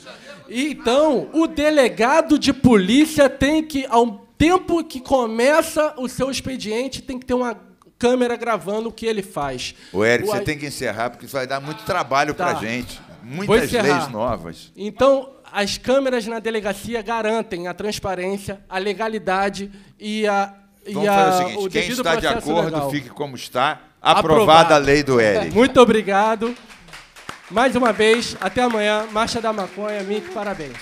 Então, o delegado de polícia tem que, ao tempo que começa o seu expediente, tem que ter uma câmera gravando o que ele faz. O Eric, o... você tem que encerrar, porque isso vai dar muito trabalho ah, tá. para gente. Muitas leis novas. Então, as câmeras na delegacia garantem a transparência, a legalidade e a Vamos fazer o seguinte: o quem está de é acordo, legal. fique como está. Aprovado. Aprovada a lei do é. Eric. Muito obrigado. Mais uma vez, até amanhã. Marcha da Maconha, Mick, parabéns.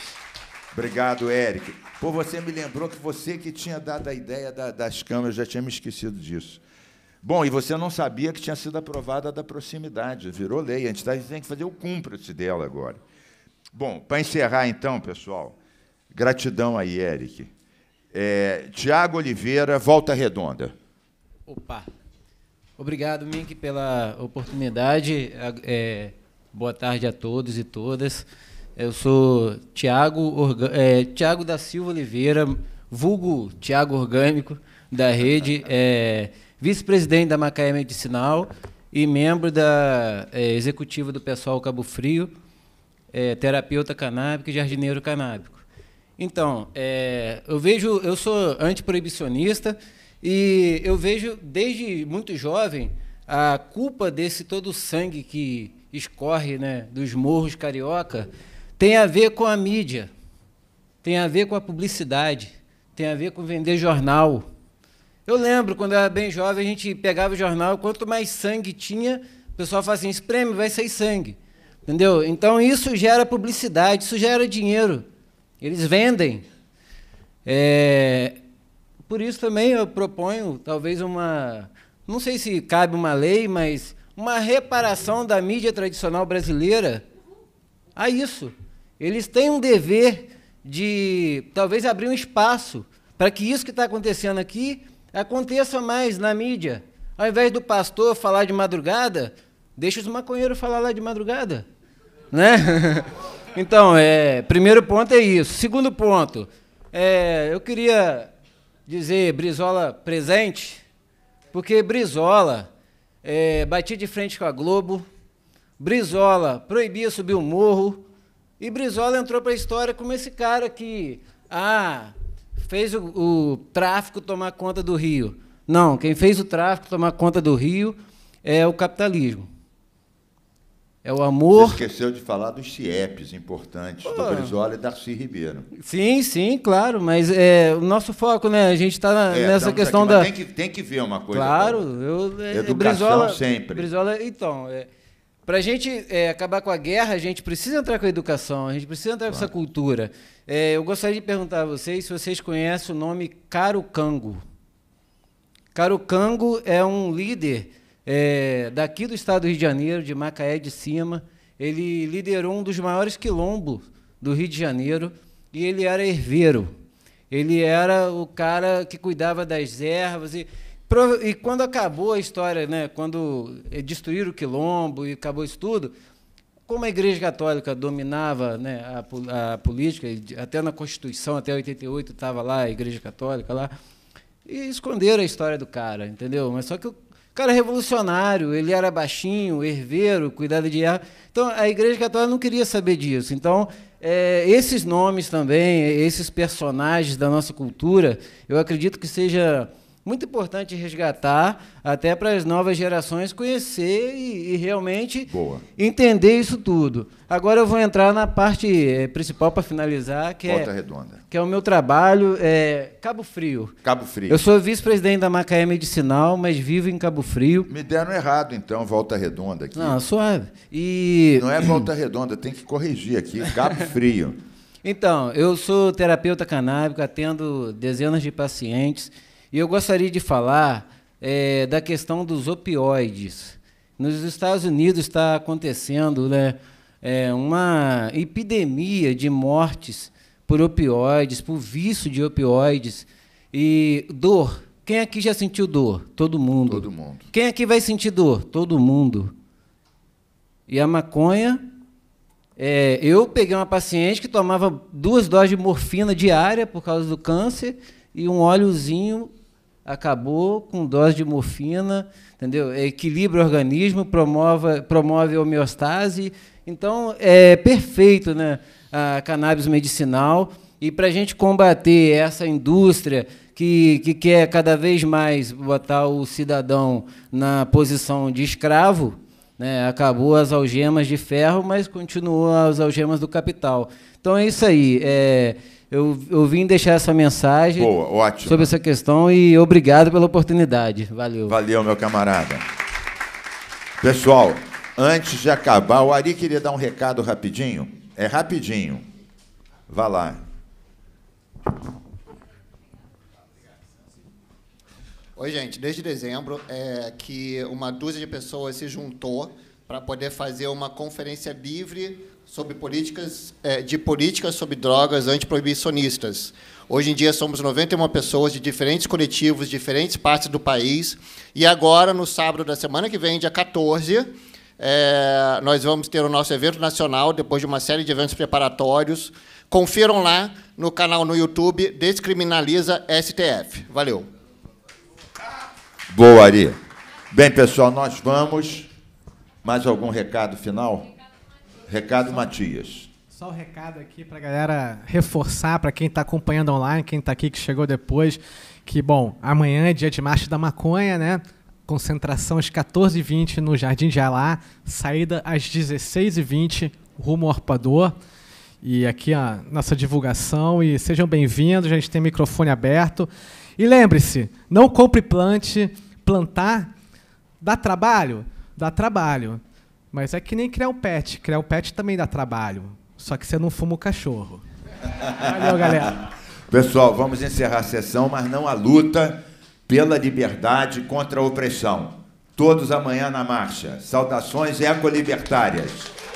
Obrigado, Eric. Pô, você me lembrou que você que tinha dado a ideia da, das câmeras, já tinha me esquecido disso. Bom, e você não sabia que tinha sido aprovada a da proximidade, virou lei. Tá, a gente tem que fazer o cúmplice dela agora. Bom, para encerrar então, pessoal, gratidão aí, Eric. É, Tiago Oliveira, Volta Redonda. Opa. Obrigado, Mink, pela oportunidade. É, boa tarde a todos e todas. Eu sou Tiago é, Thiago da Silva Oliveira, vulgo Tiago Orgânico da rede, é, vice-presidente da Macaé Medicinal e membro da é, executiva do Pessoal Cabo Frio, é, terapeuta canábico e jardineiro canábico. Então, é, eu vejo, eu sou antiproibicionista e eu vejo desde muito jovem a culpa desse todo o sangue que escorre né, dos morros carioca tem a ver com a mídia, tem a ver com a publicidade, tem a ver com vender jornal. Eu lembro, quando eu era bem jovem, a gente pegava o jornal, quanto mais sangue tinha, o pessoal fazia assim, espreme, vai sair sangue. Entendeu? Então isso gera publicidade, isso gera dinheiro. Eles vendem. É, por isso também eu proponho, talvez, uma. Não sei se cabe uma lei, mas uma reparação da mídia tradicional brasileira a isso. Eles têm um dever de talvez abrir um espaço para que isso que está acontecendo aqui aconteça mais na mídia. Ao invés do pastor falar de madrugada, deixa os maconheiros falar lá de madrugada. Né? Então, é, primeiro ponto é isso. Segundo ponto, é, eu queria dizer Brizola presente, porque Brizola é, batia de frente com a Globo, Brizola proibia subir o morro, e Brizola entrou para a história como esse cara que ah, fez o, o tráfico tomar conta do Rio. Não, quem fez o tráfico tomar conta do Rio é o capitalismo. É o amor. Você esqueceu de falar dos CIEPs importantes, oh. do Brizola e Darcy Ribeiro. Sim, sim, claro, mas é, o nosso foco, né? A gente está é, nessa questão aqui, da. Tem que, tem que ver uma coisa. Claro, como... eu. É, é, Educação Brizola, sempre. Brizola, então. É, para a gente é, acabar com a guerra, a gente precisa entrar com a educação, a gente precisa entrar claro. com essa cultura. É, eu gostaria de perguntar a vocês se vocês conhecem o nome Caro Cango. Caro Cango é um líder é, daqui do estado do Rio de Janeiro, de Macaé de Cima. Ele liderou um dos maiores quilombos do Rio de Janeiro e ele era herveiro. Ele era o cara que cuidava das ervas e, e quando acabou a história, né, quando eh, destruíram o quilombo e acabou isso tudo, como a Igreja Católica dominava né, a, a política, até na Constituição, até 88 estava lá a Igreja Católica lá, e esconderam a história do cara, entendeu? Mas só que o cara é revolucionário, ele era baixinho, herveiro, cuidado de erro. Então, a Igreja Católica não queria saber disso. Então, é, esses nomes também, esses personagens da nossa cultura, eu acredito que seja muito importante resgatar, até para as novas gerações conhecer e, e realmente Boa. entender isso tudo. Agora eu vou entrar na parte eh, principal para finalizar, que é Volta é, Redonda. que é o meu trabalho, é Cabo Frio. Cabo Frio. Eu sou vice-presidente da Macaé Medicinal, mas vivo em Cabo Frio. Me deram errado, então, Volta Redonda aqui. Não, suave. E... Não é Volta Redonda, tem que corrigir aqui, Cabo Frio. então, eu sou terapeuta canábico, atendo dezenas de pacientes e eu gostaria de falar é, da questão dos opioides. Nos Estados Unidos está acontecendo né, é, uma epidemia de mortes por opioides, por vício de opioides e dor. Quem aqui já sentiu dor? Todo mundo. Todo mundo. Quem aqui vai sentir dor? Todo mundo. E a maconha é, eu peguei uma paciente que tomava duas doses de morfina diária por causa do câncer e um óleozinho acabou com dose de morfina, entendeu? É Equilibra o organismo, promove, promove a homeostase. Então, é perfeito né, a cannabis medicinal. E para a gente combater essa indústria que, que quer cada vez mais botar o cidadão na posição de escravo, né, acabou as algemas de ferro, mas continuou as algemas do capital. Então é isso aí. É, eu, eu vim deixar essa mensagem Boa, ótimo. sobre essa questão e obrigado pela oportunidade. Valeu. Valeu, meu camarada. Pessoal, antes de acabar, o Ari queria dar um recado rapidinho. É rapidinho. Vá lá. Oi, gente. Desde dezembro é que uma dúzia de pessoas se juntou para poder fazer uma conferência livre sobre políticas, eh, de políticas sobre drogas antiproibicionistas. Hoje em dia somos 91 pessoas de diferentes coletivos, diferentes partes do país. E agora, no sábado da semana que vem, dia 14, é, eh, nós vamos ter o nosso evento nacional, depois de uma série de eventos preparatórios. Confiram lá no canal no YouTube Descriminaliza STF. Valeu. Boa, Ari. Bem, pessoal, nós vamos. Mais algum recado final? Recado, só, Matias. Só o um recado aqui para a galera reforçar, para quem está acompanhando online, quem está aqui que chegou depois, que, bom, amanhã é dia de marcha da maconha, né? Concentração às 14h20 no Jardim de Alá, saída às 16h20 rumo ao Arpador. E aqui a nossa divulgação. E sejam bem-vindos, a gente tem microfone aberto. E lembre-se, não compre plante, plantar dá trabalho? Dá trabalho. Mas é que nem criar um pet. Criar um pet também dá trabalho. Só que você não fuma o cachorro. Valeu, galera. Pessoal, vamos encerrar a sessão, mas não a luta pela liberdade contra a opressão. Todos amanhã na marcha. Saudações eco-libertárias.